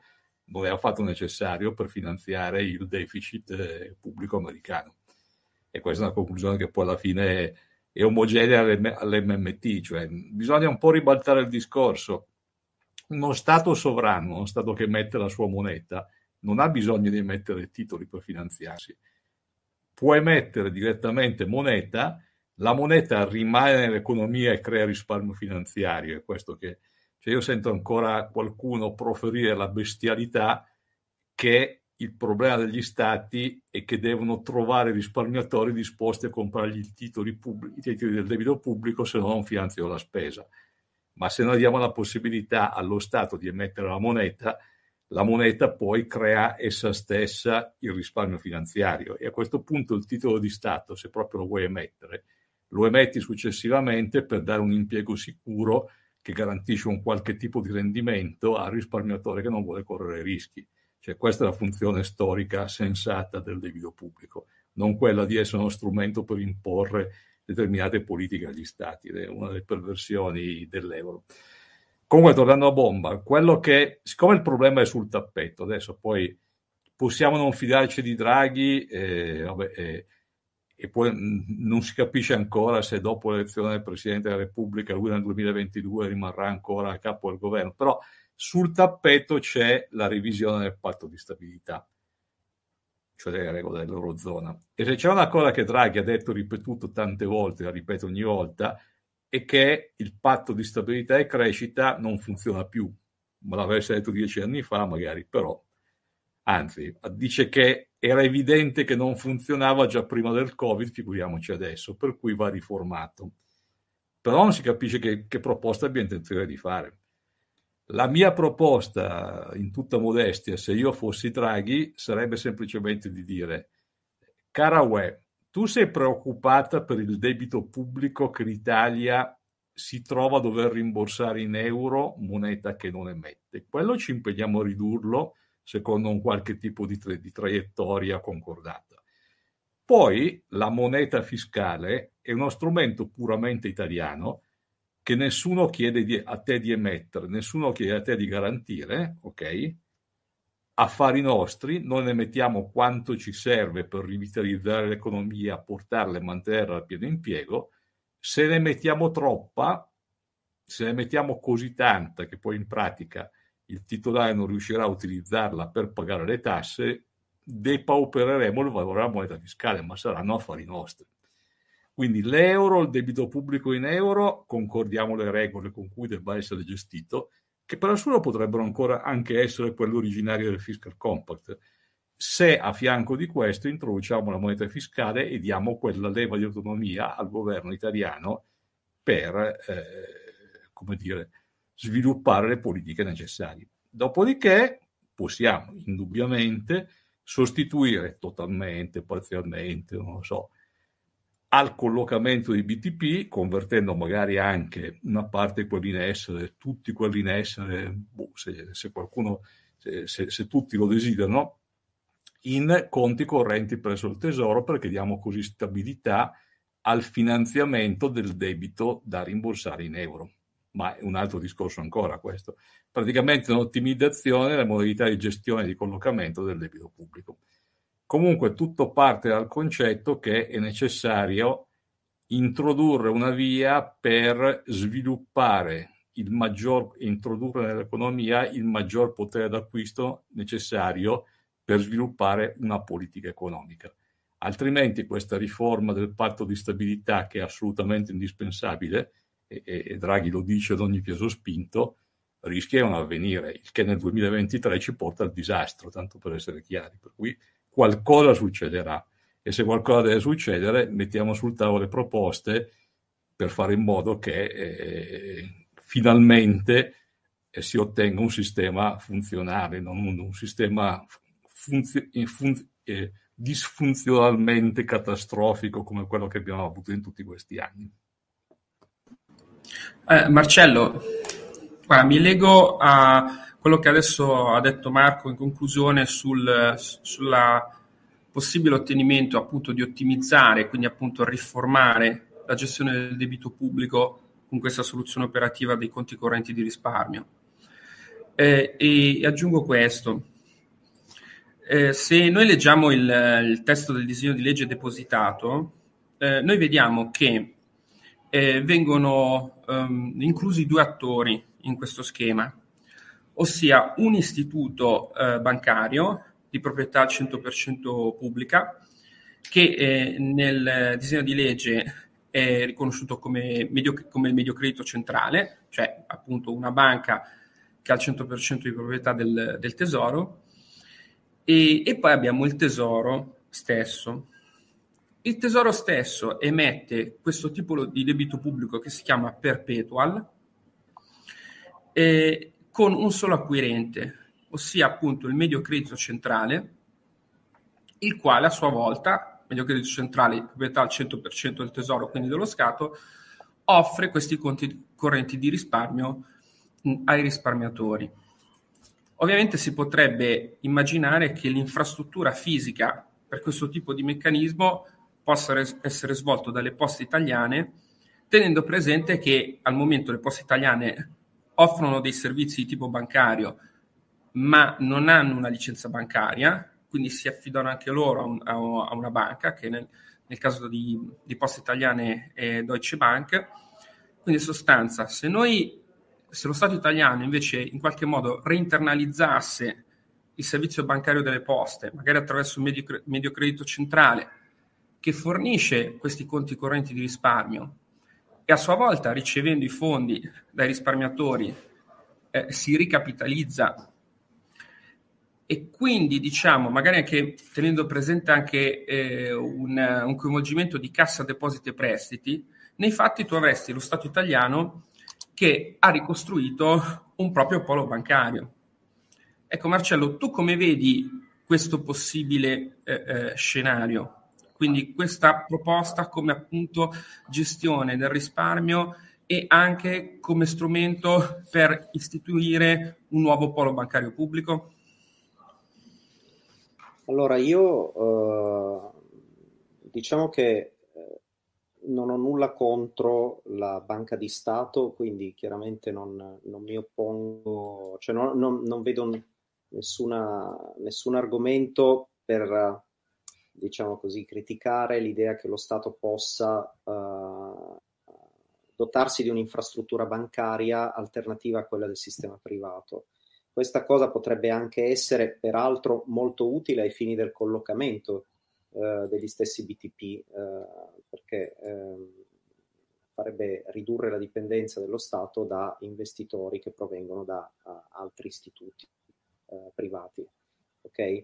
non è affatto necessario per finanziare il deficit eh, pubblico americano. E questa è una conclusione che poi alla fine è, è omogenea all'MMT, cioè bisogna un po' ribaltare il discorso. Uno Stato sovrano, uno Stato che emette la sua moneta, non ha bisogno di emettere titoli per finanziarsi può emettere direttamente moneta, la moneta rimane nell'economia e crea risparmio finanziario. È questo che cioè io sento ancora qualcuno proferire la bestialità che il problema degli stati è che devono trovare risparmiatori disposti a comprare i titoli, pubblici, titoli del debito pubblico se no non finanziano la spesa. Ma se noi diamo la possibilità allo Stato di emettere la moneta, la moneta poi crea essa stessa il risparmio finanziario e a questo punto il titolo di Stato, se proprio lo vuoi emettere, lo emetti successivamente per dare un impiego sicuro che garantisce un qualche tipo di rendimento al risparmiatore che non vuole correre rischi. Cioè, questa è la funzione storica sensata del debito pubblico, non quella di essere uno strumento per imporre determinate politiche agli stati, è una delle perversioni dell'euro. Comunque, tornando a bomba, quello che, siccome il problema è sul tappeto, adesso poi possiamo non fidarci di Draghi eh, vabbè, eh, e poi non si capisce ancora se dopo l'elezione del Presidente della Repubblica lui nel 2022 rimarrà ancora a capo del governo, però sul tappeto c'è la revisione del patto di stabilità, cioè delle regole dell'Eurozona. E se c'è una cosa che Draghi ha detto ripetuto tante volte, la ripeto ogni volta, e che il patto di stabilità e crescita non funziona più. Me l'avesse detto dieci anni fa, magari, però. Anzi, dice che era evidente che non funzionava già prima del Covid, figuriamoci adesso, per cui va riformato. Però non si capisce che, che proposta abbia intenzione di fare. La mia proposta, in tutta modestia, se io fossi Draghi, sarebbe semplicemente di dire, cara UE, tu sei preoccupata per il debito pubblico che l'Italia si trova a dover rimborsare in euro moneta che non emette. Quello ci impegniamo a ridurlo secondo un qualche tipo di, tra- di traiettoria concordata. Poi la moneta fiscale è uno strumento puramente italiano che nessuno chiede di- a te di emettere, nessuno chiede a te di garantire, ok? affari nostri, noi ne mettiamo quanto ci serve per rivitalizzare l'economia, portarla e mantenerla al pieno impiego, se ne mettiamo troppa, se ne mettiamo così tanta che poi in pratica il titolare non riuscirà a utilizzarla per pagare le tasse, depaupereremo il valore della moneta fiscale, ma saranno affari nostri. Quindi l'euro, il debito pubblico in euro, concordiamo le regole con cui debba essere gestito, che per assurdo potrebbero ancora anche essere quelle originarie del fiscal compact, se a fianco di questo introduciamo la moneta fiscale e diamo quella leva di autonomia al governo italiano per, eh, come dire, sviluppare le politiche necessarie. Dopodiché possiamo indubbiamente sostituire totalmente, parzialmente, non lo so, al collocamento di BTP, convertendo magari anche una parte di quelli in essere, tutti quelli in essere, boh, se, se, qualcuno, se, se, se tutti lo desiderano, in conti correnti presso il Tesoro, perché diamo così stabilità al finanziamento del debito da rimborsare in euro. Ma è un altro discorso ancora questo. Praticamente un'ottimizzazione della modalità di gestione e di collocamento del debito pubblico. Comunque tutto parte dal concetto che è necessario introdurre una via per sviluppare il maggior, introdurre nell'economia il maggior potere d'acquisto necessario per sviluppare una politica economica. Altrimenti questa riforma del patto di stabilità, che è assolutamente indispensabile, e, e Draghi lo dice ad ogni peso spinto, rischia un avvenire, il che nel 2023 ci porta al disastro, tanto per essere chiari. Per cui qualcosa succederà e se qualcosa deve succedere mettiamo sul tavolo le proposte per fare in modo che eh, finalmente eh, si ottenga un sistema funzionale, non un, un sistema funzio- eh, fun- eh, disfunzionalmente catastrofico come quello che abbiamo avuto in tutti questi anni. Eh, Marcello, guarda, mi leggo a quello che adesso ha detto Marco in conclusione sul sulla possibile ottenimento appunto di ottimizzare, quindi appunto riformare la gestione del debito pubblico con questa soluzione operativa dei conti correnti di risparmio. Eh, e aggiungo questo. Eh, se noi leggiamo il, il, testo del disegno di legge depositato, eh, noi vediamo che eh, vengono ehm, inclusi due attori in questo schema ossia un istituto eh, bancario di proprietà al 100% pubblica che eh, nel disegno di legge è riconosciuto come, medio, come il mediocredito centrale, cioè appunto una banca che ha il 100% di proprietà del, del tesoro, e, e poi abbiamo il tesoro stesso. Il tesoro stesso emette questo tipo di debito pubblico che si chiama perpetual, eh, con un solo acquirente, ossia appunto il medio credito centrale, il quale a sua volta, medio credito centrale, proprietà al 100% del tesoro, quindi dello Stato, offre questi conti correnti di risparmio ai risparmiatori. Ovviamente si potrebbe immaginare che l'infrastruttura fisica per questo tipo di meccanismo possa res- essere svolto dalle poste italiane, tenendo presente che al momento le poste italiane offrono dei servizi di tipo bancario, ma non hanno una licenza bancaria, quindi si affidano anche loro a, un, a una banca, che nel, nel caso di, di, Poste Italiane è Deutsche Bank. Quindi in sostanza, se, noi, se lo Stato italiano invece in qualche modo reinternalizzasse il servizio bancario delle poste, magari attraverso un medio, medio credito centrale, che fornisce questi conti correnti di risparmio e a sua volta ricevendo i fondi dai risparmiatori eh, si ricapitalizza e quindi diciamo magari anche tenendo presente anche eh, un, un, coinvolgimento di cassa depositi e prestiti nei fatti tu avresti lo Stato italiano che ha ricostruito un proprio polo bancario ecco Marcello tu come vedi questo possibile eh, eh scenario quindi questa proposta come appunto gestione del risparmio e anche come strumento per istituire un nuovo polo bancario pubblico? Allora, io eh, diciamo che eh, non ho nulla contro la banca di Stato, quindi chiaramente non, non mi oppongo, cioè non, non, non vedo nessuna, nessun argomento per diciamo così, criticare l'idea che lo Stato possa uh, dotarsi di un'infrastruttura bancaria alternativa a quella del sistema privato. Questa cosa potrebbe anche essere, peraltro, molto utile ai fini del collocamento uh, degli stessi BTP, uh, eh, perché ehm, farebbe ridurre la dipendenza dello Stato da investitori che provengono da altri istituti privati. Okay?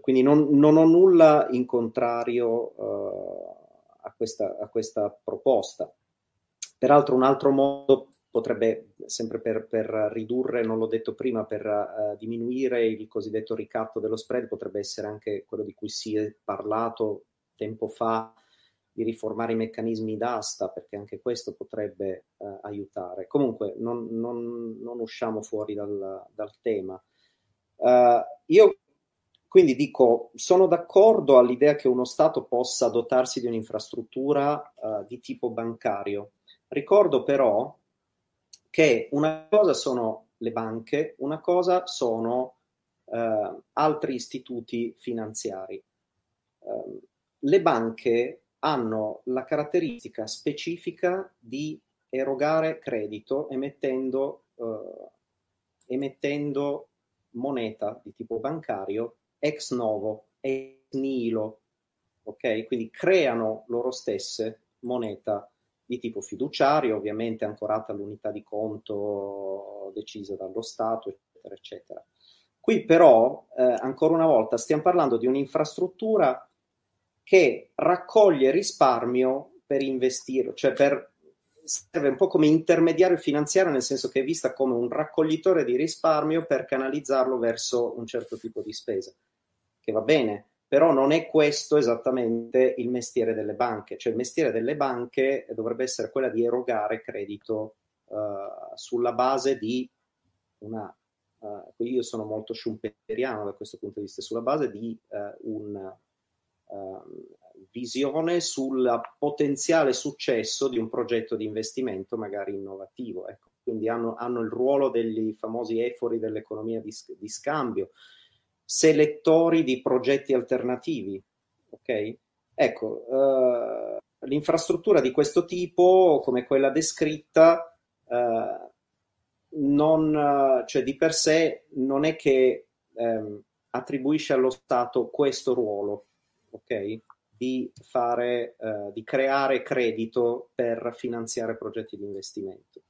Quindi non, non, ho nulla in contrario uh, a, questa, a, questa, proposta. Peraltro un altro modo potrebbe, sempre per, per ridurre, non l'ho detto prima, per uh, diminuire il cosiddetto ricatto dello spread, potrebbe essere anche quello di cui si è parlato tempo fa, di riformare i meccanismi d'asta, perché anche questo potrebbe uh, aiutare. Comunque non, non, non, usciamo fuori dal, dal tema. Uh, io quindi dico, sono d'accordo all'idea che uno Stato possa dotarsi di un'infrastruttura uh, di tipo bancario. Ricordo però che una cosa sono le banche, una cosa sono uh, altri istituti finanziari. Uh, le banche hanno la caratteristica specifica di erogare credito emettendo, eh, emettendo moneta di tipo bancario ex novo, ex nilo, ok? Quindi creano loro stesse moneta di tipo fiduciario, ovviamente ancorata all'unità di conto decisa dallo Stato, eccetera, eccetera. Qui però, eh, ancora una volta, stiamo parlando di un'infrastruttura che raccoglie risparmio per investire, cioè per, serve un po' come intermediario finanziario, nel senso che è vista come un raccoglitore di risparmio per canalizzarlo verso un certo tipo di spesa che va bene, però non è questo esattamente il mestiere delle banche, cioè il mestiere delle banche dovrebbe essere quella di erogare credito uh, sulla base di una, uh, io sono molto schumperiano da questo punto di vista, sulla base di uh, eh, una ehm, visione sul potenziale successo di un progetto di investimento magari innovativo. Ecco. Quindi hanno, hanno, il ruolo degli famosi efori dell'economia di, di scambio, selettori di progetti alternativi. Okay? Ecco, uh, l'infrastruttura di questo tipo, come quella descritta, uh, non, cioè di per sé non è che um, attribuisce allo Stato questo ruolo, okay? di, fare, uh, di creare credito per finanziare progetti di investimento.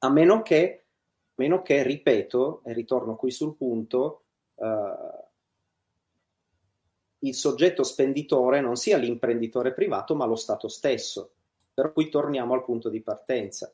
A meno che, a meno che ripeto, e ritorno qui sul punto, eh, il soggetto spenditore non sia l'imprenditore privato, ma lo Stato stesso. Per cui torniamo al punto di partenza.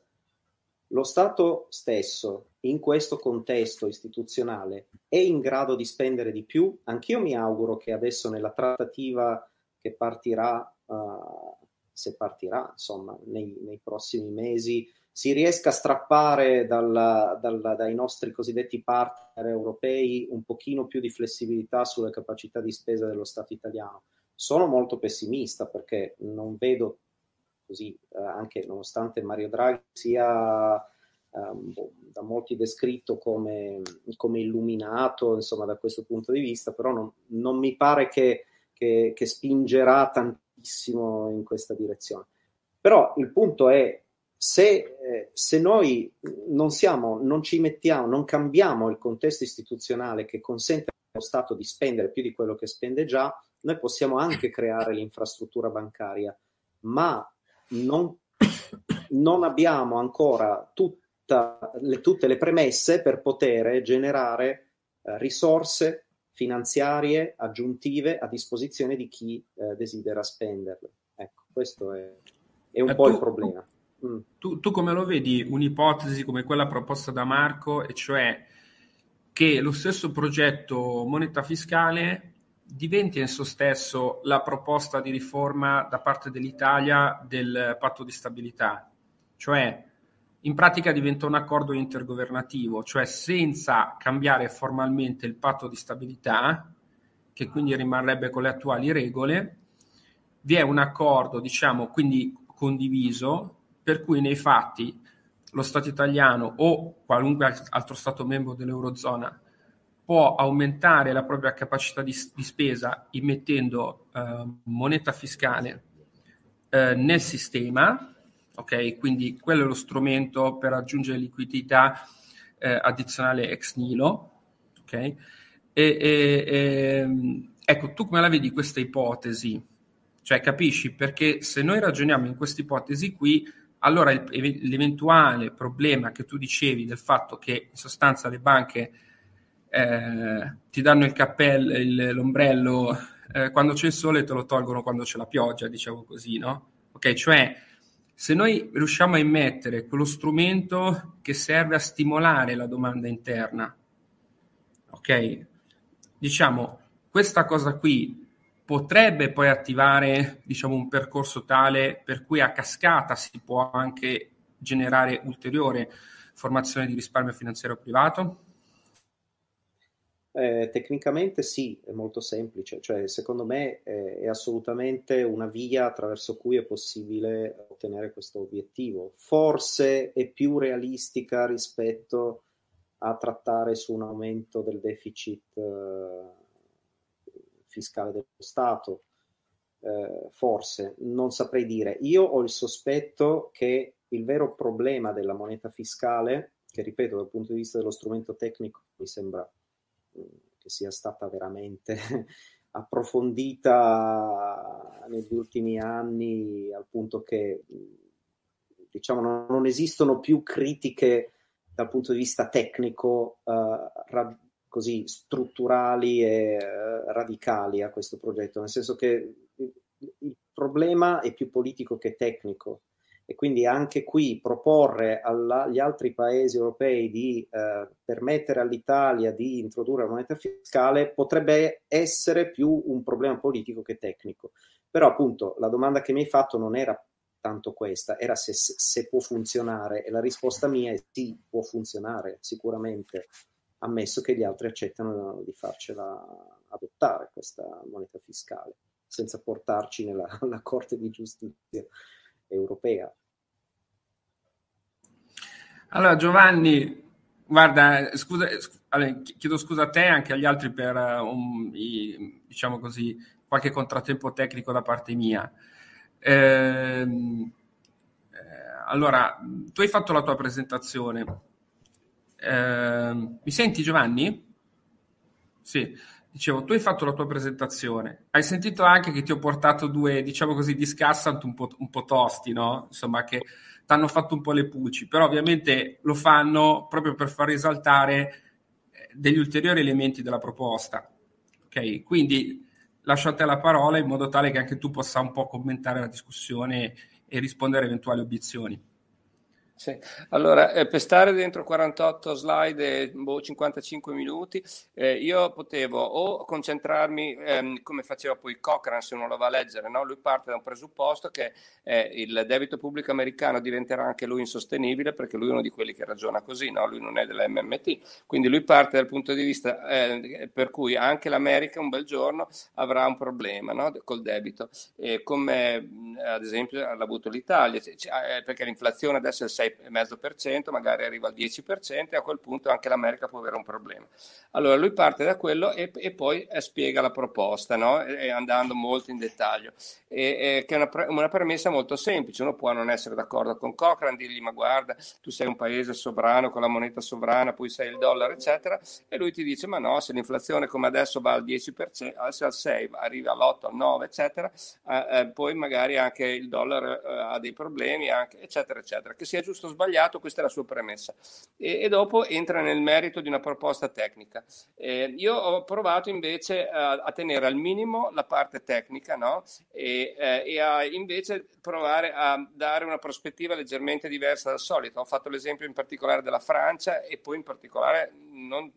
Lo Stato stesso, in questo contesto istituzionale, è in grado di spendere di più? Anch'io mi auguro che adesso nella trattativa che partirà, uh, se partirà, insomma, nei, nei prossimi mesi, si riesca a strappare dalla, dalla, dai nostri cosiddetti partner europei un pochino più di flessibilità sulle capacità di spesa dello Stato italiano. Sono molto pessimista perché non vedo così, eh, anche nonostante Mario Draghi sia ehm, boh, da molti descritto come, come, illuminato, insomma, da questo punto di vista, però non, non mi pare che, che, che, spingerà tantissimo in questa direzione. Però il punto è se, eh, se, noi non, siamo, non ci mettiamo, non cambiamo il contesto istituzionale che consente allo Stato di spendere più di quello che spende già, noi possiamo anche creare l'infrastruttura bancaria, ma non, non abbiamo ancora tutta, le, tutte le premesse per poter generare eh, risorse finanziarie aggiuntive a disposizione di chi eh, desidera spenderle. Ecco, questo è, è un Ma po' tu, il problema. Mm. Tu, tu come lo vedi un'ipotesi come quella proposta da Marco, e cioè che lo stesso progetto moneta fiscale diventi in esso stesso la proposta di riforma da parte dell'Italia del patto di stabilità, cioè in pratica diventa un accordo intergovernativo, cioè senza cambiare formalmente il patto di stabilità, che quindi rimarrebbe con le attuali regole, vi è un accordo, diciamo, quindi condiviso per cui nei fatti lo Stato italiano o qualunque altro Stato membro dell'Eurozona può aumentare la propria capacità di, di spesa immettendo eh, moneta fiscale eh, nel sistema, ok? Quindi quello è lo strumento per aggiungere liquidità eh, addizionale ex nilo, ok? E, e, e, ehm, ecco, tu come la vedi questa ipotesi? Cioè, capisci? Perché se noi ragioniamo in questa ipotesi qui, allora il, l'eventuale problema che tu dicevi del fatto che in sostanza le banche eh, ti danno il cappello, il, l'ombrello eh, quando c'è il sole e te lo tolgono quando c'è la pioggia, diciamo così, no? Ok, cioè se noi riusciamo a immettere quello strumento che serve a stimolare la domanda interna, ok? Diciamo, questa cosa qui potrebbe poi attivare diciamo, un percorso tale per cui a cascata si può anche generare ulteriore formazione di risparmio finanziario privato? Eh, tecnicamente sì, è molto semplice, cioè secondo me è, eh, è assolutamente una via attraverso cui è possibile ottenere questo obiettivo. Forse è più realistica rispetto a trattare su un aumento del deficit. Eh, fiscale dello Stato, eh, forse, non saprei dire. Io ho il sospetto che il vero problema della moneta fiscale, che ripeto dal punto di vista dello strumento tecnico mi sembra mm, che sia stata veramente approfondita negli ultimi anni al punto che mm, diciamo non, non esistono più critiche dal punto di vista tecnico eh, ra- così strutturali e eh, radicali a questo progetto, nel senso che il problema è più politico che tecnico e quindi anche qui proporre agli altri paesi europei di eh, permettere all'Italia di introdurre la moneta fiscale potrebbe essere più un problema politico che tecnico. Però appunto la domanda che mi hai fatto non era tanto questa, era se, se può funzionare e la risposta mia è sì, può funzionare sicuramente ammesso che gli altri accettano di farcela adottare questa moneta fiscale, senza portarci nella, nella Corte di Giustizia europea. Allora Giovanni, guarda, scusa, chiedo scusa a te e anche agli altri per um, i, diciamo così, qualche contrattempo tecnico da parte mia. Ehm, eh, allora, tu hai fatto la tua presentazione eh, mi senti Giovanni? Sì, dicevo, tu hai fatto la tua presentazione, hai sentito anche che ti ho portato due, diciamo così, discussant un po', un po tosti, no? Insomma, che ti hanno fatto un po' le puci, però ovviamente lo fanno proprio per far risaltare eh, degli ulteriori elementi della proposta. Ok, quindi lascio a te la parola in modo tale che anche tu possa un po' commentare la discussione e rispondere a eventuali obiezioni. Sì. Allora, eh, per stare dentro 48 slide e eh, boh, 55 minuti, eh, io potevo o concentrarmi ehm, come faceva poi Cochrane se uno lo va a leggere, no? lui parte da un presupposto che eh, il debito pubblico americano diventerà anche lui insostenibile perché lui è uno di quelli che ragiona così, no? lui non è della MMT, quindi lui parte dal punto di vista eh, per cui anche l'America un bel giorno avrà un problema no? col debito, come ad esempio l'ha avuto l'Italia, cioè, cioè eh, perché l'inflazione adesso è il 6%. 6,5%, magari arriva al 10% e a quel punto anche l'America può avere un problema. Allora lui parte da quello e, e poi eh, spiega la proposta, no? e, andando molto in dettaglio, e, che è una, una, premessa molto semplice, uno può non essere d'accordo con Cochrane, dirgli ma guarda tu sei un paese sovrano con la moneta sovrana, poi sei il dollaro eccetera, e lui ti dice ma no, se l'inflazione come adesso va al 10%, se al 6, arriva all'8, al 9 eccetera, eh, eh, poi magari anche il dollaro eh, ha dei problemi, anche, eccetera eccetera, che sia giusto giusto o sbagliato, questa è la sua premessa. E, e dopo entra nel merito di una proposta tecnica. Eh, io ho provato invece a, a, tenere al minimo la parte tecnica no? e, eh, e, a invece provare a dare una prospettiva leggermente diversa dal solito. Ho fatto l'esempio in particolare della Francia e poi in particolare non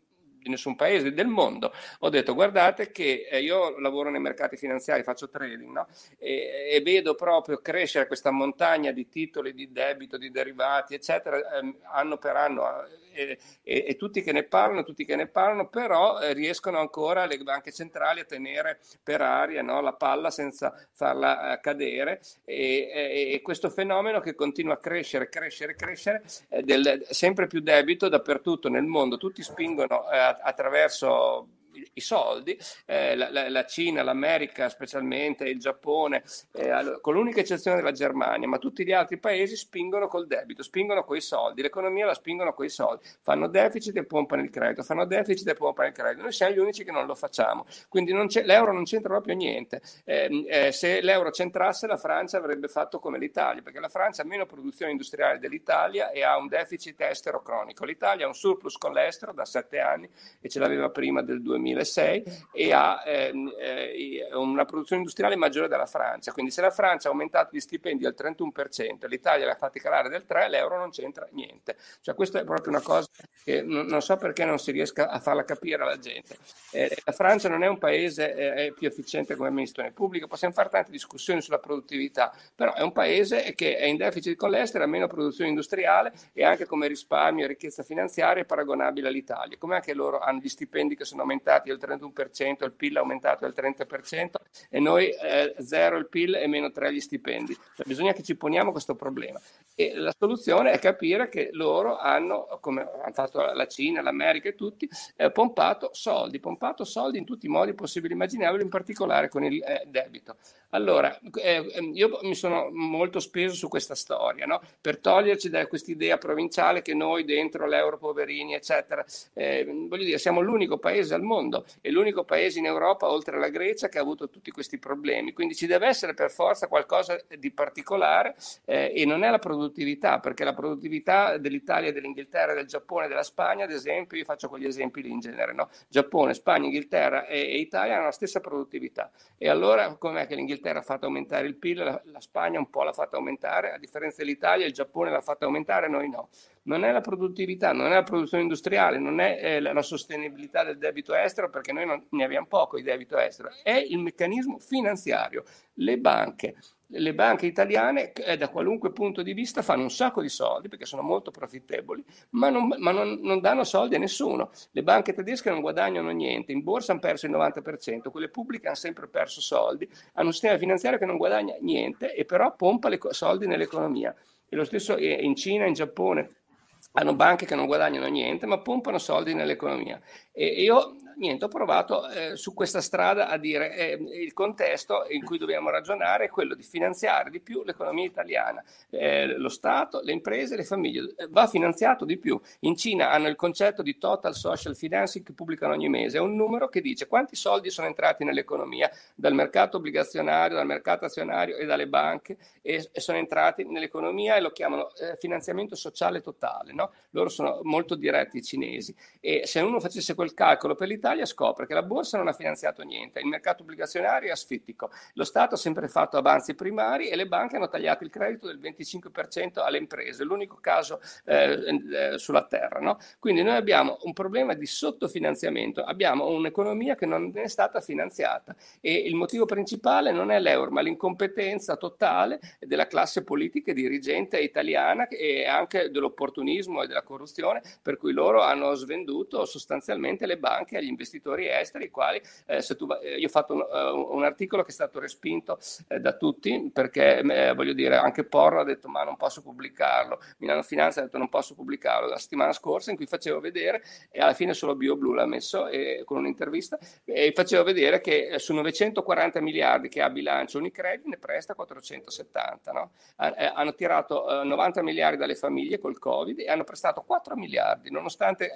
di nessun paese del mondo. Ho detto guardate che eh, io lavoro nei mercati finanziari, faccio trading no? e, e, vedo proprio crescere questa montagna di titoli di debito, di derivati, eccetera, eh, anno per anno e, e, tutti che ne parlano, tutti che ne parlano, però eh, riescono ancora le banche centrali a tenere per aria no? la palla senza farla eh, cadere e, e, questo fenomeno che continua a crescere, crescere, crescere, eh, del, sempre più debito dappertutto nel mondo, tutti spingono attraverso i soldi, eh, la, la, Cina, l'America specialmente, il Giappone, eh, con l'unica eccezione della Germania, ma tutti gli altri paesi spingono col debito, spingono coi soldi, l'economia la spingono coi soldi, fanno deficit e pompano il credito, fanno deficit e pompano il credito, noi siamo gli unici che non lo facciamo, quindi non l'euro non c'entra proprio niente, ehm, eh, se l'euro c'entrasse la Francia avrebbe fatto come l'Italia, perché la Francia ha meno produzione industriale dell'Italia e ha un deficit estero cronico, l'Italia ha un surplus con l'estero da sette anni e ce l'aveva prima del 2000. 2006 e ha ehm, eh, una produzione industriale maggiore della Francia. Quindi se la Francia ha aumentato gli stipendi al 31%, l'Italia l'ha fatti calare del 3%, l'euro non c'entra niente. Cioè questa è proprio una cosa che non, non so perché non si riesca a farla capire alla gente. Eh, la Francia non è un paese eh, più efficiente come amministrazione pubblica, possiamo fare tante discussioni sulla produttività, però è un paese che è in deficit con l'estero, ha meno produzione industriale e anche come risparmio e ricchezza finanziaria è paragonabile all'Italia, come anche loro hanno gli stipendi che sono aumentati aumentati del 31%, il PIL è aumentato del 30% e noi eh, zero il PIL e meno tre gli stipendi. Cioè, bisogna che ci poniamo questo problema. E la soluzione è capire che loro hanno, come hanno fatto la Cina, l'America e tutti, eh, pompato soldi, pompato soldi in tutti i modi possibili e immaginabili, in particolare con il eh, debito. Allora, eh, ehm, io mi sono molto speso su questa storia, no? per toglierci da quest'idea provinciale che noi dentro l'euro poverini, eccetera, eh, voglio dire, siamo l'unico paese al mondo mondo. È l'unico paese in Europa, oltre alla Grecia, che ha avuto tutti questi problemi. Quindi ci deve essere per forza qualcosa di particolare eh, e non è la produttività, perché la produttività dell'Italia, dell'Inghilterra, del Giappone, della Spagna, ad esempio, io faccio quegli esempi lì in genere, no? Giappone, Spagna, Inghilterra e, e Italia hanno la stessa produttività. E allora com'è che l'Inghilterra ha fatto aumentare il PIL, la, la Spagna un po' l'ha fatta aumentare, a differenza dell'Italia, il Giappone l'ha fatta aumentare, noi no non è la produttività, non è la produzione industriale, non è eh, la sostenibilità del debito estero perché noi non, ne abbiamo poco di debito estero, è il meccanismo finanziario. Le banche, le banche italiane eh, da qualunque punto di vista fanno un sacco di soldi perché sono molto profittevoli, ma, non, ma non, non, danno soldi a nessuno. Le banche tedesche non guadagnano niente, in borsa hanno perso il 90%, quelle pubbliche hanno sempre perso soldi, hanno un sistema finanziario che non guadagna niente e però pompa le soldi nell'economia. E lo stesso eh, in Cina, in Giappone hanno banche che non guadagnano niente ma pompano soldi nell'economia. E io niente, ho provato eh, su questa strada a dire eh, il contesto in cui dobbiamo ragionare è quello di finanziare di più l'economia italiana, eh, lo Stato, le imprese, le famiglie, eh, va finanziato di più. In Cina hanno il concetto di total social financing che pubblicano ogni mese, è un numero che dice quanti soldi sono entrati nell'economia dal mercato obbligazionario, dal mercato azionario e dalle banche e, e sono entrati nell'economia e lo chiamano eh, finanziamento sociale totale, no? loro sono molto diretti i cinesi e se uno facesse quel calcolo per l'Italia d'Italia scopre che la borsa non ha finanziato niente, il mercato obbligazionario è asfittico, lo Stato ha sempre fatto avanzi primari e le banche hanno tagliato il credito del 25% alle imprese, l'unico caso eh, eh, sulla terra. No? Quindi noi abbiamo un problema di sottofinanziamento, abbiamo un'economia che non è stata finanziata e il motivo principale non è l'euro, ma l'incompetenza totale della classe politica e dirigente italiana e anche dell'opportunismo e della corruzione per cui loro hanno svenduto sostanzialmente le banche agli investitori esteri, i quali eh, se tu, eh, io ho fatto un, eh, un, articolo che è stato respinto eh, da tutti perché eh, voglio dire anche Porro ha detto ma non posso pubblicarlo, Milano Finanza ha detto non posso pubblicarlo la settimana scorsa in cui facevo vedere e alla fine solo BioBlu l'ha messo con un'intervista e facevo vedere che eh, su 940 miliardi che ha bilancio Unicredit ne presta 470, no? hanno tirato 90 miliardi dalle famiglie col Covid e hanno prestato 4 miliardi nonostante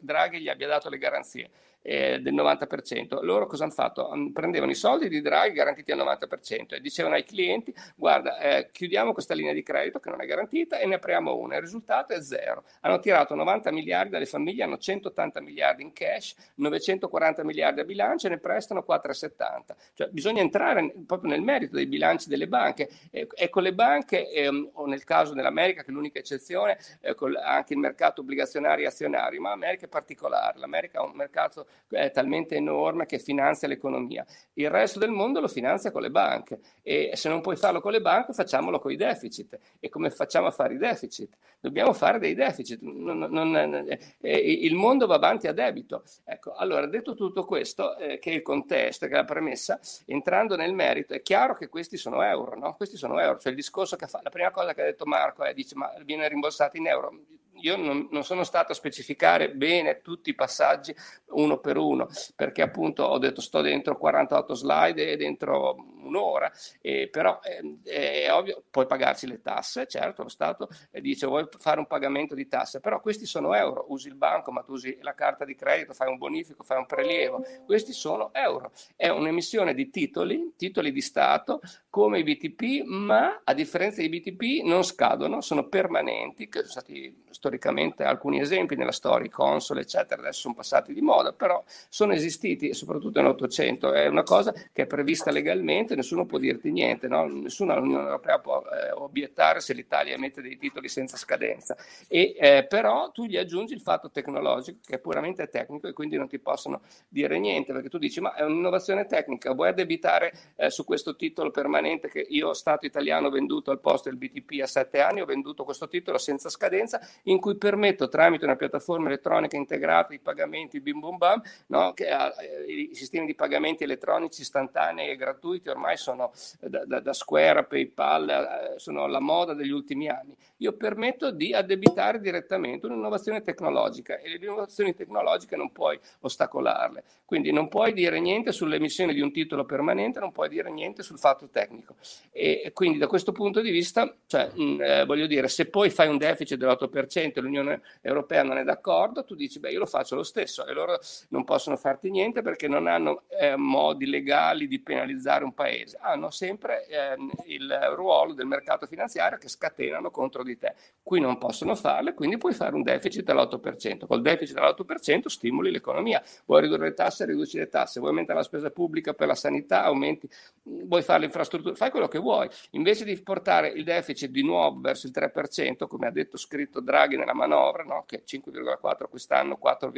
Draghi gli abbia dato le garanzie действия. eh, del 90%. Loro cosa hanno fatto? Prendevano i soldi di Draghi garantiti al 90% e dicevano ai clienti guarda eh, chiudiamo questa linea di credito che non è garantita e ne apriamo una. Il risultato è zero. Hanno tirato 90 miliardi dalle famiglie, hanno 180 miliardi in cash, 940 miliardi a bilancio e ne prestano 4,70. Cioè bisogna entrare proprio nel merito dei bilanci delle banche e, e con le banche ehm, o nel caso dell'America che è l'unica eccezione eh, anche il mercato obbligazionario e azionario, ma l'America è particolare, l'America è un mercato è talmente enorme che finanzia l'economia. Il resto del mondo lo finanzia con le banche e se non puoi farlo con le banche facciamolo con i deficit. E come facciamo a fare i deficit? Dobbiamo fare dei deficit. Non, non, non, eh, eh, eh, il mondo va avanti a debito. Ecco, allora, detto tutto questo, eh, che è il contesto, che è la premessa, entrando nel merito, è chiaro che questi sono euro, no? Questi sono euro. Cioè il discorso che fa, la prima cosa che ha detto Marco è, dice, ma viene rimborsato in euro io non, non, sono stato a specificare bene tutti i passaggi uno per uno, perché appunto ho detto sto dentro 48 slide e dentro un'ora, eh, però eh, è ovvio, puoi pagarci le tasse, certo, lo Stato eh, dice vuoi fare un pagamento di tasse, però questi sono euro, usi il banco, ma tu usi la carta di credito, fai un bonifico, fai un prelievo, questi sono euro. È un'emissione di titoli, titoli di Stato, come i BTP, ma a differenza dei BTP non scadono, sono permanenti, che sono stati storicamente alcuni esempi nella storia, console, eccetera, adesso sono passati di moda, però sono esistiti soprattutto nell'Ottocento è una cosa che è prevista legalmente, nessuno può dirti niente, no? nessuno all'Unione Europea può eh, obiettare se l'Italia emette dei titoli senza scadenza, e, eh, però tu gli aggiungi il fatto tecnologico che è puramente tecnico e quindi non ti possono dire niente perché tu dici ma è un'innovazione tecnica, vuoi addebitare eh, su questo titolo permanente che io Stato italiano ho venduto al posto del BTP a sette anni, ho venduto questo titolo senza scadenza in in cui permetto tramite una piattaforma elettronica integrata di pagamenti bim bum bam, no? che ha, eh, i sistemi di pagamenti elettronici istantanei e gratuiti ormai sono eh, da, da, da Square a PayPal, eh, sono la moda degli ultimi anni. Io permetto di addebitare direttamente un'innovazione tecnologica e le innovazioni tecnologiche non puoi ostacolarle. Quindi non puoi dire niente sull'emissione di un titolo permanente, non puoi dire niente sul fatto tecnico. E quindi da questo punto di vista, cioè, mh, mm, eh, voglio dire, se poi fai un deficit dell'8%, Occidente, l'Unione Europea non è d'accordo, tu dici beh io lo faccio lo stesso e loro non possono farti niente perché non hanno eh, modi legali di penalizzare un paese, hanno sempre eh, il ruolo del mercato finanziario che scatenano contro di te. Qui non possono farlo, quindi puoi fare un deficit all'8%. Col deficit all'8% stimoli l'economia, vuoi ridurre le tasse, riduci le tasse, vuoi aumentare la spesa pubblica per la sanità, aumenti, vuoi fare le infrastrutture, fai quello che vuoi. Invece di portare il deficit di nuovo verso il 3%, come ha detto scritto Draghi, Draghi nella manovra, no? che 5,4 quest'anno, 4,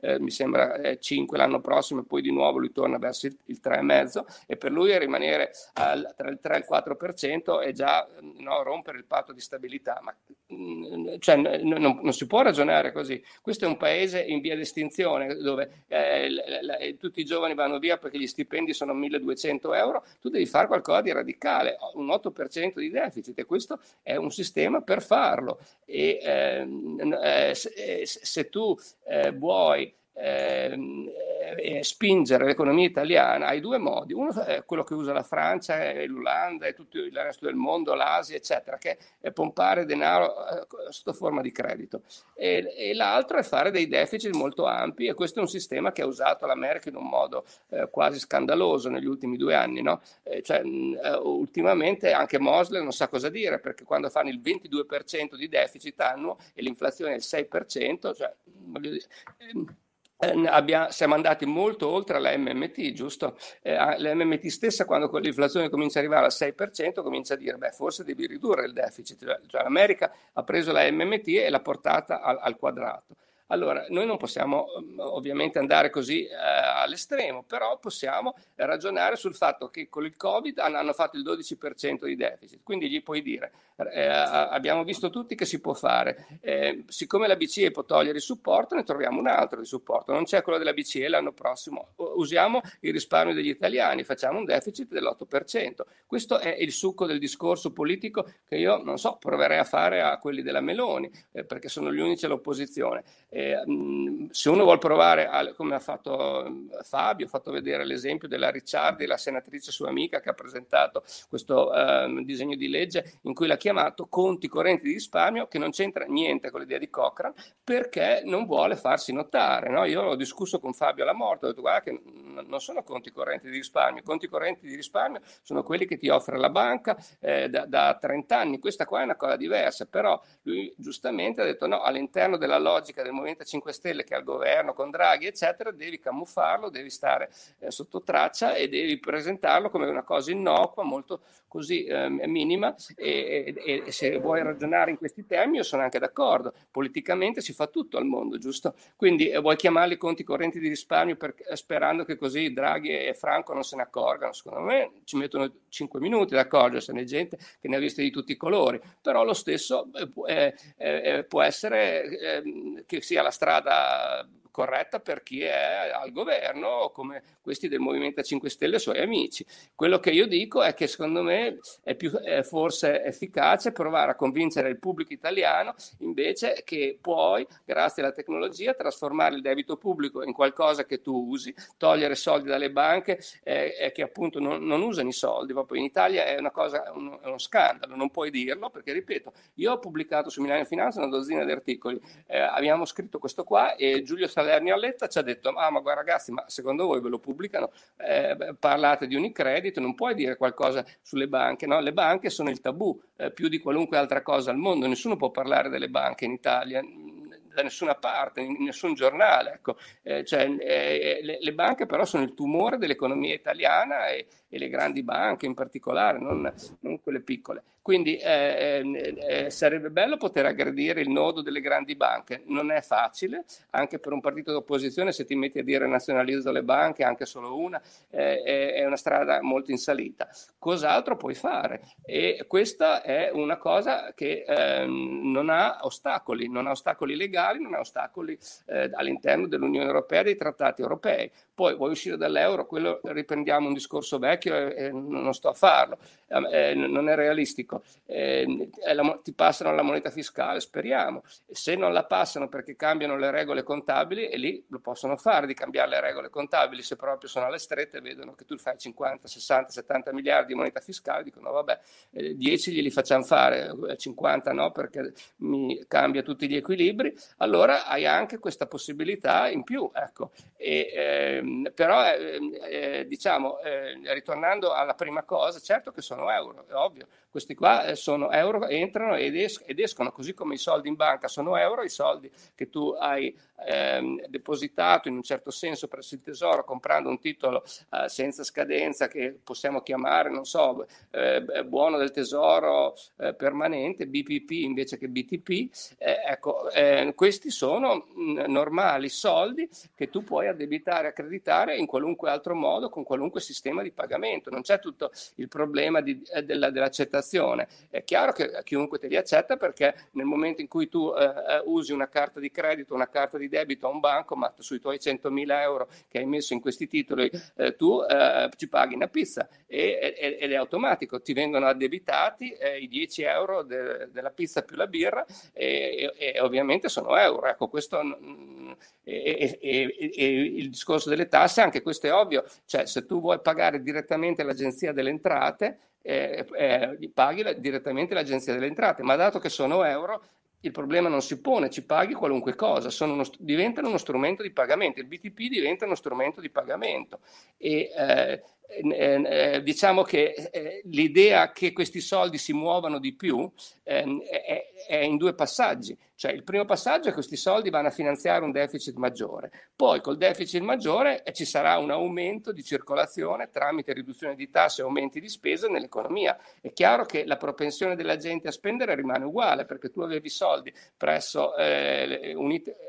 eh, mi sembra eh, 5 l'anno prossimo e poi di nuovo lui torna verso il, 3,5 e per lui rimanere al, tra il 3 e il 4% è già mm, no, rompere il patto di stabilità, ma mm, cioè, n- non, non, si può ragionare così. Questo è un paese in via di estinzione dove eh, l- l- eh, tutti i giovani vanno via perché gli stipendi sono 1200 euro, tu devi fare qualcosa di radicale, un 8% di deficit e questo è un sistema per farlo. E, eh, eh, eh, eh, se, se, tu eh, vuoi ehm, eh, eh, spingere l'economia italiana ai due modi. Uno è quello che usa la Francia, e eh, l'Olanda e tutto il resto del mondo, l'Asia, eccetera, che è pompare denaro eh, sotto forma di credito. E, e, l'altro è fare dei deficit molto ampi e questo è un sistema che ha usato l'America in un modo eh, quasi scandaloso negli ultimi due anni. No? Eh, cioè, mh, ultimamente anche Mosley non sa cosa dire perché quando fanno il 22% di deficit annuo e l'inflazione è il 6%, cioè, voglio dire, ehm, Ehm, abbia, siamo andati molto oltre la MMT, giusto? Eh, la MMT stessa, quando l'inflazione comincia ad arrivare al 6%, comincia a dire: beh, forse devi ridurre il deficit. Cioè, cioè l'America ha preso la MMT e l'ha portata al, al quadrato. Allora, noi non possiamo mm, ovviamente andare così eh, all'estremo, però possiamo ragionare sul fatto che con il Covid hanno fatto il 12% di deficit, quindi gli puoi dire, eh, abbiamo visto tutti che si può fare, eh, siccome la BCE può togliere il supporto, ne troviamo un altro di supporto, non c'è quello della BCE l'anno prossimo, usiamo il risparmio degli italiani, facciamo un deficit dell'8%. Questo è il succo del discorso politico che io non so, proverei a fare a quelli della Meloni, eh, perché sono gli unici all'opposizione eh, se uno vuole provare, come ha fatto Fabio, ho fatto vedere l'esempio della Ricciardi, la senatrice sua amica che ha presentato questo eh, disegno di legge in cui l'ha chiamato conti correnti di risparmio che non c'entra niente con l'idea di Cochrane perché non vuole farsi notare. No? Io ho discusso con Fabio alla morte, ho detto guarda che non sono conti correnti di risparmio, i conti correnti di risparmio sono quelli che ti offre la banca eh, da, da 30 anni, questa qua è una cosa diversa, però lui giustamente ha detto no, all'interno della logica del movimento Movimento 5 Stelle che è al governo con Draghi, eccetera, devi camuffarlo, devi stare eh, sotto traccia e devi presentarlo come una cosa innocua, molto così eh, minima e, e, e, se vuoi ragionare in questi termini io sono anche d'accordo, politicamente si fa tutto al mondo, giusto? Quindi eh, vuoi chiamarli conti correnti di risparmio per, eh, sperando che così Draghi e Franco non se ne accorgano, secondo me ci mettono 5 minuti ad accorgersene, gente che ne ha viste di tutti i colori, però lo stesso eh, eh, può essere ehm, che sia sia la strada corretta per chi è al governo, come questi del Movimento 5 Stelle e suoi amici. Quello che io dico è che secondo me è, più, è forse efficace provare a convincere il pubblico italiano invece che puoi, grazie alla tecnologia, trasformare il debito pubblico in qualcosa che tu usi, togliere soldi dalle banche eh, che appunto non, non, usano i soldi. Proprio in Italia è una cosa, un, è uno scandalo, non puoi dirlo perché, ripeto, io ho pubblicato su Milano Finanza una dozzina di articoli, eh, abbiamo scritto questo qua e Giulio Salvatore Valerio Alletta ci ha detto, ah ma guarda ragazzi, ma secondo voi ve lo pubblicano? Eh, parlate di Unicredit, non puoi dire qualcosa sulle banche, no? Le banche sono il tabù eh, più di qualunque altra cosa al mondo, nessuno può parlare delle banche in Italia, mm, da nessuna parte, in nessun giornale. Ecco. Eh, cioè, eh, le, le, banche però sono il tumore dell'economia italiana e, e le grandi banche in particolare, non, non quelle piccole. Quindi eh, ehm, eh, sarebbe bello poter aggredire il nodo delle grandi banche, non è facile, anche per un partito d'opposizione se ti metti a dire nazionalizzo le banche, anche solo una, eh, è una strada molto in salita. Cos'altro puoi fare? E questa è una cosa che ehm, non ha ostacoli, non ha ostacoli legali, non ha ostacoli eh, all'interno dell'Unione Europea, dei trattati europei. Poi vuoi uscire dall'euro, quello riprendiamo un discorso vecchio e, e non sto a farlo, eh, non è realistico. Eh, la, ti passano la moneta fiscale, speriamo. Se non la passano perché cambiano le regole contabili, e lì lo possono fare di cambiare le regole contabili, se proprio sono alle strette, vedono che tu fai 50, 60, 70 miliardi di moneta fiscale, dicono vabbè, 10 eh, glieli facciamo fare, 50 eh, no perché mi cambia tutti gli equilibri, allora hai anche questa possibilità in più. Ecco. E, eh, Ehm, però, ehm, eh, diciamo, eh, ritornando alla prima cosa, certo che sono euro, è ovvio. Questi qua eh, sono euro, entrano ed, es- ed, escono, così come i soldi in banca sono euro, i soldi che tu hai ehm, depositato in un certo senso presso il tesoro comprando un titolo eh, senza scadenza che possiamo chiamare, non so, buono del tesoro permanente, BPP invece che BTP, ecco, questi sono mh, mm, normali soldi che tu puoi addebitare a credito facilitare in qualunque altro modo, con qualunque sistema di pagamento. Non c'è tutto il problema di, eh, della, dell'accettazione. È chiaro che eh, chiunque te li accetta perché nel momento in cui tu eh, eh, usi una carta di credito, una carta di debito a un banco, ma sui tuoi 100.000 euro che hai messo in questi titoli, eh, tu eh, ci paghi una pizza e, e, ed è automatico. Ti vengono addebitati i 10 euro de, della pizza più la birra e, e, ovviamente sono euro. Ecco, questo... N- e, e, e, il discorso delle tasse, anche questo è ovvio, cioè se tu vuoi pagare direttamente l'agenzia delle entrate, eh, eh, paghi la, direttamente l'agenzia delle entrate, ma dato che sono euro, il problema non si pone, ci paghi qualunque cosa, uno, diventano uno strumento di pagamento, il BTP diventa uno strumento di pagamento. E, eh, Ehm, ehm, ehm, diciamo che eh, l'idea che questi soldi si muovano di più è, in due passaggi. Cioè, il primo passaggio è che questi soldi vanno a finanziare un deficit maggiore, poi col deficit maggiore eh, ci sarà un aumento di circolazione tramite riduzione di tasse e aumenti di spesa nell'economia. È chiaro che la propensione della gente a spendere rimane uguale perché tu avevi soldi presso eh,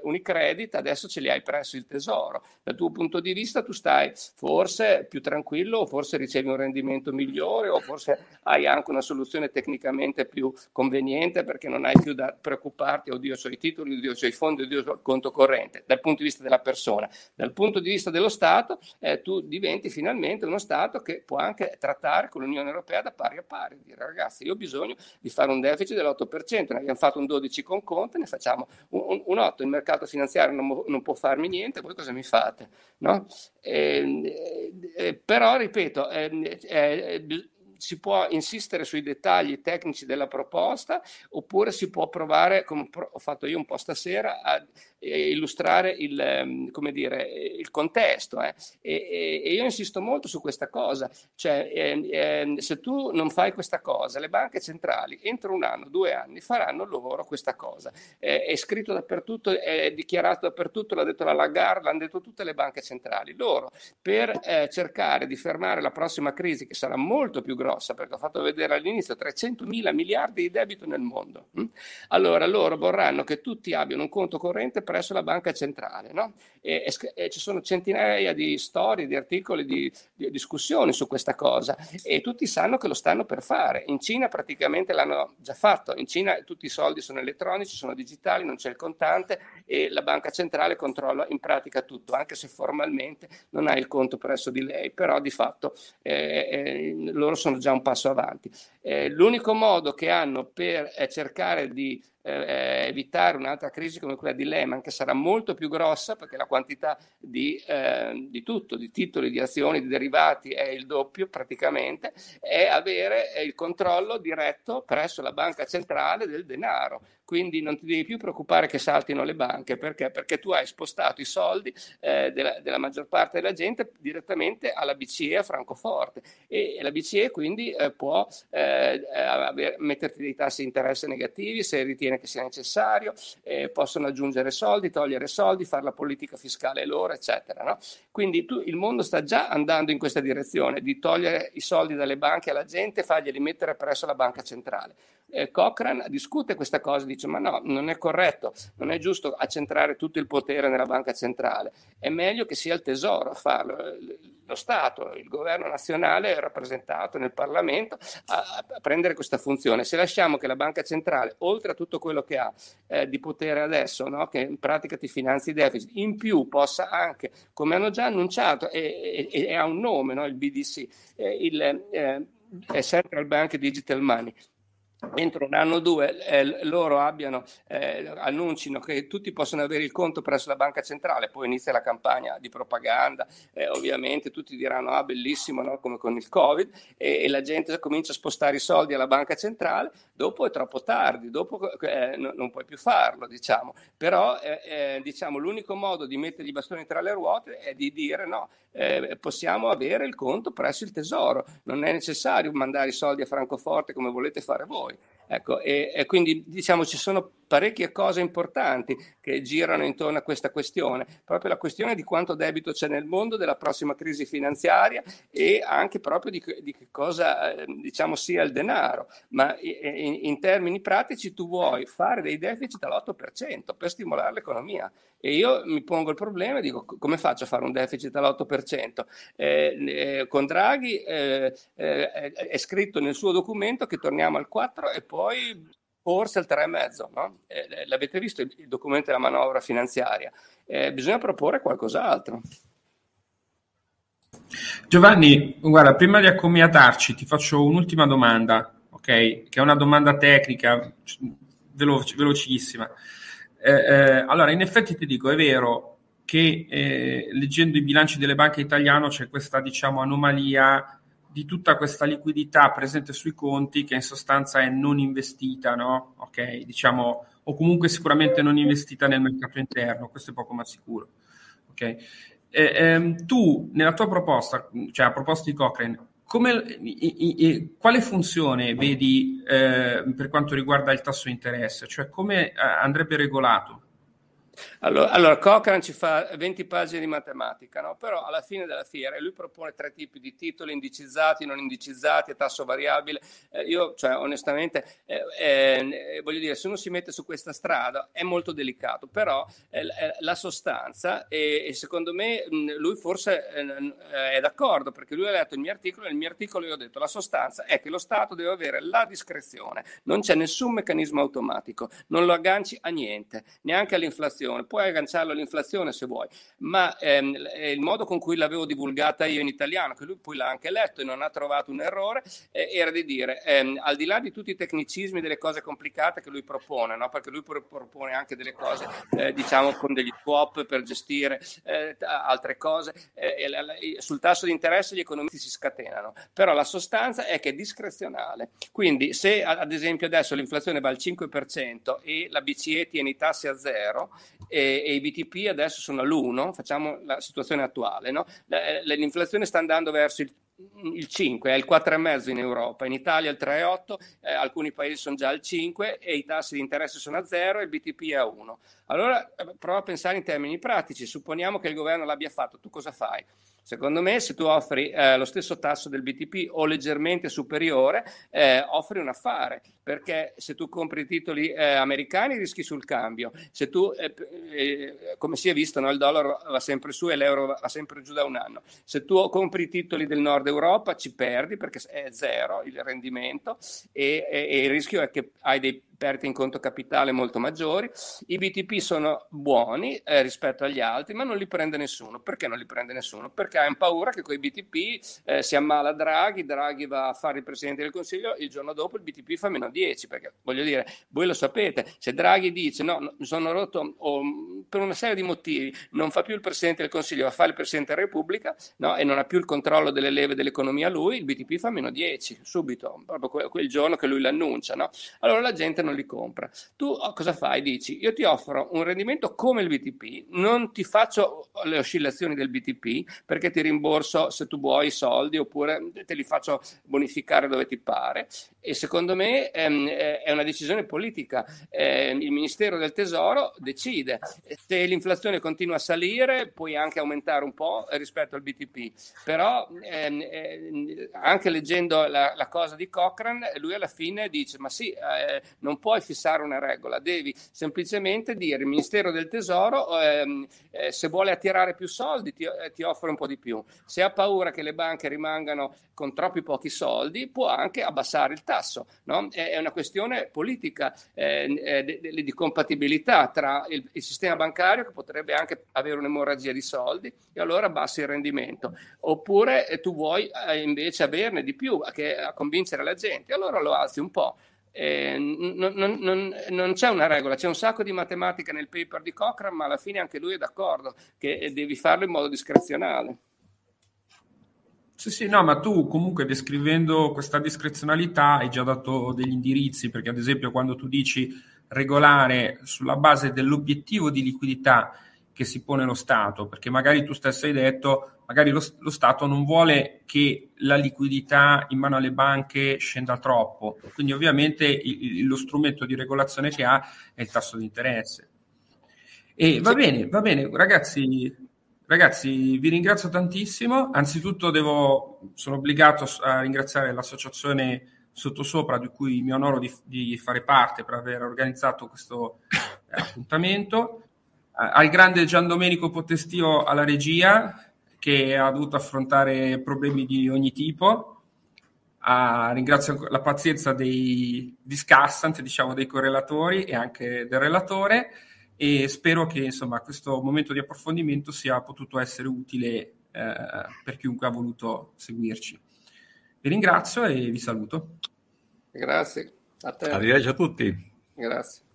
Unicredit, adesso ce li hai presso il tesoro. Dal tuo punto di vista tu stai forse più tranquillo quello, forse ricevi un rendimento migliore o forse hai anche una soluzione tecnicamente più conveniente perché non hai più da preoccuparti, oddio, so i titoli, oddio, so i fondi, oddio, so il conto corrente, dal punto di vista della persona. Dal punto di vista dello Stato, eh, tu diventi finalmente uno Stato che può anche trattare con l'Unione Europea da pari a pari, dire ragazzi, io ho bisogno di fare un deficit dell'8%, ne abbiamo fatto un 12 con Conte, ne facciamo un, un, un 8, il mercato finanziario non, non può farmi niente, voi cosa mi fate? No? Ehm, eh, eh, però ripeto, ehm, eh, eh si può insistere sui dettagli tecnici della proposta oppure si può provare, come ho fatto io un po' stasera, a eh, illustrare il, ehm, dire, il contesto. Eh. E, e, io insisto molto su questa cosa, cioè eh, se tu non fai questa cosa, le banche centrali entro un anno, due anni faranno loro questa cosa. è scritto dappertutto, è dichiarato dappertutto, l'ha detto la Lagarde, l'hanno detto tutte le banche centrali. Loro per eh, cercare di fermare la prossima crisi che sarà molto più grossa, grossa perché ho fatto vedere all'inizio 300 mila miliardi di debito nel mondo. Mm? Allora loro vorranno che tutti abbiano un conto corrente presso la banca centrale no? e, e, e, ci sono centinaia di storie, di articoli, di, di, discussioni su questa cosa e tutti sanno che lo stanno per fare. In Cina praticamente l'hanno già fatto, in Cina tutti i soldi sono elettronici, sono digitali, non c'è il contante e la banca centrale controlla in pratica tutto, anche se formalmente non ha il conto presso di lei, però di fatto eh, eh, loro sono già un passo avanti. Eh, l'unico modo che hanno per eh, cercare di eh, eh, evitare un'altra crisi come quella di Lehman, che sarà molto più grossa perché la quantità di, eh, di tutto, di titoli, di azioni, di derivati è il doppio praticamente, è avere il controllo diretto presso la banca centrale del denaro. Quindi non ti devi più preoccupare che saltino le banche perché? Perché tu hai spostato i soldi eh, della, della, maggior parte della gente direttamente alla BCE a Francoforte e, la BCE quindi eh, può eh, avere, metterti dei tassi di interesse negativi se ritiene che sia necessario, eh, possono aggiungere soldi, togliere soldi, fare la politica fiscale loro, eccetera. No? Quindi tu, il mondo sta già andando in questa direzione, di togliere i soldi dalle banche alla gente e farglieli mettere presso la banca centrale. Eh, Cochrane discute questa cosa, dice ma no, non è corretto, non è giusto accentrare tutto il potere nella banca centrale, è meglio che sia il tesoro a farlo eh, lo Stato, il governo nazionale rappresentato nel Parlamento a, a prendere questa funzione. Se lasciamo che la banca centrale, oltre a tutto quello che ha eh, di potere adesso, no? che in pratica ti finanzi i deficit, in più possa anche, come hanno già annunciato, e, e, e ha un nome, no? il BDC, eh, il, eh, eh, Central Bank Digital Money, entro un anno o due eh, loro abbiano, eh, annuncino che tutti possono avere il conto presso la banca centrale, poi inizia la campagna di propaganda, eh, ovviamente tutti diranno ah bellissimo no? come con il Covid e, e, la gente comincia a spostare i soldi alla banca centrale, dopo è troppo tardi, dopo eh, no, non puoi più farlo diciamo, però eh, eh, diciamo, l'unico modo di mettere i bastoni tra le ruote è di dire no, possiamo avere il conto presso il tesoro, non è necessario mandare i soldi a Francoforte come volete fare voi. Ecco, e, e quindi diciamo ci sono parecchie cose importanti che girano intorno a questa questione, proprio la questione di quanto debito c'è nel mondo, della prossima crisi finanziaria e anche proprio di, di che cosa ehm, diciamo sia il denaro, ma in, in, termini pratici tu vuoi fare dei deficit all'8% per stimolare l'economia e io mi pongo il problema e dico come faccio a fare un deficit all'8%? Eh, eh, con Draghi eh, eh, è scritto nel suo documento che torniamo al 4 e poi forse al 3,5. No? Eh, eh, l'avete visto il documento della manovra finanziaria. Eh, bisogna proporre qualcos'altro. Giovanni, guarda, prima di accomiatarci ti faccio un'ultima domanda, ok? Che è una domanda tecnica, veloce, velocissima. Eh, eh, allora, in effetti ti dico, è vero che eh, leggendo i bilanci delle banche italiane c'è questa, diciamo, anomalia di tutta questa liquidità presente sui conti che in sostanza è non investita, no? Ok, diciamo, o comunque sicuramente non investita nel mercato interno, questo è poco ma sicuro. Ok. E, ehm, tu, nella tua proposta, cioè a proposta di Cochrane, come, i, i, quale funzione vedi eh, per quanto riguarda il tasso di interesse? Cioè come eh, andrebbe regolato? Allora, allora, Cochran ci fa 20 pagine di matematica, no? però alla fine della fiera lui propone tre tipi di titoli, indicizzati, non indicizzati, a tasso variabile. Eh, io, cioè, onestamente, eh, eh, eh voglio dire, se uno si mette su questa strada è molto delicato, però eh, eh, la sostanza, e, secondo me lui forse è d'accordo, perché lui ha letto il mio articolo e nel mio articolo io ho detto la sostanza è che lo Stato deve avere la discrezione, non c'è nessun meccanismo automatico, non lo agganci a niente, neanche all'inflazione l'inflazione, puoi agganciarlo all'inflazione se vuoi, ma ehm, il modo con cui l'avevo divulgata io in italiano, che lui poi l'ha anche letto e non ha trovato un errore, eh, era di dire, ehm, al di là di tutti i tecnicismi, delle cose complicate che lui propone, no? perché lui propone anche delle cose, eh, diciamo, con degli swap per gestire eh, altre cose, sul tasso di interesse gli economisti si scatenano, però la sostanza è che è discrezionale, quindi se ad esempio adesso l'inflazione va al 5% e la BCE tiene i tassi a zero e, e i BTP adesso sono all'1, facciamo la situazione attuale, no? Eh, l'inflazione sta andando verso il il 5, è il 4,5 in Europa, in Italia il 3,8, eh, alcuni paesi sono già al 5 e i tassi di interesse sono a 0 e il BTP è a 1. Allora eh, prova a pensare in termini pratici, supponiamo che il governo l'abbia fatto, tu cosa fai? Secondo me, se tu offri eh, lo stesso tasso del BTP o leggermente superiore, eh, offri un affare, perché se tu compri titoli eh, americani rischi sul cambio, se tu, eh, eh, come si è visto, no? il dollaro va sempre su e l'euro va sempre giù da un anno, se tu compri titoli del nord Europa ci perdi perché è zero il rendimento e, e, e il rischio è che hai dei perte in conto capitale molto maggiori. I BTP sono buoni eh, rispetto agli altri, ma non li prende nessuno. Perché non li prende nessuno? Perché hanno paura che con i BTP eh, si ammala Draghi, Draghi va a fare il Presidente del Consiglio, il giorno dopo il BTP fa meno 10, perché voglio dire, voi lo sapete, se Draghi dice no, mi sono rotto oh, per una serie di motivi, non fa più il Presidente del Consiglio, va a fare il Presidente della Repubblica no, e non ha più il controllo delle leve dell'economia lui, il BTP fa meno 10 subito, proprio quel giorno che lui l'annuncia. No? Allora la gente non non li compra. Tu oh, cosa fai? Dici, io ti offro un rendimento come il BTP, non ti faccio le oscillazioni del BTP perché ti rimborso se tu vuoi i soldi oppure te li faccio bonificare dove ti pare. E secondo me ehm, è una decisione politica. Eh, il Ministero del Tesoro decide. Se l'inflazione continua a salire, puoi anche aumentare un po' rispetto al BTP. Però ehm, eh, anche leggendo la, la, cosa di Cochrane, lui alla fine dice: Ma sì, eh, non non puoi fissare una regola, devi semplicemente dire il Ministero del Tesoro ehm, eh, se vuole attirare più soldi ti, eh, ti, offre un po' di più, se ha paura che le banche rimangano con troppi pochi soldi può anche abbassare il tasso, no? è, una questione politica ehm, eh, di, di, compatibilità tra il, il, sistema bancario che potrebbe anche avere un'emorragia di soldi e allora abbassi il rendimento, oppure eh, tu vuoi eh, invece averne di più, che, a convincere la gente, allora lo alzi un po'. Eh, non, non, non, c'è una regola, c'è un sacco di matematica nel paper di Cochrane, ma alla fine anche lui è d'accordo che devi farlo in modo discrezionale. Sì, sì, no, ma tu comunque descrivendo questa discrezionalità hai già dato degli indirizzi, perché ad esempio quando tu dici regolare sulla base dell'obiettivo di liquidità che si pone lo Stato, perché magari tu stesso hai detto magari lo, lo, Stato non vuole che la liquidità in mano alle banche scenda troppo, quindi ovviamente il, lo strumento di regolazione che ha è il tasso di interesse. E va bene, va bene, ragazzi, ragazzi vi ringrazio tantissimo, anzitutto devo, sono obbligato a ringraziare l'associazione Sottosopra di cui mi onoro di, di fare parte per aver organizzato questo eh, appuntamento, al grande Gian Domenico Potestio alla regia, che ha dovuto affrontare problemi di ogni tipo. Ah, ringrazio la pazienza dei discussant, diciamo dei correlatori e anche del relatore e spero che insomma, questo momento di approfondimento sia potuto essere utile eh, per chiunque ha voluto seguirci. Vi ringrazio e vi saluto. Grazie a te. Arrivederci a tutti. Grazie.